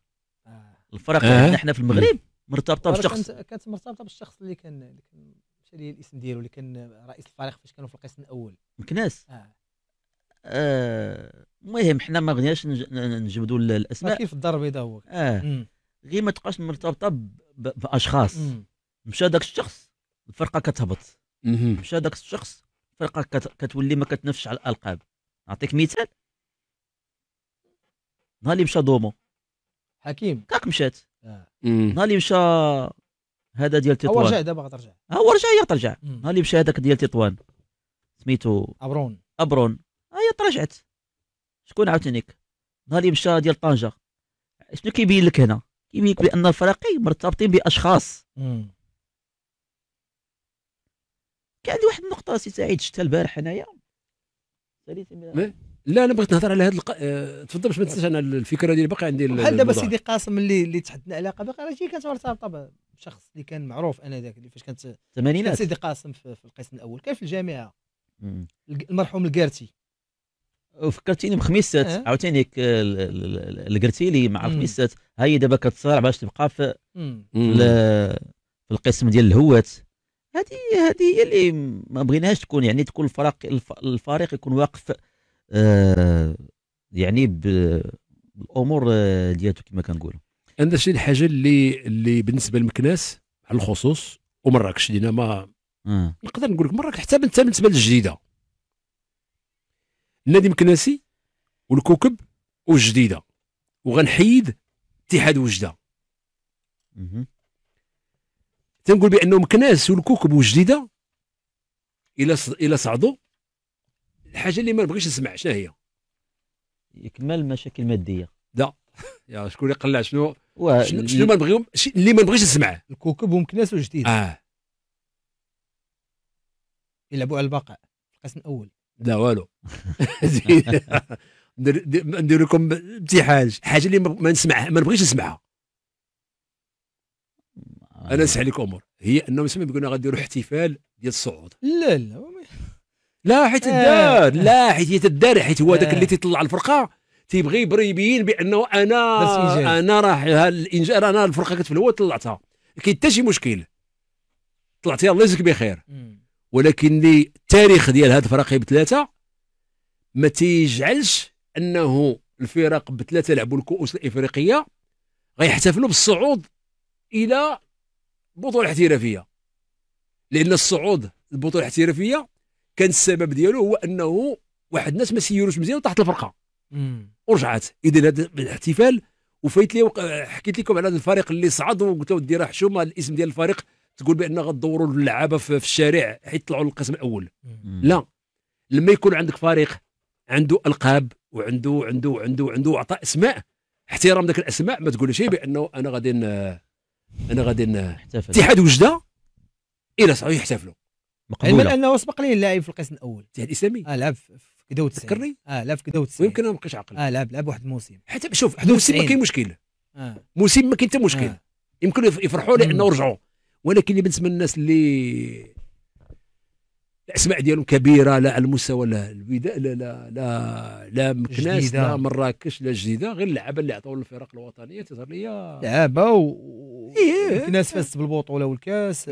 [SPEAKER 2] الفرق آه. آه. حنا في المغرب مرتبطه بالشخص
[SPEAKER 3] كانت, كانت مرتبطه بالشخص اللي كان اللي كان مشى لي الاسم ديالو اللي كان رئيس الفريق
[SPEAKER 2] فاش كانوا في القسم الاول مكناس اه, آه، المهم آه حنا ما غنياش نجبدوا الاسماء كيف الدار البيضاء هو اه غير ما تبقاش مرتبطه باشخاص مشى داك الشخص الفرقه كتهبط مشى داك الشخص الفرقه كت... كتولي ما كتنافسش على الالقاب نعطيك مثال نهار اللي مشى دومو حكيم كاك مشات نهار اللي مشى هذا ديال تطوان هو رجع دابا غترجع هو رجع هي ترجع نهار اللي مشى هذاك ديال تطوان سميتو ابرون ابرون آه، هي ترجعت شكون عاوتانيك نهار اللي مشى ديال طنجه شنو كيبين لك هنا كيبين لك بان الفراقي مرتبطين باشخاص كان عندي واحد النقطه سي سعيد شفتها البارح هنايا لا انا بغيت نهضر على هذا الق... أه... تفضل
[SPEAKER 1] باش ما تنساش انا الفكره ديالي باقي عندي بحال دابا سيدي
[SPEAKER 3] قاسم اللي اللي تحدنا علاقه باقي راه شي كانت مرتبطه بشخص اللي كان معروف انا ذاك اللي فاش كانت الثمانينات سيدي قاسم في, في القسم الاول كان في الجامعه المرحوم الكارتي
[SPEAKER 2] وفكرتيني بخميسات أه؟ عاوتاني الكرتيلي مع الخميسات هاي دابا كتصارع باش تبقى في في القسم ديال الهوات هذه هذه هي اللي ما بغيناهاش تكون يعني تكون الفرق الفريق يكون واقف آه، يعني بالامور آه، ديالته كما كنقولوا انا شي الحاجه اللي اللي بالنسبه
[SPEAKER 1] لمكناس على الخصوص ومراكش دينا ما آه. نقدر نقول لك مراكش حتى انت بالنسبه للجديده النادي مكناسي والكوكب والجديده وغنحيد اتحاد وجده تنقول بانه مكناس والكوكب والجديده الى الى صعدوا الحاجه اللي ما نبغيش نسمع شنو هي يكمل المشاكل الماديه لا يا شكون اللي قلع شنو شنو, شنو ما نبغيو اللي ما نبغيش نسمع
[SPEAKER 3] الكوكب ومكناس وجديد اه يلعبوا على البقاء القسم الاول
[SPEAKER 1] لا والو ندير لكم امتحان حاجه اللي ما نسمعها ما نبغيش نسمعها انا نسحل لك امور هي انهم يسمعوا بيقولوا احتفال ديال الصعود لا لا لا حيت إيه. الدار لا حيت هي الدار حيت هو ذاك إيه. اللي تيطلع الفرقه تيبغي يبين بانه انا انا راه الانجاز انا الفرقه كانت في طلعتها كاين حتى شي مشكل طلعتيها الله يجزيك بخير ولكن لي التاريخ ديال هاد الفرق بثلاثه ما تيجعلش انه الفرق بثلاثه لعبوا الكؤوس الافريقيه غيحتفلوا بالصعود الى بطوله احترافيه لان الصعود البطوله الاحترافيه كان السبب ديالو هو انه واحد الناس ما سيروش مزيان وطاحت الفرقه ورجعت اذا هذا الاحتفال وفايت لي وق... حكيت لكم على الفريق اللي صعد وقلت له ودي راه حشومه الاسم ديال الفريق تقول بان غدوروا اللعابه في الشارع حيت طلعوا للقسم الاول لا لما يكون عندك فريق عنده القاب وعنده عنده عنده عنده عطاء اسماء احترام ذاك الاسماء ما شيء بانه انا غادي انا غادي اتحاد وجده الى صعدوا يحتفلوا
[SPEAKER 3] مقبوله علما انه سبق لي اللاعب في القسم الاول الاتحاد الاسلامي اه لعب في كدا و اه لعب في كدا و ويمكن ما بقاش عقل اه لعب لعب واحد الموسم حتى شوف
[SPEAKER 4] واحد الموسم ما كاين مشكل آه.
[SPEAKER 3] موسم ما كاين حتى مشكل آه. يمكن يفرحوا
[SPEAKER 1] لانه رجعوا ولكن بالنسبه للناس اللي الاسماء ديالهم كبيره لا على المستوى لا لا لا لا, لا مكناس لا مراكش لا جديده غير اللعابه اللي عطاو للفرق الوطنيه تظهر لي
[SPEAKER 3] لعابه و إيه. مكناس فازت بالبطوله والكاس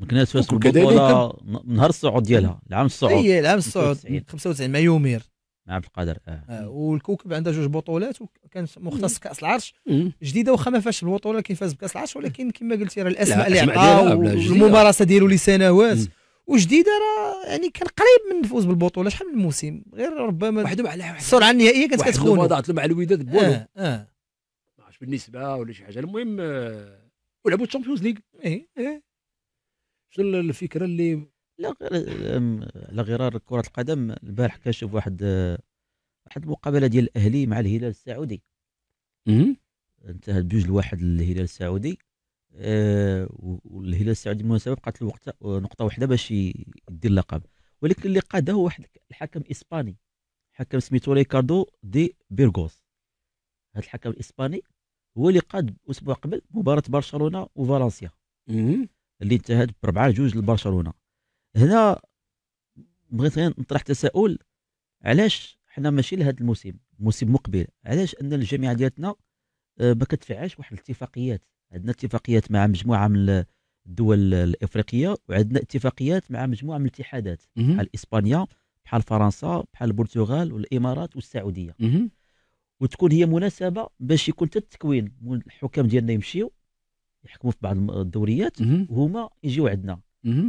[SPEAKER 3] مكناس فازت بالبطوله
[SPEAKER 2] نهار الصعود ديالها العام الصعود
[SPEAKER 3] اي العام الصعود 95 مع يومير
[SPEAKER 2] مع عبد القادر آه.
[SPEAKER 3] آه والكوكب عندها جوج بطولات وكان مختص كاس العرش جديده واخا ما فاش البطوله كيفاز بكاس العرش ولكن كما قلتي راه الاسماء اللي عطاها والممارسه ديالو لسنوات وجديده راه يعني كان قريب من الفوز بالبطوله شحال من موسم غير ربما واحد على واحد السرعه النهائيه كانت كتخون وضعت مع
[SPEAKER 1] الوداد بوالو آه آه. ما عرفتش بالنسبه ولا شي حاجه المهم آه، ولعبوا الشامبيونز
[SPEAKER 2] ليغ ايه ايه شنو الفكره اللي لا على غرار كره القدم البارح كنشوف واحد آه، واحد المقابله ديال الاهلي مع الهلال السعودي انتهت بجوج لواحد الهلال السعودي آه، والهلال السعودي بالمناسبه بقات له وقت آه، نقطه واحده باش يدير اللقب ولكن اللي قاده هو واحد الحكم اسباني حكم سميتو ريكاردو دي بيرغوس هذا الحكم الاسباني هو اللي قاد اسبوع قبل مباراه برشلونه وفالنسيا اللي انتهت ب 4 جوج لبرشلونه هنا بغيت غير نطرح تساؤل علاش حنا ماشي لهذا الموسم موسم مقبل علاش ان الجامعه ديالتنا آه، ما كتفعلش واحد الاتفاقيات عندنا اتفاقيات مع مجموعه من الدول الافريقيه وعندنا اتفاقيات مع مجموعه من الاتحادات بحال اسبانيا بحال فرنسا بحال البرتغال والامارات والسعوديه وتكون هي مناسبه باش يكون حتى التكوين الحكام ديالنا يمشيو يحكموا في بعض الدوريات وهما يجيو عندنا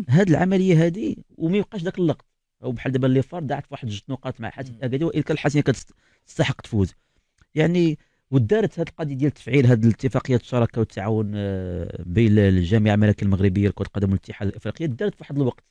[SPEAKER 2] هاد العمليه هذه وما يبقاش ذاك اللقط او بحال دابا اللي فار ضاعت واحد جوج نقاط مع حاتم اكادير وان كان الحسنيه كتستحق تفوز يعني ودارت هذه القضيه ديال تفعيل هذه الاتفاقيه الشراكه والتعاون آه، بين الجامعه الملكيه المغربيه لكره القدم والاتحاد الافريقي دارت في واحد الوقت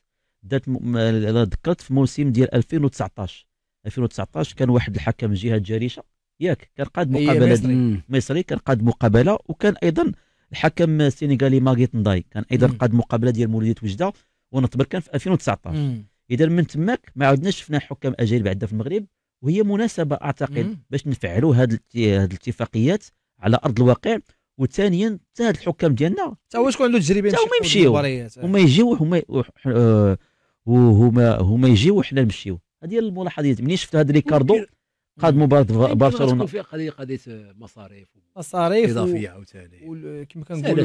[SPEAKER 2] دارت م... ذكرت في موسم ديال 2019 2019 كان واحد الحكم جهه جريشه ياك كان قاد إيه، مقابله مصري. مصري كان قاد مقابله وكان ايضا الحكم السنغالي ماغيت نضاي كان ايضا مم. قاد مقابله ديال مولوديه وجده ونطبر كان في 2019 اذا من تماك ما عدناش شفنا حكام اجانب عندنا في المغرب وهي مناسبه اعتقد باش نفعلوا هذه الاتفاقيات على ارض الواقع وثانيا حتى هاد الحكام ديالنا حتى هو شكون عنده تجربه حتى هما يمشيو هما يجيو هما آه، هما هما يجيو وحنا نمشيو هذه الملاحظه الملاحظات ملي شفت هاد ريكاردو قاد مباراه برشلونه فيها
[SPEAKER 1] قضيه قضيه آه، مصاريف مصاريف اضافيه عاوتاني آه، كما كنقولوا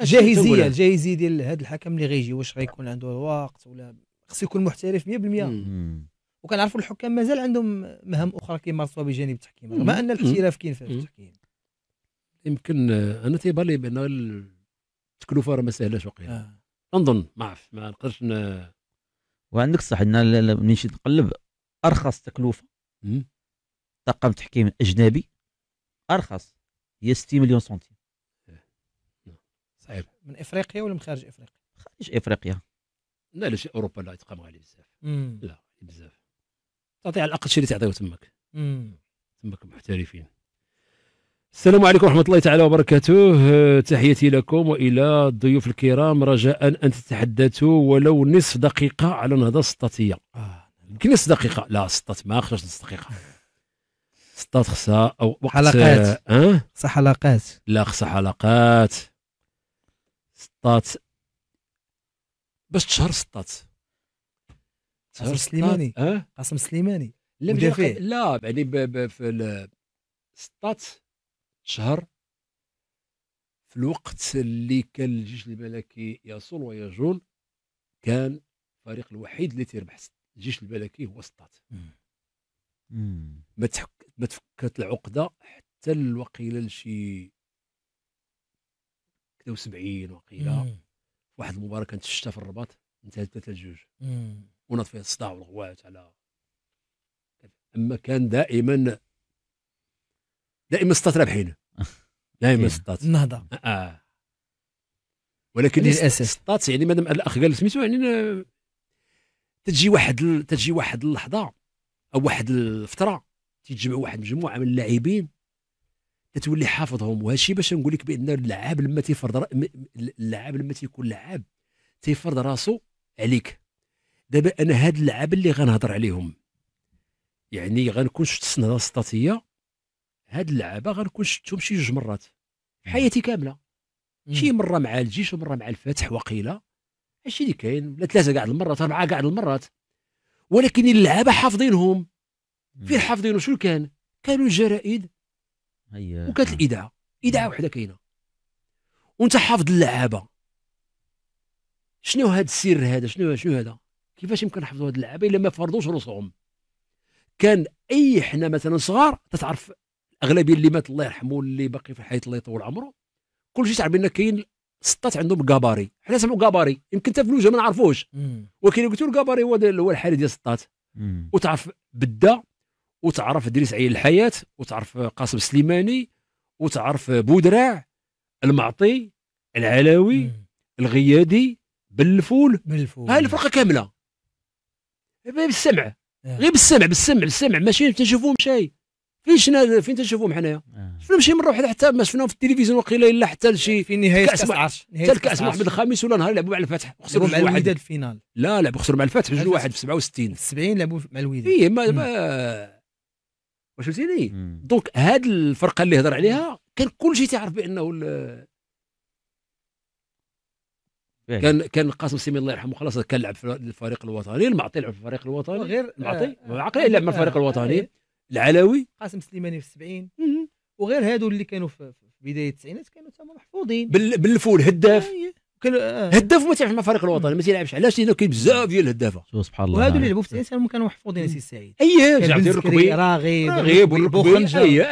[SPEAKER 1] الجاهزيه
[SPEAKER 3] الجاهزيه ديال هذا الحكم اللي غيجي واش غيكون عنده الوقت ولا خصو يكون محترف 100% وكنعرفوا الحكام مازال عندهم مهام اخرى كيمارسوها بجانب التحكيم رغم ان الاختلاف كاين في التحكيم
[SPEAKER 1] يمكن آه، انا تيبان لي بان التكلفه راه ما سهلاش وقيلا آه. نظن ما عرف ما نقدرش ن...
[SPEAKER 2] وعندك صح ان منين شي تقلب ارخص تكلفه طاقم تحكيم اجنبي ارخص هي 60 مليون سنتيم إيه. نعم. صعيب
[SPEAKER 1] من افريقيا ولا من خارج افريقيا؟
[SPEAKER 2] خارج افريقيا
[SPEAKER 1] لا لا شي اوروبا لا تقام غالي بزاف لا بزاف تعطي على الاقل شي اللي تعطيه تماك تماك محترفين السلام عليكم ورحمة الله تعالى وبركاته آه، تحياتي لكم وإلى الضيوف الكرام رجاء أن تتحدثوا ولو نصف دقيقة على نهضة سطاتية آه، يمكن نصف دقيقة لا سطات ما خرجش نصف دقيقة سطات خصها أو وقت حلقات أه؟ خصها حلقات لا خصها حلقات
[SPEAKER 3] سطات باش تشهر سطات قاسم السليماني أه؟ قاسم السليماني لا لا
[SPEAKER 1] يعني في سطات شهر في الوقت اللي كان الجيش الملكي يصول ويجول كان الفريق الوحيد اللي تيربح الجيش الملكي هو سطات ما تحك ما تفكت العقده حتى الوقيله لشي 72 وقيله واحد المباراه كانت في الشتا في الرباط انتهت 3 2 ونط فيه الصداع والغوات على اما كان دائما دائما سطات رابحين دائما إيه، سطات النهضه آه،, اه ولكن للاسف يعني مادام الاخ قال سميتو يعني تجي واحد ال... تجي واحد اللحظه او واحد الفتره تيتجمع واحد مجموعه من اللاعبين تتولي حافظهم وهادشي باش نقول لك بان اللاعب لما تيفرض اللاعب لما تيكون لاعب تيفرض راسو عليك دابا انا هاد اللعابه اللي غنهضر عليهم يعني غنكون شفت السنه السطاتيه هاد اللعابه غنكون شفتهم شي جوج مرات في حياتي كامله شي مره مع الجيش ومره مع الفتح وقيله هادشي اللي كاين ولا ثلاثه كاع المرات اربعه كاع المرات ولكن اللعابه حافظينهم فين حافظينهم شنو كان كانوا الجرائد أيوة. وكانت الاذاعه اذاعه وحده كاينه وانت حافظ اللعابه شنو هاد السر هذا شنو شنو هذا كيفاش يمكن نحفظوا هاد اللعابه الا ما فرضوش رؤوسهم كان اي حنا مثلا صغار تتعرف الاغلبيه اللي مات الله يرحمه اللي باقي في الحياه الله يطول عمره كل شيء تعرف بان كاين سطات عندهم كاباري حنا سمعوا كاباري يمكن حتى في الوجه ما نعرفوش ولكن قلت الكاباري هو هو الحالي ديال سطات وتعرف بدا وتعرف ادريس عين الحياه وتعرف قاسم سليماني وتعرف بودراع المعطي العلاوي الغيادي بالفول بالفول هاي الفرقه كامله إيه، بالسمع إيه. غير بالسمع بالسمع بالسمع ماشي تشوفوهم شيء فين شنا فين تنشوفهم حنايا إيه. شفنا شي مره واحده حتى ما شفناهم في التلفزيون وقيلا الا حتى شي في نهايه كاس العرش حتى الكاس محمد الخامس ولا نهار لعبوا مع الفتح خسروا مع الوداد الفينال لا لعبوا خسروا مع الفتح جوج واحد في 67 70 لعبوا مع الوداد اي ما, ما واش فهمتيني دونك هاد الفرقه اللي هضر عليها كان كل شيء تعرف بانه كان كان قاسم سيمي الله يرحمه خلاص كان لعب في الفريق الوطني المعطي لعب في الفريق الوطني غير المعطي آه، عقلي لعب مع آه، الفريق الوطني آه، العلوي
[SPEAKER 3] قاسم سليماني في 70 وغير هادو اللي كانوا في بدايه التسعينات كانوا تما محفوظين
[SPEAKER 1] بالفول هداف إيه. كان هداف ما تلعبش مع الفريق الوطني ما تلعبش علاش لانه كاين بزاف ديال الهدافه سبحان الله وهادو اللي
[SPEAKER 3] لعبوا في التسعينات كانوا محفوظين سي سعيد
[SPEAKER 2] اييه جعفر الركبي راغب راغب والركبي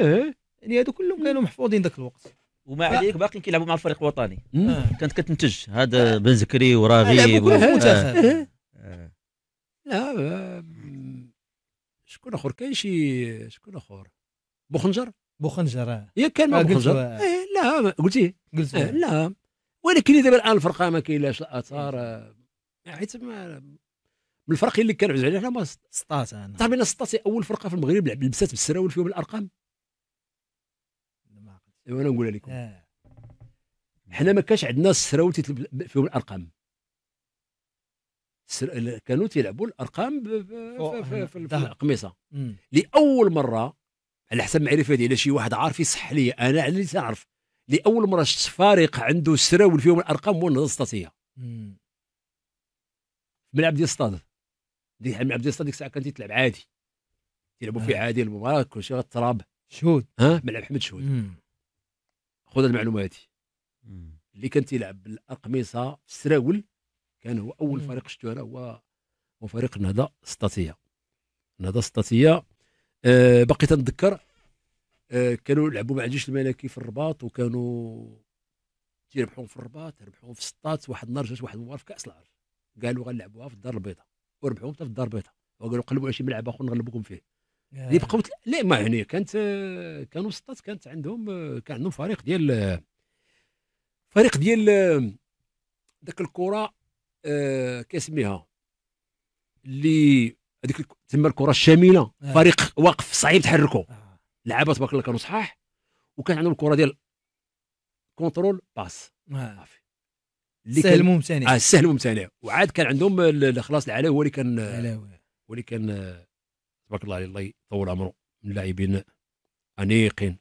[SPEAKER 2] إيه.
[SPEAKER 3] يعني هادو كلهم كانوا محفوظين ذاك الوقت
[SPEAKER 2] وما عليك باقي كيلعبوا مع الفريق الوطني آه. كانت كتنتج هذا بن زكري وراغيب و... آه.
[SPEAKER 1] لا آه. شكون اخر كاين شي شكون اخر
[SPEAKER 3] بوخنجر بوخنجر يا كان مع بوخنجر إيه، لا قلتي قلت إيه. إيه،
[SPEAKER 1] لا ولكن دابا الان الفرقه ما كاينلاش الاثار يعني حيت من الفرق اللي كنعز عليه حنا ما
[SPEAKER 3] سطات انا
[SPEAKER 1] طبعا سطات اول فرقه في المغرب لبسات بالسراول فيهم الارقام ايوا انا نقولها لكم آه. حنا ما كانش عندنا السراو تيتلعب فيهم الارقام كانوا تيلعبوا الارقام ب... في, في, في القميصه لاول مره على حسب معرفتي ديالي شي واحد عارف يصح لي انا على اللي تنعرف لاول مره شفت فريق عنده سراول فيهم الارقام هو النهضه السطاتيه ملعب ديال السطاد ديك ملعب ديال السطاد ديك الساعه كان تيتلعب عادي تيلعبوا فيه آه. عادي المباراه كلشي غتراب شهود ها ملعب احمد شهود خذ المعلومه هذه اللي كان تيلعب بالاقمصه في السراول كان هو اول مم. فريق شتو انا هو هو فريق النهضه السطاتيه النهضه السطاتيه آه باقي تنذكر آه كانوا لعبوا مع الجيش الملكي في الرباط وكانوا تيربحوا في الرباط ربحوهم في السطات واحد النهار جات واحد المباراه في كاس العرب قالوا غنلعبوها في الدار البيضاء وربحوهم حتى في الدار البيضاء وقالوا قلبوا على شي ملعب اخر نغلبوكم فيه اللي بقاو لا ما هنا كانت كانوا سطات كانت عندهم كان عندهم فريق ديال فريق ديال ذاك الكره آه، كيسميها اللي هذيك تسمى الكره الشامله آه. فريق واقف صعيب تحركه آه. لعابه تبارك الله كانوا صحاح وكان عندهم الكره ديال كونترول باس
[SPEAKER 4] اللي سهل ممتنع اه سهل ممتنع
[SPEAKER 1] وعاد كان عندهم خلاص العلاوي هو اللي كان هو اللي كان تبارك الله عليه الله يطول عمره من لاعبين انيقين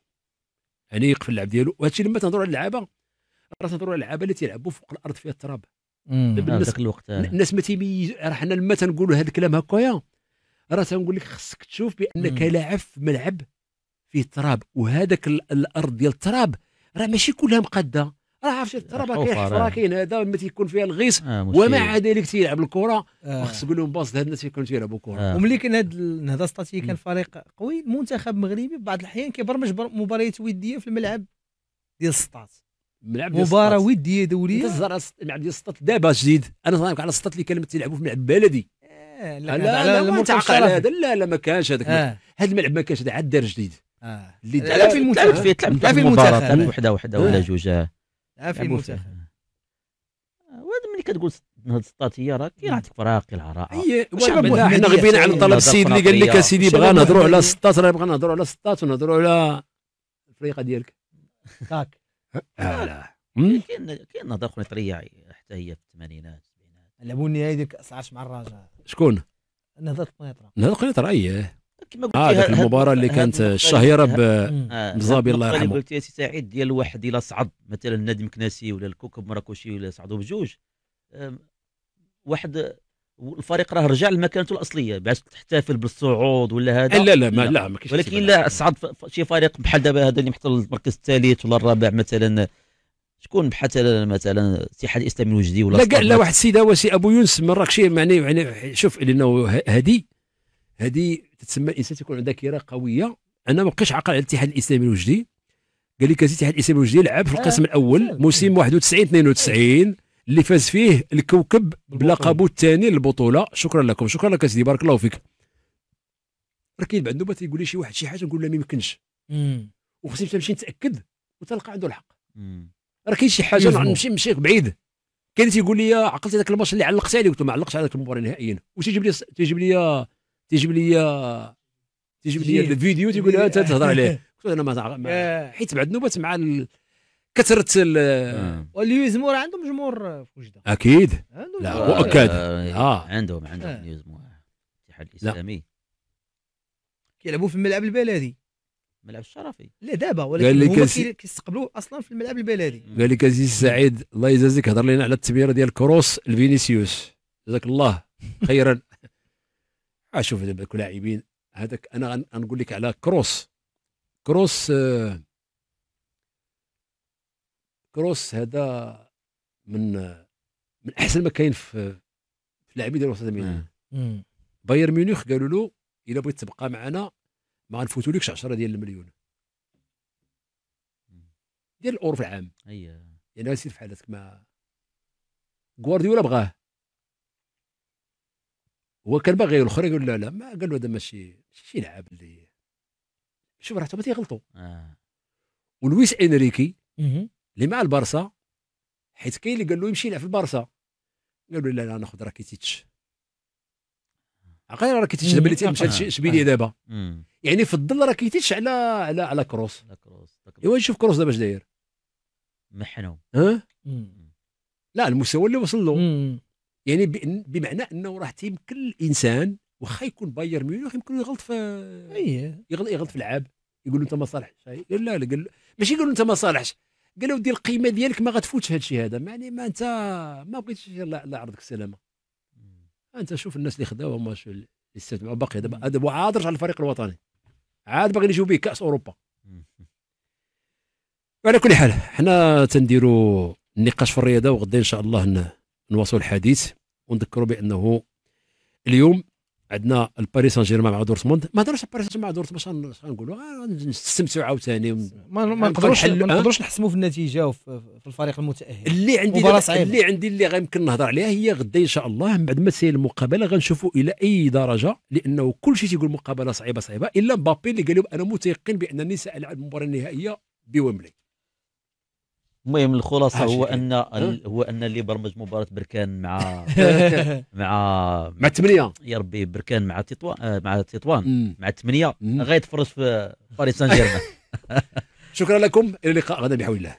[SPEAKER 1] انيق في اللعب ديالو وهادشي لما تنهضروا على اللعابه راه تنهضروا على اللعابه اللي تيلعبوا فوق الارض فيها التراب
[SPEAKER 4] آه، الناس الوقت آه.
[SPEAKER 1] الناس ما تيميزوا راه حنا لما تنقولوا هذا الكلام هكايا راه تنقول لك خصك تشوف بانك لاعب في ملعب فيه تراب وهذاك الارض ديال التراب راه ماشي كلها مقاده راه شفت ترى راه كيحف راه
[SPEAKER 3] كاين هذا ما تيكون فيها الغيص آه ومع ذلك تيلعب الكره
[SPEAKER 1] آه. خص نقول لهم باص هاد الناس تيكونوا تيلعبوا كره آه. وملي
[SPEAKER 3] كان هاد النهضه ستاتي كان فريق قوي المنتخب المغربي بعض الاحيان كيبرمج مباريات وديه في الملعب ديال السطات
[SPEAKER 1] ملعب مباراه وديه دوليه الزهر الملعب ديال السطات دابا جديد انا نهضرك على السطات اللي كانوا تيلعبوا في ملعب بلدي
[SPEAKER 3] آه لا لا لا ما هذا لا
[SPEAKER 1] لا ما كانش هذاك آه. هذا الملعب ما كانش هذا عاد دار جديد
[SPEAKER 4] آه. اللي تلعب في المنتخب تلعب
[SPEAKER 2] في المنتخب وحده وحده ولا آه. جوج في المنتخب آه، وهذا ملي كتقول هاد السطات هي راه كاين عندك فراق كاين العراء حنا غبينا على طلب السيد اللي قال لك اسيدي بغا نهضروا على
[SPEAKER 1] سطات راه بغا نهضروا على سطات
[SPEAKER 3] ونهضروا على الفريقه ديالك هاك لا
[SPEAKER 4] كاين
[SPEAKER 2] كاين نهضه اخرى طريه حتى هي في الثمانينات لعبوا النهائي
[SPEAKER 3] ديك العرش مع الرجاء
[SPEAKER 1] شكون؟ نهضه قنيطره نهضه قنيطره اييه كما قلت هذه آه المباراه اللي كانت الشهيره بزابي آه، الله يرحمه قلت
[SPEAKER 2] يا سي سعيد ديال واحد الا صعد مثلا نادي مكناسي ولا الكوكب مراكشي ولا صعدوا بجوج واحد الفريق راه رجع لمكانته الاصليه باش تحتفل بالصعود ولا هذا لا لا ما لا ما ولكن لا صعد شي فريق بحال دابا هذا اللي محتل المركز الثالث ولا الرابع مثلا شكون بحال مثلا الاتحاد الاسلامي الوجدي ولا لا, لا واحد
[SPEAKER 1] السيد هو سي ابو يونس مراكشي يعني يعني شوف لانه هدي هدي تسمى الانسان تيكون عنده ذاكره قويه انا ما بقيتش عاقل على الاتحاد الاسلامي الوجدي قال لي كازي الاتحاد الاسلامي الوجدي لعب في القسم آه، الاول موسم 91 92 اللي فاز فيه الكوكب بلقبه الثاني للبطوله شكرا لكم شكرا لك سيدي بارك الله فيك راه كاين بعد نوبه تيقول لي شي واحد شي حاجه نقول له ما يمكنش وخصني نمشي نتاكد وتلقى عنده الحق راه كاين شي حاجه نمشي نمشي بعيد كان تيقول لي عقلت ذاك الماتش اللي علقت عليه قلت له ما علقتش على ذاك المباراه نهائيا وتيجيب لي تيجيب لي تيجيب لي تيجيب لي الفيديو تيقول لها تهضر عليه قلت انا ما آه. حيت بعد نوبات مع كثره ال آه.
[SPEAKER 3] واليوزمور عندهم جمهور في وجده
[SPEAKER 2] اكيد لا مؤكد آه. اه عندهم عندهم اليوزمور الاتحاد الاسلامي
[SPEAKER 3] كيلعبوا في الملعب البلدي
[SPEAKER 2] الملعب الشرفي
[SPEAKER 3] لا دابا ولكن هما كيستقبلوا اصلا في الملعب البلدي
[SPEAKER 2] قال لك عزيز سعيد
[SPEAKER 1] الله يجازيك هضر لنا على التمريره ديال كروس الفينيسيوس جزاك الله خيرا اشوف دابا لاعبين هذاك انا غنقول لك على كروس كروس آه، كروس هذا من من احسن ما كاين في في اللاعبين ديال وسط الميلان آه. باير ميونخ قالوا له الا بغيت تبقى معنا ما غنفوتولكش 10 ديال المليون ديال الاورو في العام اييه يعني سير في حالتك ما غوارديولا بغاه هو كان باغي الاخر يقول لا لا ما قال له هذا ماشي شي لعاب اللي شوف راه ما تيغلطوا آه. ولويس انريكي
[SPEAKER 4] اللي
[SPEAKER 1] مع البارسا حيت كاين اللي قال له يمشي يلعب في البارسا قال له لا لا ناخذ راكيتيتش عقل راكيتيتش دابا اللي مشى لشبيليا آه. دابا يعني فضل راكيتيتش على على على كروس ايوا نشوف كروس دابا اش داير محنو ها أه؟ لا المستوى اللي وصل له يعني بمعنى انه راه تيمكن الانسان واخا يكون بايرن ميونخ يمكن يغلط في ايه يغلط يغلط في العاب يقول له انت ما صالحش قال لا لا قال ماشي يقول له انت ما صالحش قال له دير القيمه ديالك ما غتفوتش هذا الشيء هذا يعني ما انت ما بغيتش الله يعرضك السلامه انت شوف الناس اللي خداوها ماتش استثمروا باقي دابا عاد رجع للفريق الوطني عاد باغي نجيو به كاس اوروبا وعلى كل حال حنا تنديروا النقاش في الرياضه وغدا ان شاء الله نواصل الحديث ونذكروا بانه اليوم عندنا الباريس سان جيرمان مع دورتموند ما هضرش باريس سان جيرمان مع دورتموند باش نقولوا آه، نستمتعوا عاوتاني ما نقدروش ما آه؟ نقدروش
[SPEAKER 3] نحسموا في النتيجه وفي الفريق المتاهل اللي عندي اللي
[SPEAKER 1] عندي اللي غيمكن نهضر عليها هي غدا ان شاء الله من بعد ما تسير المقابله غنشوفوا الى اي درجه لانه كل شيء تيقول مقابله صعيبه صعيبه الا مبابي اللي قال لهم انا متيقن بانني سالعب المباراه النهائيه
[SPEAKER 2] بويمبلي المهم الخلاصه هو ان هو ان اللي برمج مباراه بركان مع مع مع الثمانيه يا ربي بركان مع تطوان آه، مع تطوان مع الثمانيه غيتفرج في باريس سان جيرمان شكرا لكم الى اللقاء غدا بحول الله